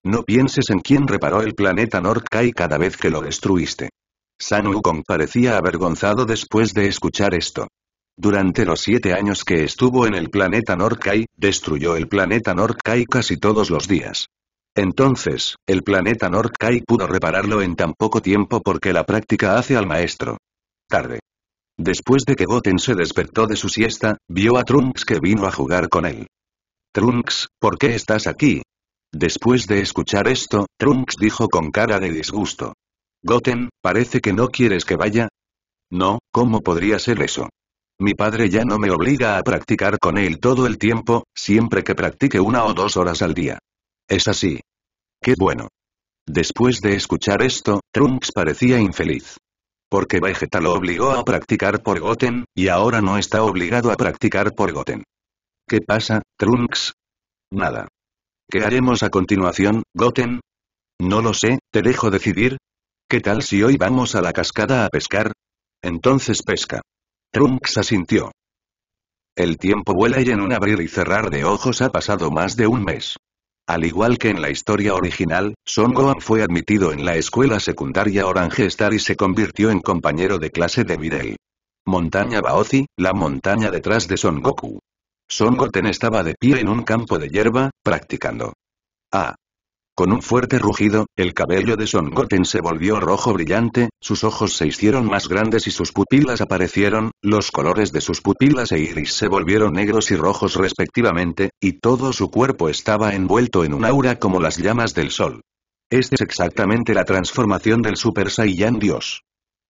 no pienses en quién reparó el planeta Norkai cada vez que lo destruiste. San Wukong parecía avergonzado después de escuchar esto. Durante los siete años que estuvo en el planeta Norkai, destruyó el planeta Norkai casi todos los días. Entonces, el planeta Norkai pudo repararlo en tan poco tiempo porque la práctica hace al maestro. Tarde. Después de que Goten se despertó de su siesta, vio a Trunks que vino a jugar con él. Trunks, ¿por qué estás aquí? Después de escuchar esto, Trunks dijo con cara de disgusto. Goten, parece que no quieres que vaya. No, ¿cómo podría ser eso? Mi padre ya no me obliga a practicar con él todo el tiempo, siempre que practique una o dos horas al día. Es así. Qué bueno. Después de escuchar esto, Trunks parecía infeliz. Porque Vegeta lo obligó a practicar por Goten, y ahora no está obligado a practicar por Goten. ¿Qué pasa, Trunks? Nada. ¿Qué haremos a continuación, Goten? No lo sé, te dejo decidir. ¿Qué tal si hoy vamos a la cascada a pescar? Entonces pesca. Trunks asintió. El tiempo vuela y en un abrir y cerrar de ojos ha pasado más de un mes. Al igual que en la historia original, Son Gohan fue admitido en la escuela secundaria Orange Star y se convirtió en compañero de clase de Videl. Montaña Baozi, la montaña detrás de Son Goku. Son Goten estaba de pie en un campo de hierba, practicando. ¡Ah! Con un fuerte rugido, el cabello de Son Goten se volvió rojo brillante, sus ojos se hicieron más grandes y sus pupilas aparecieron, los colores de sus pupilas e iris se volvieron negros y rojos respectivamente, y todo su cuerpo estaba envuelto en un aura como las llamas del sol. Esta es exactamente la transformación del Super Saiyan Dios.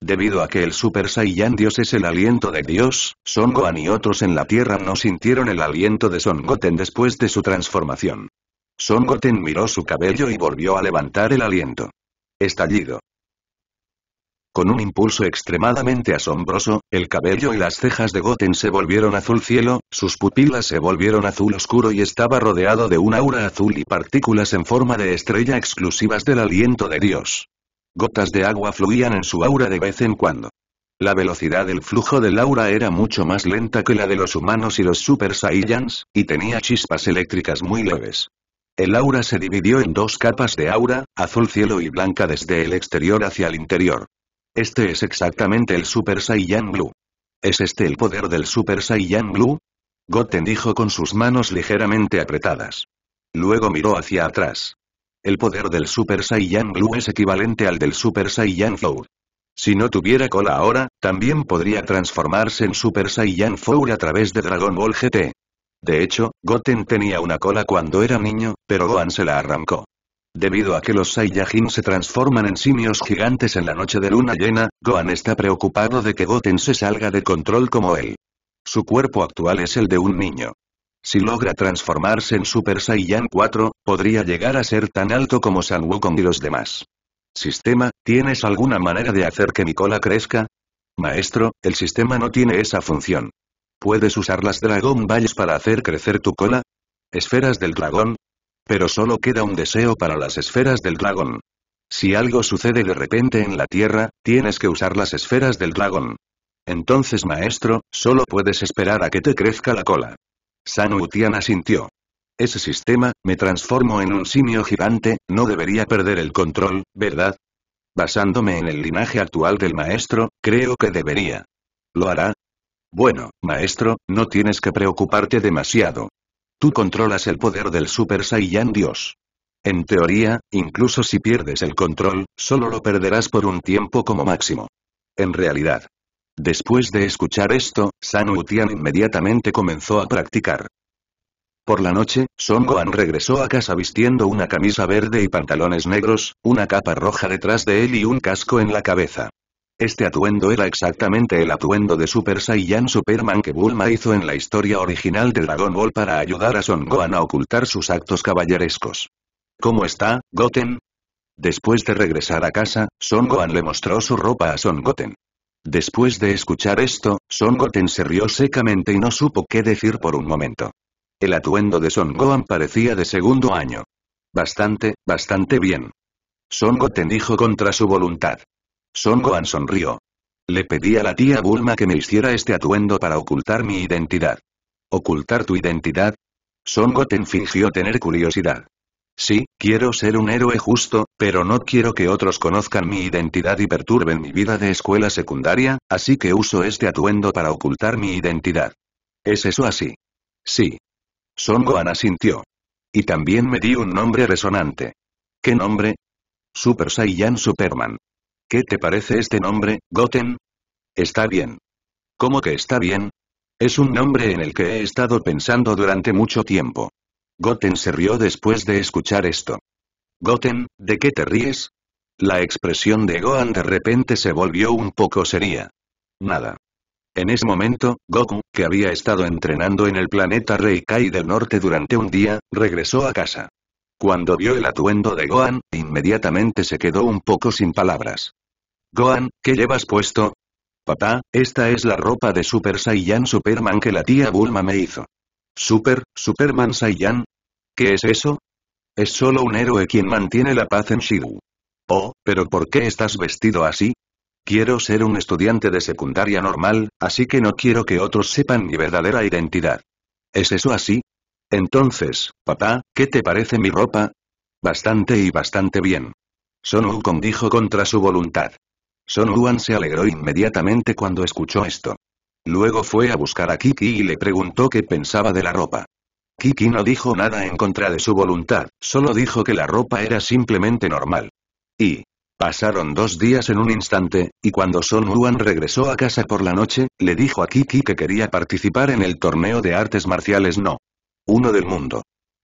Debido a que el Super Saiyan Dios es el aliento de Dios, Son Gohan y otros en la Tierra no sintieron el aliento de Son Goten después de su transformación. Son Goten miró su cabello y volvió a levantar el aliento. Estallido. Con un impulso extremadamente asombroso, el cabello y las cejas de Goten se volvieron azul cielo, sus pupilas se volvieron azul oscuro y estaba rodeado de un aura azul y partículas en forma de estrella exclusivas del aliento de Dios. Gotas de agua fluían en su aura de vez en cuando. La velocidad del flujo del aura era mucho más lenta que la de los humanos y los Super Saiyans, y tenía chispas eléctricas muy leves. El aura se dividió en dos capas de aura, azul cielo y blanca desde el exterior hacia el interior. Este es exactamente el Super Saiyan Blue. ¿Es este el poder del Super Saiyan Blue? Goten dijo con sus manos ligeramente apretadas. Luego miró hacia atrás. El poder del Super Saiyan Blue es equivalente al del Super Saiyan Four. Si no tuviera cola ahora, también podría transformarse en Super Saiyan Four a través de Dragon Ball GT. De hecho, Goten tenía una cola cuando era niño, pero Gohan se la arrancó. Debido a que los Saiyajin se transforman en simios gigantes en la noche de luna llena, Gohan está preocupado de que Goten se salga de control como él. Su cuerpo actual es el de un niño. Si logra transformarse en Super Saiyan 4, podría llegar a ser tan alto como San Wukong y los demás. Sistema, ¿tienes alguna manera de hacer que mi cola crezca? Maestro, el sistema no tiene esa función. ¿Puedes usar las Dragon Balls para hacer crecer tu cola? Esferas del dragón. Pero solo queda un deseo para las esferas del dragón. Si algo sucede de repente en la Tierra, tienes que usar las esferas del dragón. Entonces maestro, solo puedes esperar a que te crezca la cola. Utiana asintió. Ese sistema, me transformo en un simio gigante, no debería perder el control, ¿verdad? Basándome en el linaje actual del maestro, creo que debería. ¿Lo hará? Bueno, maestro, no tienes que preocuparte demasiado. Tú controlas el poder del Super Saiyan Dios. En teoría, incluso si pierdes el control, solo lo perderás por un tiempo como máximo. En realidad, Después de escuchar esto, San Tian inmediatamente comenzó a practicar. Por la noche, Son Gohan regresó a casa vistiendo una camisa verde y pantalones negros, una capa roja detrás de él y un casco en la cabeza. Este atuendo era exactamente el atuendo de Super Saiyan Superman que Bulma hizo en la historia original de Dragon Ball para ayudar a Son Gohan a ocultar sus actos caballerescos. ¿Cómo está, Goten? Después de regresar a casa, Son Gohan le mostró su ropa a Son Goten. Después de escuchar esto, Son Goten se rió secamente y no supo qué decir por un momento. El atuendo de Son Gohan parecía de segundo año. Bastante, bastante bien. Son Goten dijo contra su voluntad. Son Gohan sonrió. Le pedí a la tía Bulma que me hiciera este atuendo para ocultar mi identidad. ¿Ocultar tu identidad? Son Goten fingió tener curiosidad. Sí, quiero ser un héroe justo, pero no quiero que otros conozcan mi identidad y perturben mi vida de escuela secundaria, así que uso este atuendo para ocultar mi identidad. ¿Es eso así? Sí. Son Gohan asintió. Y también me di un nombre resonante. ¿Qué nombre? Super Saiyan Superman. ¿Qué te parece este nombre, Goten? Está bien. ¿Cómo que está bien? Es un nombre en el que he estado pensando durante mucho tiempo. Goten se rió después de escuchar esto. Goten, ¿de qué te ríes? La expresión de Gohan de repente se volvió un poco seria. Nada. En ese momento, Goku, que había estado entrenando en el planeta Reikai del norte durante un día, regresó a casa. Cuando vio el atuendo de Gohan, inmediatamente se quedó un poco sin palabras. Gohan, ¿qué llevas puesto? Papá, esta es la ropa de Super Saiyan Superman que la tía Bulma me hizo. Super, Superman Saiyan? ¿Qué es eso? Es solo un héroe quien mantiene la paz en Shibu. Oh, pero ¿por qué estás vestido así? Quiero ser un estudiante de secundaria normal, así que no quiero que otros sepan mi verdadera identidad. ¿Es eso así? Entonces, papá, ¿qué te parece mi ropa? Bastante y bastante bien. Son Wukong dijo contra su voluntad. Son Wuan se alegró inmediatamente cuando escuchó esto. Luego fue a buscar a Kiki y le preguntó qué pensaba de la ropa. Kiki no dijo nada en contra de su voluntad, solo dijo que la ropa era simplemente normal. Y... Pasaron dos días en un instante, y cuando Son Juan regresó a casa por la noche, le dijo a Kiki que quería participar en el torneo de artes marciales no. Uno del mundo.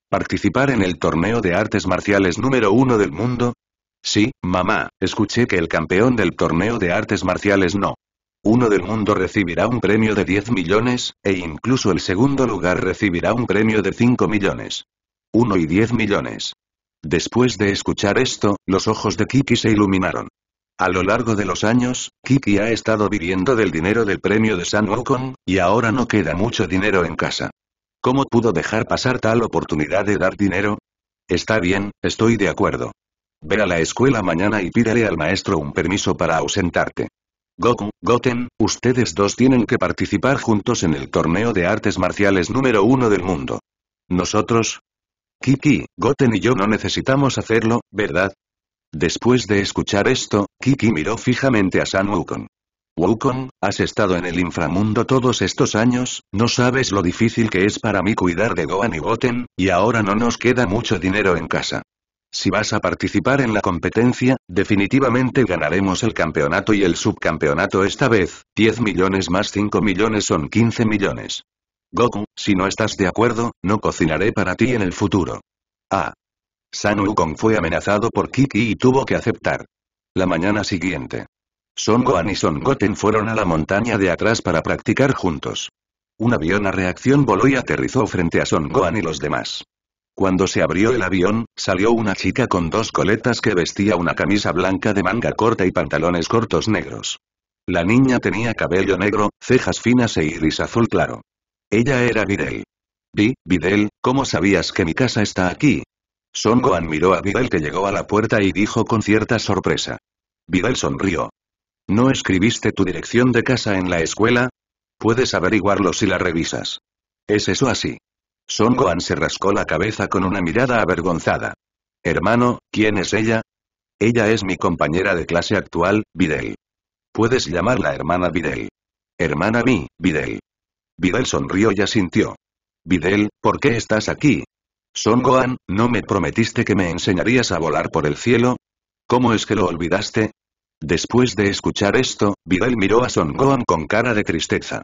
¿Participar en el torneo de artes marciales número uno del mundo? Sí, mamá, escuché que el campeón del torneo de artes marciales no. Uno del mundo recibirá un premio de 10 millones, e incluso el segundo lugar recibirá un premio de 5 millones. 1 y 10 millones. Después de escuchar esto, los ojos de Kiki se iluminaron. A lo largo de los años, Kiki ha estado viviendo del dinero del premio de San Wukong, y ahora no queda mucho dinero en casa. ¿Cómo pudo dejar pasar tal oportunidad de dar dinero? Está bien, estoy de acuerdo. Ve a la escuela mañana y pídale al maestro un permiso para ausentarte. Goku, Goten, ustedes dos tienen que participar juntos en el torneo de artes marciales número uno del mundo. Nosotros, Kiki, Goten y yo no necesitamos hacerlo, ¿verdad? Después de escuchar esto, Kiki miró fijamente a San Wukong. Wukong, has estado en el inframundo todos estos años, no sabes lo difícil que es para mí cuidar de Gohan y Goten, y ahora no nos queda mucho dinero en casa. Si vas a participar en la competencia, definitivamente ganaremos el campeonato y el subcampeonato esta vez, 10 millones más 5 millones son 15 millones. Goku, si no estás de acuerdo, no cocinaré para ti en el futuro. Ah. San Wukong fue amenazado por Kiki y tuvo que aceptar. La mañana siguiente. Son Gohan y Son Goten fueron a la montaña de atrás para practicar juntos. Un avión a reacción voló y aterrizó frente a Son Gohan y los demás. Cuando se abrió el avión, salió una chica con dos coletas que vestía una camisa blanca de manga corta y pantalones cortos negros. La niña tenía cabello negro, cejas finas e iris azul claro. Ella era Videl. Vi, Videl, ¿cómo sabías que mi casa está aquí? Son admiró miró a Videl que llegó a la puerta y dijo con cierta sorpresa. Videl sonrió. ¿No escribiste tu dirección de casa en la escuela? Puedes averiguarlo si la revisas. ¿Es eso así? Son Gohan se rascó la cabeza con una mirada avergonzada. Hermano, ¿quién es ella? Ella es mi compañera de clase actual, Videl. Puedes llamarla hermana Videl. Hermana mí, Videl. Videl sonrió y asintió. Videl, ¿por qué estás aquí? Son Gohan, ¿no me prometiste que me enseñarías a volar por el cielo? ¿Cómo es que lo olvidaste? Después de escuchar esto, Videl miró a Son Gohan con cara de tristeza.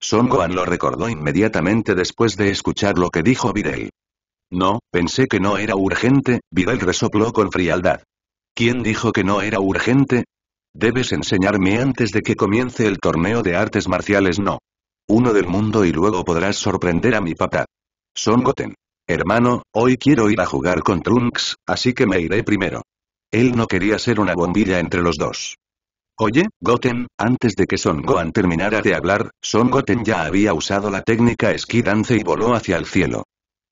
Son Gohan lo recordó inmediatamente después de escuchar lo que dijo Videl. No, pensé que no era urgente, Videl resopló con frialdad. ¿Quién dijo que no era urgente? Debes enseñarme antes de que comience el torneo de artes marciales no. Uno del mundo y luego podrás sorprender a mi papá. Son Goten. Hermano, hoy quiero ir a jugar con Trunks, así que me iré primero. Él no quería ser una bombilla entre los dos. Oye, Goten, antes de que Son Gohan terminara de hablar, Son Goten ya había usado la técnica esquí y voló hacia el cielo.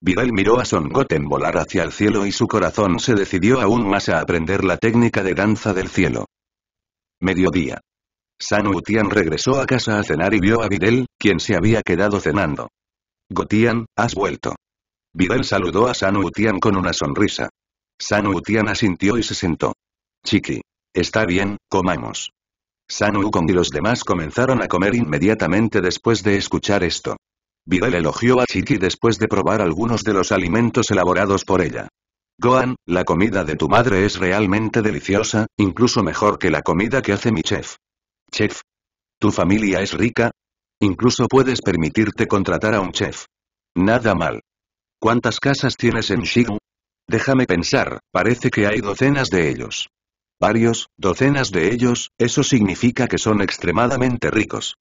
Videl miró a Son Goten volar hacia el cielo y su corazón se decidió aún más a aprender la técnica de danza del cielo. Mediodía. San Utian regresó a casa a cenar y vio a Videl, quien se había quedado cenando. Gotian, has vuelto. Videl saludó a San Utian con una sonrisa. San Utian asintió y se sentó. Chiqui. Está bien, comamos. San y los demás comenzaron a comer inmediatamente después de escuchar esto. Videl elogió a Chiki después de probar algunos de los alimentos elaborados por ella. Gohan, la comida de tu madre es realmente deliciosa, incluso mejor que la comida que hace mi chef. Chef. ¿Tu familia es rica? Incluso puedes permitirte contratar a un chef. Nada mal. ¿Cuántas casas tienes en Shigu? Déjame pensar, parece que hay docenas de ellos varios, docenas de ellos, eso significa que son extremadamente ricos.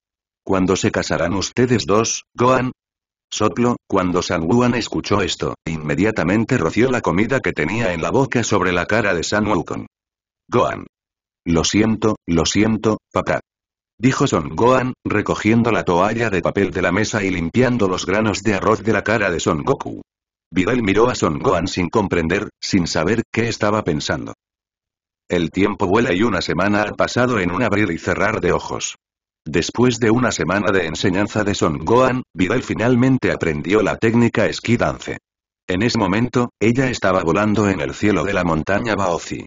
¿Cuándo se casarán ustedes dos, Gohan? Soplo, cuando San Wuhan escuchó esto, inmediatamente roció la comida que tenía en la boca sobre la cara de San Wukong. Gohan. Lo siento, lo siento, papá. Dijo Son Gohan, recogiendo la toalla de papel de la mesa y limpiando los granos de arroz de la cara de Son Goku. Videl miró a Son Gohan sin comprender, sin saber qué estaba pensando. El tiempo vuela y una semana ha pasado en un abrir y cerrar de ojos. Después de una semana de enseñanza de Son Gohan, Videl finalmente aprendió la técnica esquí dance. En ese momento, ella estaba volando en el cielo de la montaña Baozi.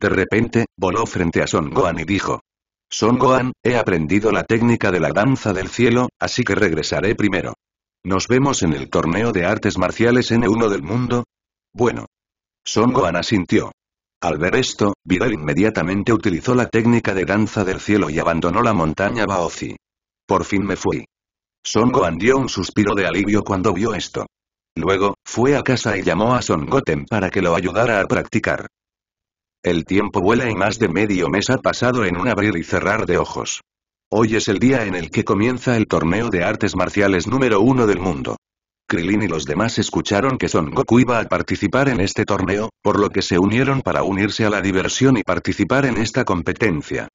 De repente, voló frente a Son Gohan y dijo. Son Gohan, he aprendido la técnica de la danza del cielo, así que regresaré primero. Nos vemos en el torneo de artes marciales N1 del mundo. Bueno. Son Gohan asintió. Al ver esto, Viral inmediatamente utilizó la técnica de danza del cielo y abandonó la montaña Baozi. Por fin me fui. Son Gohan dio un suspiro de alivio cuando vio esto. Luego, fue a casa y llamó a Son Goten para que lo ayudara a practicar. El tiempo vuela y más de medio mes ha pasado en un abrir y cerrar de ojos. Hoy es el día en el que comienza el torneo de artes marciales número uno del mundo. Krilin y los demás escucharon que Son Goku iba a participar en este torneo, por lo que se unieron para unirse a la diversión y participar en esta competencia.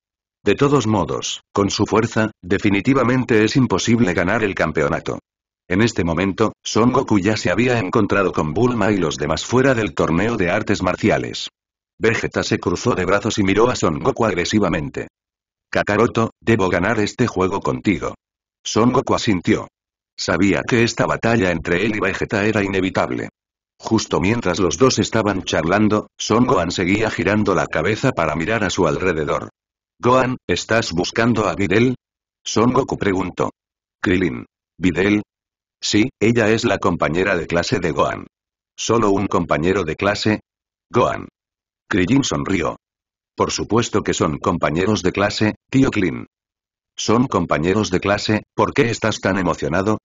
De todos modos, con su fuerza, definitivamente es imposible ganar el campeonato. En este momento, Son Goku ya se había encontrado con Bulma y los demás fuera del torneo de artes marciales. Vegeta se cruzó de brazos y miró a Son Goku agresivamente. Kakaroto, debo ganar este juego contigo. Son Goku asintió. Sabía que esta batalla entre él y Vegeta era inevitable. Justo mientras los dos estaban charlando, Son Gohan seguía girando la cabeza para mirar a su alrededor. Gohan, ¿estás buscando a Videl? Son Goku preguntó. Krillin. ¿Videl? Sí, ella es la compañera de clase de Gohan. ¿Solo un compañero de clase? Gohan. Krillin sonrió. Por supuesto que son compañeros de clase, tío Klin. Son compañeros de clase, ¿por qué estás tan emocionado?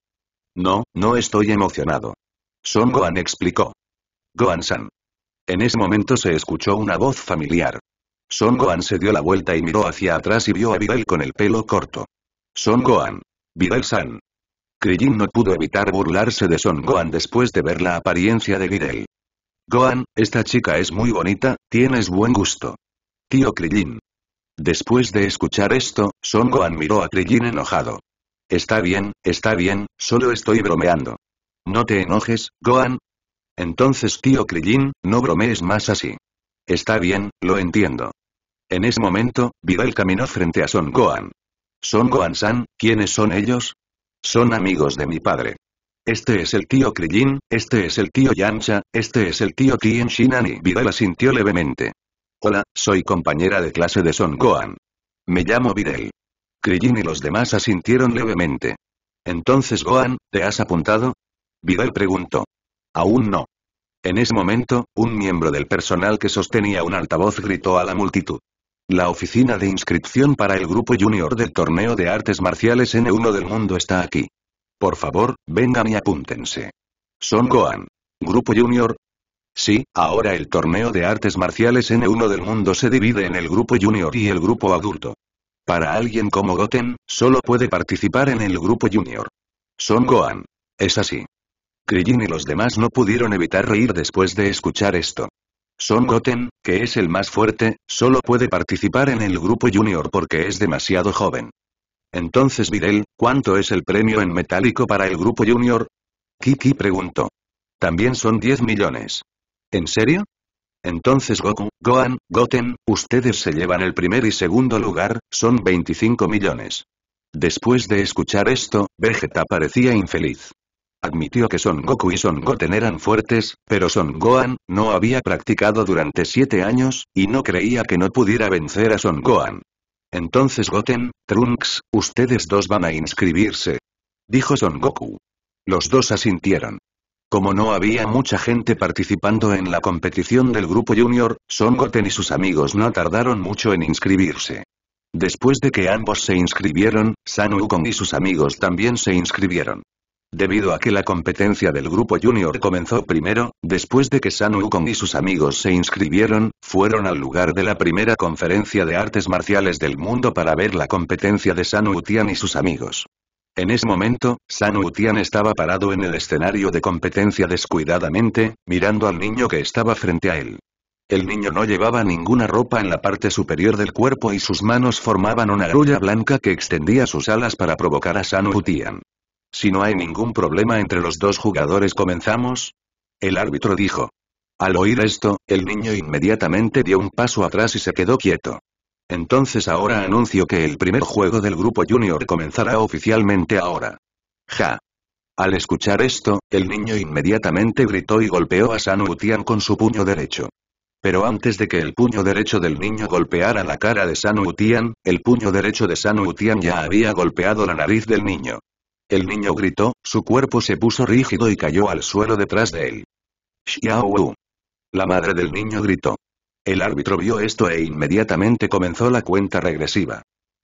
No, no estoy emocionado. Son Gohan explicó. Gohan-san. En ese momento se escuchó una voz familiar. Son Gohan se dio la vuelta y miró hacia atrás y vio a Videl con el pelo corto. Son Gohan. Videl-san. Krillin no pudo evitar burlarse de Son Gohan después de ver la apariencia de Videl. Gohan, esta chica es muy bonita, tienes buen gusto. Tío Krillin. Después de escuchar esto, Son Gohan miró a Krillin enojado. Está bien, está bien, solo estoy bromeando. No te enojes, Gohan. Entonces tío Krillin, no bromees más así. Está bien, lo entiendo. En ese momento, Vidal caminó frente a Son Gohan. Son Gohan-san, ¿quiénes son ellos? Son amigos de mi padre. Este es el tío Krillin, este es el tío Yancha, este es el tío Tien Shinan y Videl asintió levemente. Hola, soy compañera de clase de Son Gohan. Me llamo Vidal. Krillin y los demás asintieron levemente. Entonces Gohan, ¿te has apuntado? Videl preguntó. Aún no. En ese momento, un miembro del personal que sostenía un altavoz gritó a la multitud. La oficina de inscripción para el grupo junior del torneo de artes marciales N1 del mundo está aquí. Por favor, vengan y apúntense. Son Gohan. Grupo junior. Sí, ahora el torneo de artes marciales N1 del mundo se divide en el grupo junior y el grupo adulto. Para alguien como Goten, solo puede participar en el grupo junior. Son Gohan. Es así. Krillin y los demás no pudieron evitar reír después de escuchar esto. Son Goten, que es el más fuerte, solo puede participar en el grupo junior porque es demasiado joven. Entonces Videl, ¿cuánto es el premio en metálico para el grupo junior? Kiki preguntó. También son 10 millones. ¿En serio? Entonces Goku, Gohan, Goten, ustedes se llevan el primer y segundo lugar, son 25 millones. Después de escuchar esto, Vegeta parecía infeliz. Admitió que Son Goku y Son Goten eran fuertes, pero Son Gohan no había practicado durante siete años, y no creía que no pudiera vencer a Son Gohan. Entonces Goten, Trunks, ustedes dos van a inscribirse. Dijo Son Goku. Los dos asintieron. Como no había mucha gente participando en la competición del grupo junior, Son Goten y sus amigos no tardaron mucho en inscribirse. Después de que ambos se inscribieron, San Wukong y sus amigos también se inscribieron. Debido a que la competencia del grupo junior comenzó primero, después de que San Wukong y sus amigos se inscribieron, fueron al lugar de la primera conferencia de artes marciales del mundo para ver la competencia de San Utian y sus amigos. En ese momento, San Utian estaba parado en el escenario de competencia descuidadamente, mirando al niño que estaba frente a él. El niño no llevaba ninguna ropa en la parte superior del cuerpo y sus manos formaban una grulla blanca que extendía sus alas para provocar a San Utian. Si no hay ningún problema entre los dos jugadores comenzamos. El árbitro dijo. Al oír esto, el niño inmediatamente dio un paso atrás y se quedó quieto. Entonces ahora anuncio que el primer juego del grupo junior comenzará oficialmente ahora. Ja. Al escuchar esto, el niño inmediatamente gritó y golpeó a San Utian con su puño derecho. Pero antes de que el puño derecho del niño golpeara la cara de San Utian, el puño derecho de San Utian ya había golpeado la nariz del niño. El niño gritó, su cuerpo se puso rígido y cayó al suelo detrás de él. Xiao La madre del niño gritó. El árbitro vio esto e inmediatamente comenzó la cuenta regresiva.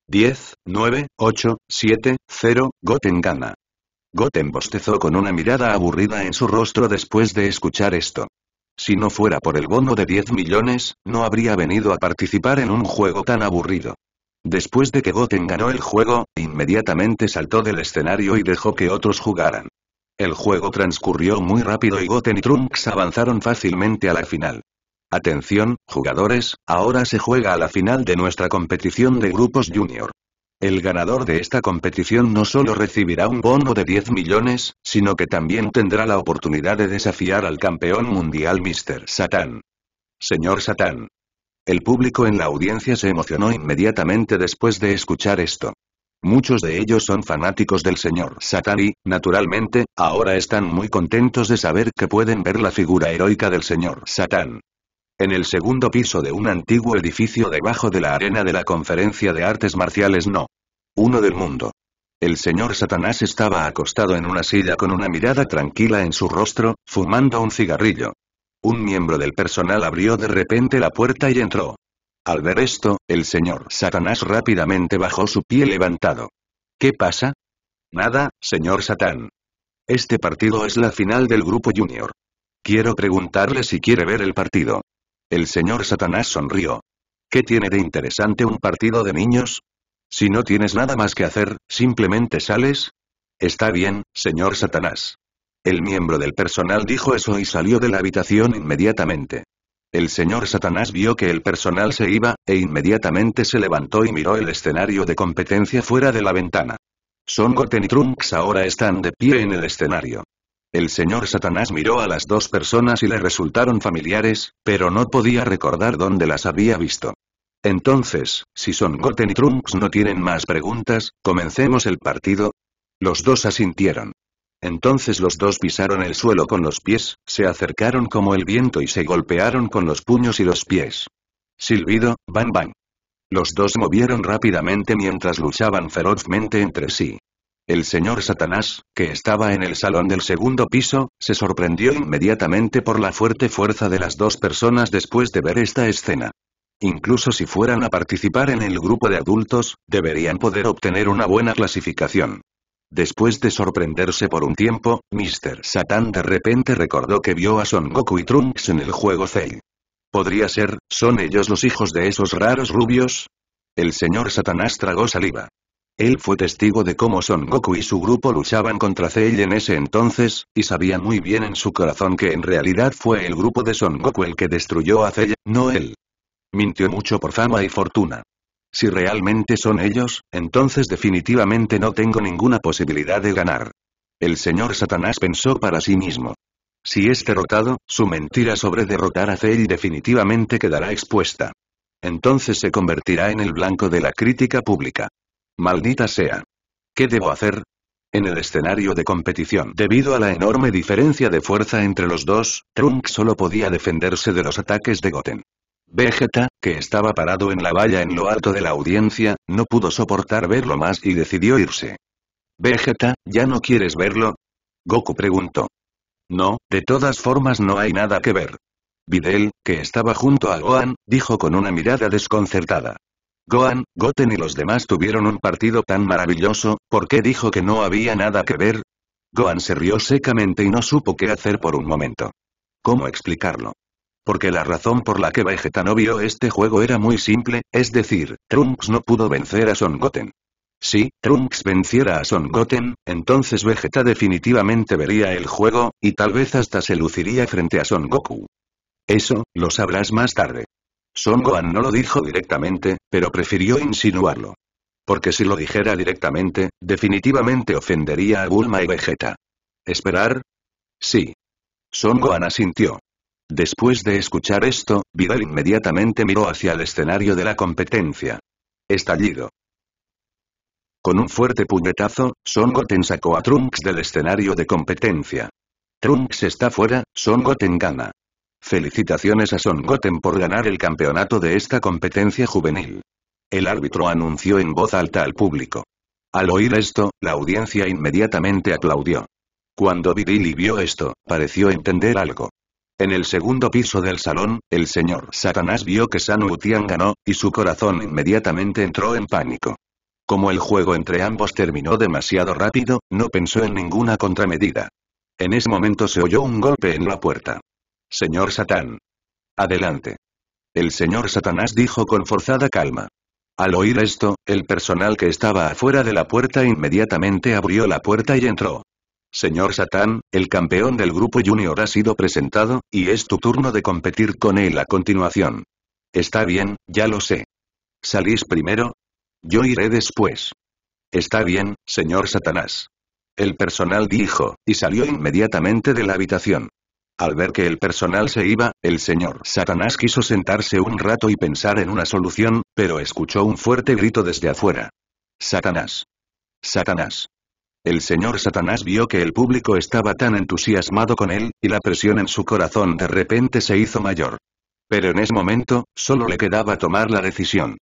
10, 9, 8, 7, 0, Goten gana. Goten bostezó con una mirada aburrida en su rostro después de escuchar esto. Si no fuera por el bono de 10 millones, no habría venido a participar en un juego tan aburrido. Después de que Goten ganó el juego, inmediatamente saltó del escenario y dejó que otros jugaran. El juego transcurrió muy rápido y Goten y Trunks avanzaron fácilmente a la final. Atención, jugadores, ahora se juega a la final de nuestra competición de grupos junior. El ganador de esta competición no solo recibirá un bono de 10 millones, sino que también tendrá la oportunidad de desafiar al campeón mundial Mr. Satan. Señor Satan. El público en la audiencia se emocionó inmediatamente después de escuchar esto. Muchos de ellos son fanáticos del señor Satan y, naturalmente, ahora están muy contentos de saber que pueden ver la figura heroica del señor Satan en el segundo piso de un antiguo edificio debajo de la arena de la Conferencia de Artes Marciales No. Uno del mundo. El señor Satanás estaba acostado en una silla con una mirada tranquila en su rostro, fumando un cigarrillo. Un miembro del personal abrió de repente la puerta y entró. Al ver esto, el señor Satanás rápidamente bajó su pie levantado. ¿Qué pasa? Nada, señor Satán. Este partido es la final del grupo junior. Quiero preguntarle si quiere ver el partido. El señor Satanás sonrió. ¿Qué tiene de interesante un partido de niños? Si no tienes nada más que hacer, simplemente sales. Está bien, señor Satanás. El miembro del personal dijo eso y salió de la habitación inmediatamente. El señor Satanás vio que el personal se iba, e inmediatamente se levantó y miró el escenario de competencia fuera de la ventana. Son Goten y Trunks ahora están de pie en el escenario. El señor Satanás miró a las dos personas y le resultaron familiares, pero no podía recordar dónde las había visto. Entonces, si Son Goten y Trunks no tienen más preguntas, ¿comencemos el partido? Los dos asintieron. Entonces los dos pisaron el suelo con los pies, se acercaron como el viento y se golpearon con los puños y los pies. Silbido, bam bam. Los dos movieron rápidamente mientras luchaban ferozmente entre sí. El señor Satanás, que estaba en el salón del segundo piso, se sorprendió inmediatamente por la fuerte fuerza de las dos personas después de ver esta escena. Incluso si fueran a participar en el grupo de adultos, deberían poder obtener una buena clasificación. Después de sorprenderse por un tiempo, Mr. Satan de repente recordó que vio a Son Goku y Trunks en el juego Cell. ¿Podría ser, son ellos los hijos de esos raros rubios? El señor Satanás tragó saliva. Él fue testigo de cómo Son Goku y su grupo luchaban contra Cell en ese entonces, y sabía muy bien en su corazón que en realidad fue el grupo de Son Goku el que destruyó a Cell, no él. Mintió mucho por fama y fortuna. Si realmente son ellos, entonces definitivamente no tengo ninguna posibilidad de ganar. El señor Satanás pensó para sí mismo. Si es derrotado, su mentira sobre derrotar a Cell definitivamente quedará expuesta. Entonces se convertirá en el blanco de la crítica pública. Maldita sea. ¿Qué debo hacer? En el escenario de competición, debido a la enorme diferencia de fuerza entre los dos, Trunks solo podía defenderse de los ataques de Goten. Vegeta, que estaba parado en la valla en lo alto de la audiencia, no pudo soportar verlo más y decidió irse. Vegeta, ¿ya no quieres verlo? Goku preguntó. No, de todas formas no hay nada que ver. Videl, que estaba junto a Gohan, dijo con una mirada desconcertada. Gohan, Goten y los demás tuvieron un partido tan maravilloso, ¿por qué dijo que no había nada que ver? Gohan se rió secamente y no supo qué hacer por un momento. ¿Cómo explicarlo? Porque la razón por la que Vegeta no vio este juego era muy simple, es decir, Trunks no pudo vencer a Son Goten. Si Trunks venciera a Son Goten, entonces Vegeta definitivamente vería el juego, y tal vez hasta se luciría frente a Son Goku. Eso, lo sabrás más tarde. Son Gohan no lo dijo directamente, pero prefirió insinuarlo. Porque si lo dijera directamente, definitivamente ofendería a Bulma y Vegeta. ¿Esperar? Sí. Son Gohan asintió. Después de escuchar esto, Vidal inmediatamente miró hacia el escenario de la competencia. Estallido. Con un fuerte puñetazo, Son Goten sacó a Trunks del escenario de competencia. Trunks está fuera, Son Goten gana. Felicitaciones a Son Goten por ganar el campeonato de esta competencia juvenil. El árbitro anunció en voz alta al público. Al oír esto, la audiencia inmediatamente aplaudió. Cuando Vidili vio esto, pareció entender algo. En el segundo piso del salón, el señor Satanás vio que San Utian ganó, y su corazón inmediatamente entró en pánico. Como el juego entre ambos terminó demasiado rápido, no pensó en ninguna contramedida. En ese momento se oyó un golpe en la puerta. Señor Satán. Adelante. El señor Satanás dijo con forzada calma. Al oír esto, el personal que estaba afuera de la puerta inmediatamente abrió la puerta y entró. Señor Satán, el campeón del grupo junior ha sido presentado, y es tu turno de competir con él a continuación. Está bien, ya lo sé. ¿Salís primero? Yo iré después. Está bien, señor Satanás. El personal dijo, y salió inmediatamente de la habitación. Al ver que el personal se iba, el señor Satanás quiso sentarse un rato y pensar en una solución, pero escuchó un fuerte grito desde afuera. Satanás. Satanás. El señor Satanás vio que el público estaba tan entusiasmado con él, y la presión en su corazón de repente se hizo mayor. Pero en ese momento, solo le quedaba tomar la decisión.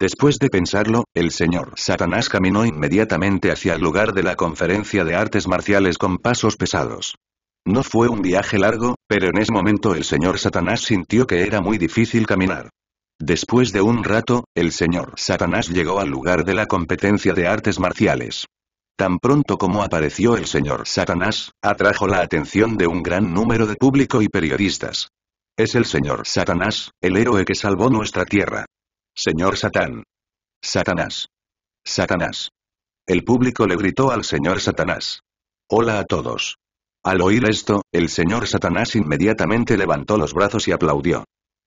Después de pensarlo, el señor Satanás caminó inmediatamente hacia el lugar de la conferencia de artes marciales con pasos pesados. No fue un viaje largo, pero en ese momento el señor Satanás sintió que era muy difícil caminar. Después de un rato, el señor Satanás llegó al lugar de la competencia de artes marciales. Tan pronto como apareció el señor Satanás, atrajo la atención de un gran número de público y periodistas. Es el señor Satanás, el héroe que salvó nuestra tierra. Señor Satán. Satanás. Satanás. El público le gritó al señor Satanás. Hola a todos. Al oír esto, el señor Satanás inmediatamente levantó los brazos y aplaudió.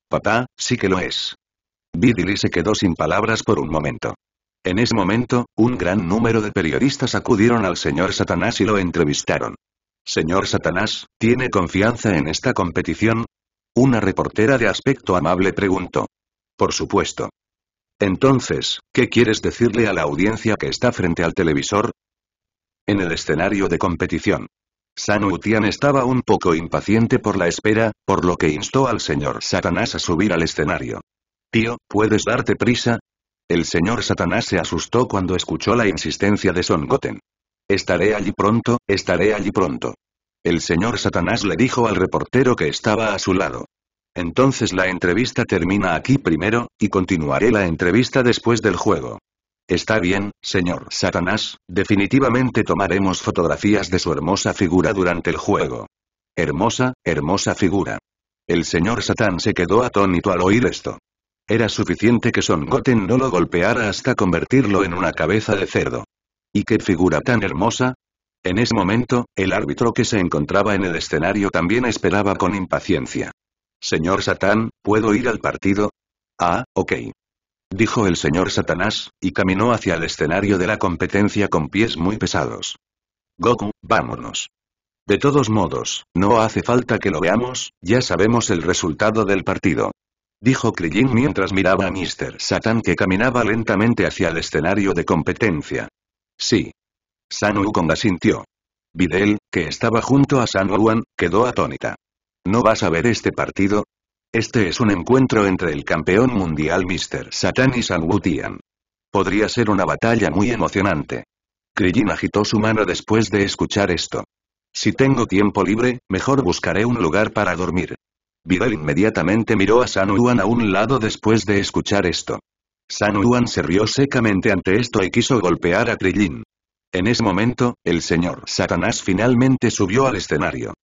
Papá, sí que lo es. Bidili se quedó sin palabras por un momento. En ese momento, un gran número de periodistas acudieron al señor Satanás y lo entrevistaron. Señor Satanás, ¿tiene confianza en esta competición? Una reportera de aspecto amable preguntó. Por supuesto. Entonces, ¿qué quieres decirle a la audiencia que está frente al televisor? En el escenario de competición, San Utian estaba un poco impaciente por la espera, por lo que instó al señor Satanás a subir al escenario. Tío, ¿puedes darte prisa? El señor Satanás se asustó cuando escuchó la insistencia de Son Goten. Estaré allí pronto, estaré allí pronto. El señor Satanás le dijo al reportero que estaba a su lado. Entonces la entrevista termina aquí primero, y continuaré la entrevista después del juego. Está bien, señor Satanás, definitivamente tomaremos fotografías de su hermosa figura durante el juego. Hermosa, hermosa figura. El señor Satán se quedó atónito al oír esto. Era suficiente que Son Goten no lo golpeara hasta convertirlo en una cabeza de cerdo. ¿Y qué figura tan hermosa? En ese momento, el árbitro que se encontraba en el escenario también esperaba con impaciencia. Señor Satán, ¿puedo ir al partido? Ah, ok dijo el señor Satanás, y caminó hacia el escenario de la competencia con pies muy pesados. Goku, vámonos. De todos modos, no hace falta que lo veamos, ya sabemos el resultado del partido. Dijo Krillin mientras miraba a Mr. Satan que caminaba lentamente hacia el escenario de competencia. Sí. Sanu Wukong asintió. Videl, que estaba junto a San Juan, quedó atónita. ¿No vas a ver este partido? Este es un encuentro entre el campeón mundial Mr. Satan y San Wutian. Podría ser una batalla muy emocionante. Krillin agitó su mano después de escuchar esto. Si tengo tiempo libre, mejor buscaré un lugar para dormir. Vidal inmediatamente miró a San Juan a un lado después de escuchar esto. San Juan se rió secamente ante esto y quiso golpear a Krillin. En ese momento, el señor Satanás finalmente subió al escenario.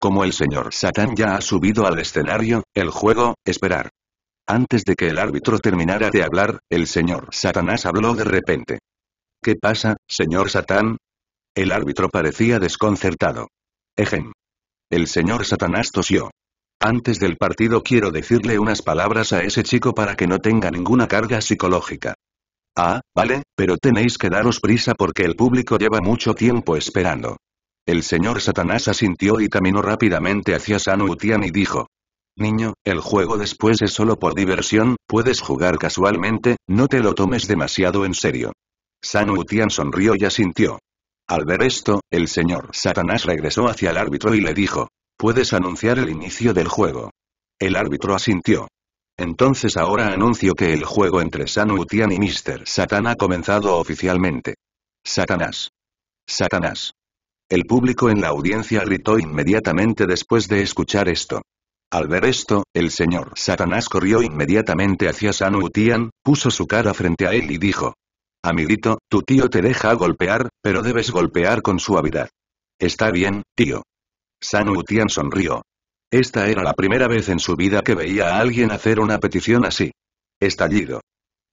Como el señor Satán ya ha subido al escenario, el juego, esperar. Antes de que el árbitro terminara de hablar, el señor Satanás habló de repente. ¿Qué pasa, señor Satán? El árbitro parecía desconcertado. Ejem. El señor Satanás tosió. Antes del partido quiero decirle unas palabras a ese chico para que no tenga ninguna carga psicológica. Ah, vale, pero tenéis que daros prisa porque el público lleva mucho tiempo esperando. El señor Satanás asintió y caminó rápidamente hacia San Utian y dijo. Niño, el juego después es solo por diversión, puedes jugar casualmente, no te lo tomes demasiado en serio. Sanutian Utian sonrió y asintió. Al ver esto, el señor Satanás regresó hacia el árbitro y le dijo. Puedes anunciar el inicio del juego. El árbitro asintió. Entonces ahora anuncio que el juego entre San Utian y Mr. Satan ha comenzado oficialmente. Satanás. Satanás. El público en la audiencia gritó inmediatamente después de escuchar esto. Al ver esto, el señor Satanás corrió inmediatamente hacia San Utian, puso su cara frente a él y dijo. Amiguito, tu tío te deja golpear, pero debes golpear con suavidad. Está bien, tío. San Utian sonrió. Esta era la primera vez en su vida que veía a alguien hacer una petición así. Estallido.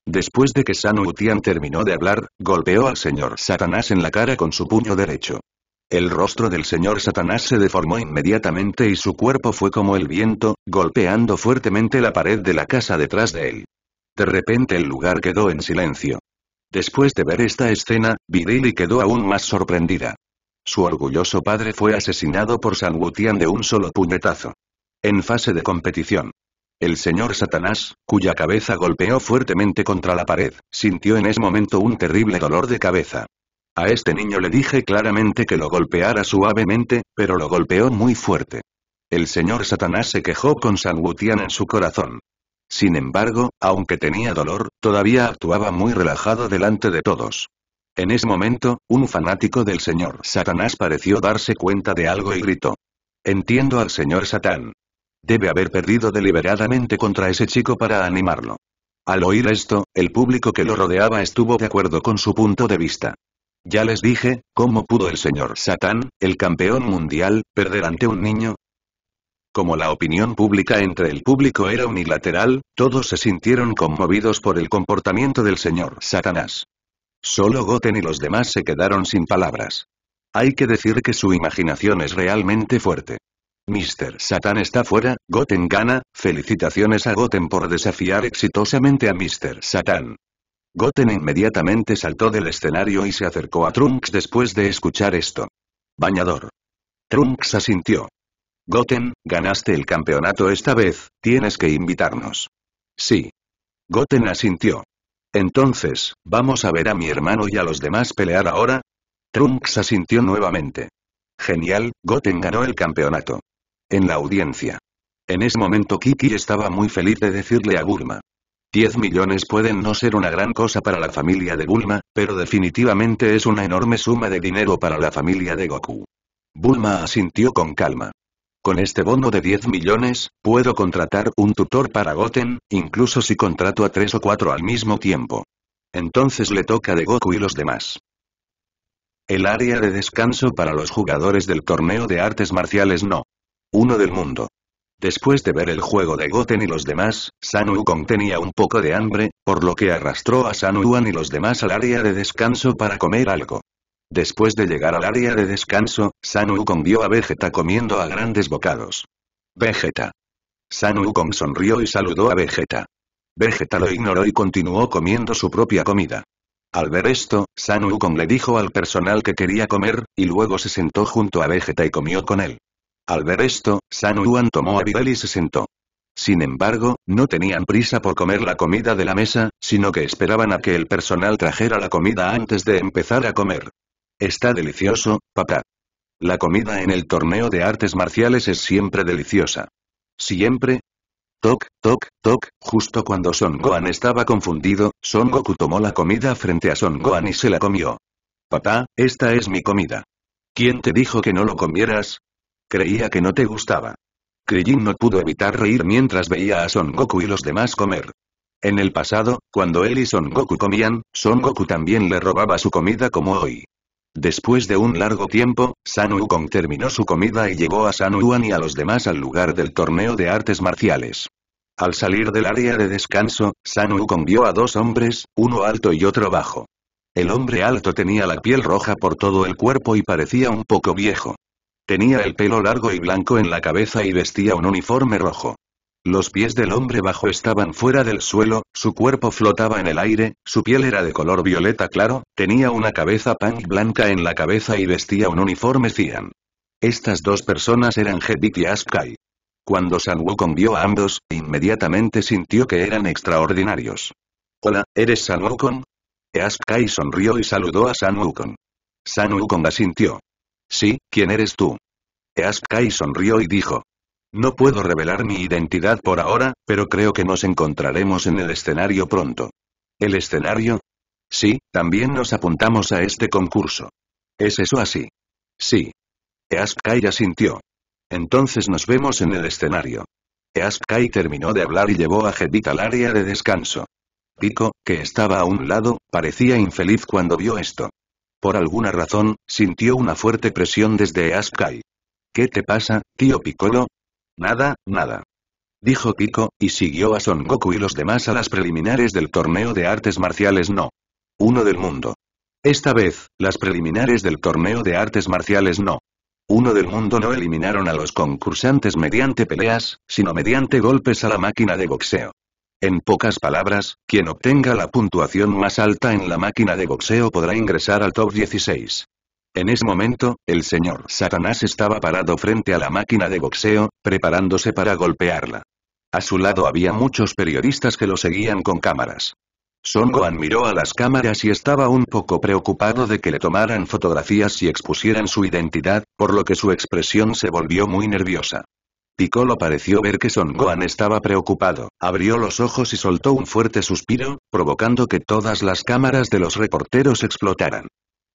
Después de que San Utian terminó de hablar, golpeó al señor Satanás en la cara con su puño derecho. El rostro del señor Satanás se deformó inmediatamente y su cuerpo fue como el viento, golpeando fuertemente la pared de la casa detrás de él. De repente el lugar quedó en silencio. Después de ver esta escena, Vidili quedó aún más sorprendida. Su orgulloso padre fue asesinado por San Gutián de un solo puñetazo. En fase de competición. El señor Satanás, cuya cabeza golpeó fuertemente contra la pared, sintió en ese momento un terrible dolor de cabeza. A este niño le dije claramente que lo golpeara suavemente, pero lo golpeó muy fuerte. El señor Satanás se quejó con San Gutián en su corazón. Sin embargo, aunque tenía dolor, todavía actuaba muy relajado delante de todos. En ese momento, un fanático del señor Satanás pareció darse cuenta de algo y gritó. Entiendo al señor Satán. Debe haber perdido deliberadamente contra ese chico para animarlo. Al oír esto, el público que lo rodeaba estuvo de acuerdo con su punto de vista. Ya les dije, ¿cómo pudo el señor Satán, el campeón mundial, perder ante un niño? Como la opinión pública entre el público era unilateral, todos se sintieron conmovidos por el comportamiento del señor Satanás. Solo Goten y los demás se quedaron sin palabras. Hay que decir que su imaginación es realmente fuerte. Mister Satan está fuera, Goten gana, felicitaciones a Goten por desafiar exitosamente a Mister Satán. Goten inmediatamente saltó del escenario y se acercó a Trunks después de escuchar esto. Bañador. Trunks asintió. Goten, ganaste el campeonato esta vez, tienes que invitarnos. Sí. Goten asintió. Entonces, ¿vamos a ver a mi hermano y a los demás pelear ahora? Trunks asintió nuevamente. Genial, Goten ganó el campeonato. En la audiencia. En ese momento Kiki estaba muy feliz de decirle a Burma. 10 millones pueden no ser una gran cosa para la familia de Bulma, pero definitivamente es una enorme suma de dinero para la familia de Goku. Bulma asintió con calma. Con este bono de 10 millones, puedo contratar un tutor para Goten, incluso si contrato a tres o cuatro al mismo tiempo. Entonces le toca de Goku y los demás. El área de descanso para los jugadores del torneo de artes marciales no. Uno del mundo. Después de ver el juego de Goten y los demás, San Wukong tenía un poco de hambre, por lo que arrastró a San Wan y los demás al área de descanso para comer algo. Después de llegar al área de descanso, San Wukong vio a Vegeta comiendo a grandes bocados. Vegeta. San Wukong sonrió y saludó a Vegeta. Vegeta lo ignoró y continuó comiendo su propia comida. Al ver esto, San Wukong le dijo al personal que quería comer, y luego se sentó junto a Vegeta y comió con él. Al ver esto, San Juan tomó a Videl y se sentó. Sin embargo, no tenían prisa por comer la comida de la mesa, sino que esperaban a que el personal trajera la comida antes de empezar a comer. Está delicioso, papá. La comida en el torneo de artes marciales es siempre deliciosa. Siempre. Toc, toc, toc, justo cuando Son Gohan estaba confundido, Son Goku tomó la comida frente a Son Gohan y se la comió. Papá, esta es mi comida. ¿Quién te dijo que no lo comieras? Creía que no te gustaba. Krillin no pudo evitar reír mientras veía a Son Goku y los demás comer. En el pasado, cuando él y Son Goku comían, Son Goku también le robaba su comida como hoy. Después de un largo tiempo, San Ukon terminó su comida y llevó a San Yuan y a los demás al lugar del torneo de artes marciales. Al salir del área de descanso, San Ukon vio a dos hombres, uno alto y otro bajo. El hombre alto tenía la piel roja por todo el cuerpo y parecía un poco viejo. Tenía el pelo largo y blanco en la cabeza y vestía un uniforme rojo. Los pies del hombre bajo estaban fuera del suelo, su cuerpo flotaba en el aire, su piel era de color violeta claro, tenía una cabeza punk blanca en la cabeza y vestía un uniforme cian. Estas dos personas eran Jebik y Askai. Cuando San Wukong vio a ambos, inmediatamente sintió que eran extraordinarios. Hola, ¿eres San Wukong? Askai sonrió y saludó a San Wukong. San Wukong asintió. Sí, ¿quién eres tú? Easkai sonrió y dijo. No puedo revelar mi identidad por ahora, pero creo que nos encontraremos en el escenario pronto. ¿El escenario? Sí, también nos apuntamos a este concurso. ¿Es eso así? Sí. Easkai asintió. Entonces nos vemos en el escenario. Easkai terminó de hablar y llevó a Jebita al área de descanso. Pico, que estaba a un lado, parecía infeliz cuando vio esto. Por alguna razón, sintió una fuerte presión desde Askai. ¿Qué te pasa, tío Piccolo? Nada, nada. Dijo Kiko y siguió a Son Goku y los demás a las preliminares del torneo de artes marciales no. Uno del mundo. Esta vez, las preliminares del torneo de artes marciales no. Uno del mundo no eliminaron a los concursantes mediante peleas, sino mediante golpes a la máquina de boxeo. En pocas palabras, quien obtenga la puntuación más alta en la máquina de boxeo podrá ingresar al top 16. En ese momento, el señor Satanás estaba parado frente a la máquina de boxeo, preparándose para golpearla. A su lado había muchos periodistas que lo seguían con cámaras. Son Gohan miró a las cámaras y estaba un poco preocupado de que le tomaran fotografías y expusieran su identidad, por lo que su expresión se volvió muy nerviosa. Piccolo pareció ver que Son Gohan estaba preocupado, abrió los ojos y soltó un fuerte suspiro, provocando que todas las cámaras de los reporteros explotaran.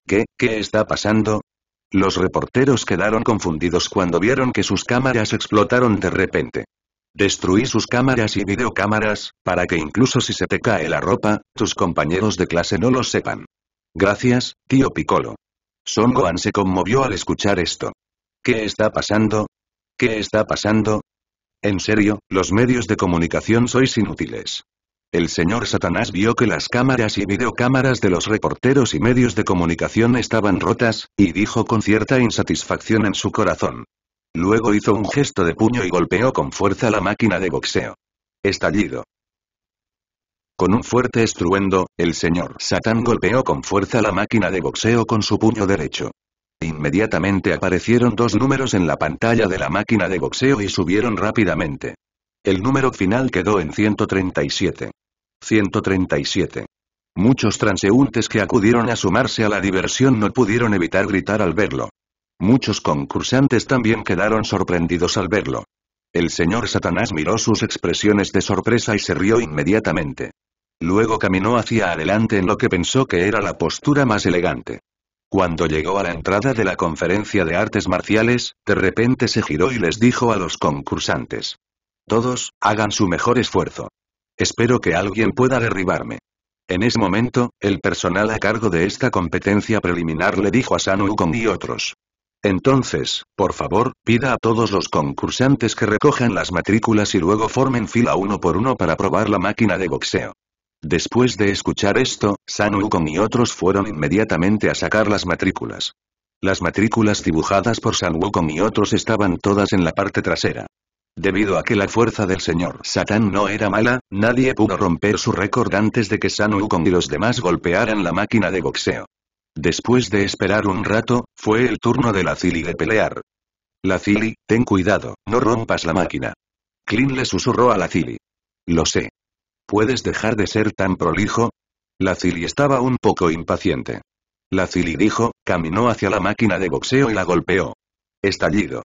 ¿Qué, qué está pasando? Los reporteros quedaron confundidos cuando vieron que sus cámaras explotaron de repente. Destruí sus cámaras y videocámaras, para que incluso si se te cae la ropa, tus compañeros de clase no lo sepan. Gracias, tío Piccolo. Son Gohan se conmovió al escuchar esto. ¿Qué está pasando? ¿Qué está pasando? En serio, los medios de comunicación sois inútiles. El señor Satanás vio que las cámaras y videocámaras de los reporteros y medios de comunicación estaban rotas, y dijo con cierta insatisfacción en su corazón. Luego hizo un gesto de puño y golpeó con fuerza la máquina de boxeo. Estallido. Con un fuerte estruendo, el señor Satán golpeó con fuerza la máquina de boxeo con su puño derecho. Inmediatamente aparecieron dos números en la pantalla de la máquina de boxeo y subieron rápidamente. El número final quedó en 137. 137. Muchos transeúntes que acudieron a sumarse a la diversión no pudieron evitar gritar al verlo. Muchos concursantes también quedaron sorprendidos al verlo. El señor Satanás miró sus expresiones de sorpresa y se rió inmediatamente. Luego caminó hacia adelante en lo que pensó que era la postura más elegante. Cuando llegó a la entrada de la conferencia de artes marciales, de repente se giró y les dijo a los concursantes. Todos, hagan su mejor esfuerzo. Espero que alguien pueda derribarme. En ese momento, el personal a cargo de esta competencia preliminar le dijo a San Wukong y otros. Entonces, por favor, pida a todos los concursantes que recojan las matrículas y luego formen fila uno por uno para probar la máquina de boxeo. Después de escuchar esto, San Wukong y otros fueron inmediatamente a sacar las matrículas. Las matrículas dibujadas por San Wukong y otros estaban todas en la parte trasera. Debido a que la fuerza del señor Satán no era mala, nadie pudo romper su récord antes de que San Wukong y los demás golpearan la máquina de boxeo. Después de esperar un rato, fue el turno de la Cili de pelear. La Cili, ten cuidado, no rompas la máquina. Klin le susurró a la Cili. Lo sé. ¿Puedes dejar de ser tan prolijo? La Cili estaba un poco impaciente. La Cili dijo, caminó hacia la máquina de boxeo y la golpeó. Estallido.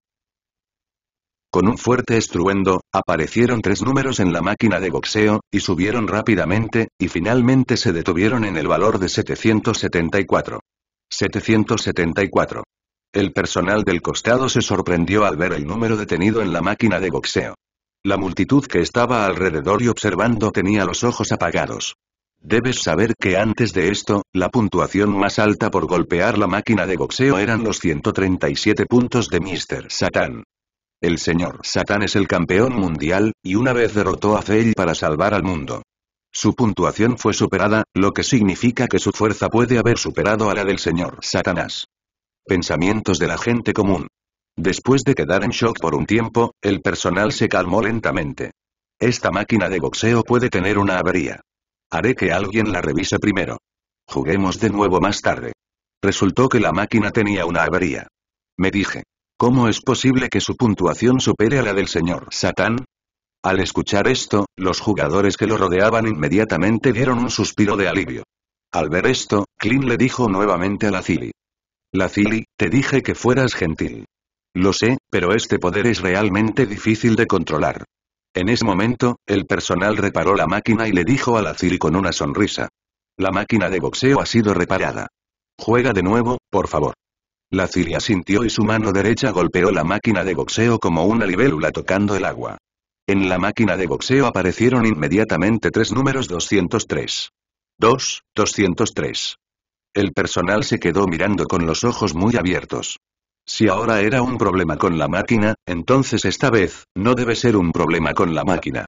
Con un fuerte estruendo, aparecieron tres números en la máquina de boxeo, y subieron rápidamente, y finalmente se detuvieron en el valor de 774. 774. El personal del costado se sorprendió al ver el número detenido en la máquina de boxeo. La multitud que estaba alrededor y observando tenía los ojos apagados. Debes saber que antes de esto, la puntuación más alta por golpear la máquina de boxeo eran los 137 puntos de Mr. Satan. El señor Satan es el campeón mundial, y una vez derrotó a Fell para salvar al mundo. Su puntuación fue superada, lo que significa que su fuerza puede haber superado a la del señor Satanás. Pensamientos de la gente común. Después de quedar en shock por un tiempo, el personal se calmó lentamente. Esta máquina de boxeo puede tener una avería. Haré que alguien la revise primero. Juguemos de nuevo más tarde. Resultó que la máquina tenía una avería. Me dije. ¿Cómo es posible que su puntuación supere a la del señor Satán? Al escuchar esto, los jugadores que lo rodeaban inmediatamente dieron un suspiro de alivio. Al ver esto, Clint le dijo nuevamente a la Cili. La Cili, te dije que fueras gentil. Lo sé, pero este poder es realmente difícil de controlar. En ese momento, el personal reparó la máquina y le dijo a la Ciri con una sonrisa. La máquina de boxeo ha sido reparada. Juega de nuevo, por favor. La Ciri asintió y su mano derecha golpeó la máquina de boxeo como una libélula tocando el agua. En la máquina de boxeo aparecieron inmediatamente tres números 203. 2, 203. El personal se quedó mirando con los ojos muy abiertos. Si ahora era un problema con la máquina, entonces esta vez, no debe ser un problema con la máquina.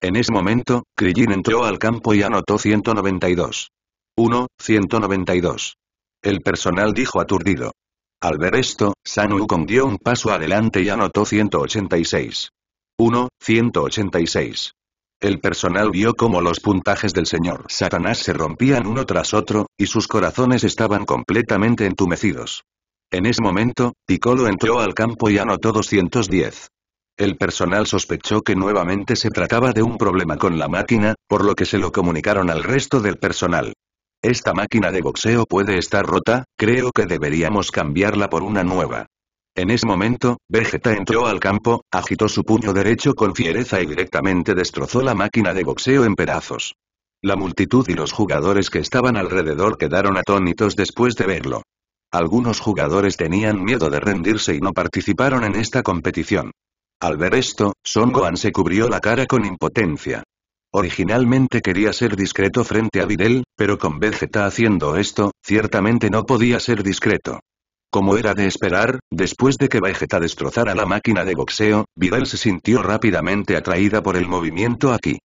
En ese momento, Krillin entró al campo y anotó 192. 1, 192. El personal dijo aturdido. Al ver esto, San Wukong dio un paso adelante y anotó 186. 1, 186. El personal vio cómo los puntajes del señor Satanás se rompían uno tras otro, y sus corazones estaban completamente entumecidos. En ese momento, Piccolo entró al campo y anotó 210. El personal sospechó que nuevamente se trataba de un problema con la máquina, por lo que se lo comunicaron al resto del personal. Esta máquina de boxeo puede estar rota, creo que deberíamos cambiarla por una nueva. En ese momento, Vegeta entró al campo, agitó su puño derecho con fiereza y directamente destrozó la máquina de boxeo en pedazos. La multitud y los jugadores que estaban alrededor quedaron atónitos después de verlo. Algunos jugadores tenían miedo de rendirse y no participaron en esta competición. Al ver esto, Son Gohan se cubrió la cara con impotencia. Originalmente quería ser discreto frente a Videl, pero con Vegeta haciendo esto, ciertamente no podía ser discreto. Como era de esperar, después de que Vegeta destrozara la máquina de boxeo, Videl se sintió rápidamente atraída por el movimiento aquí.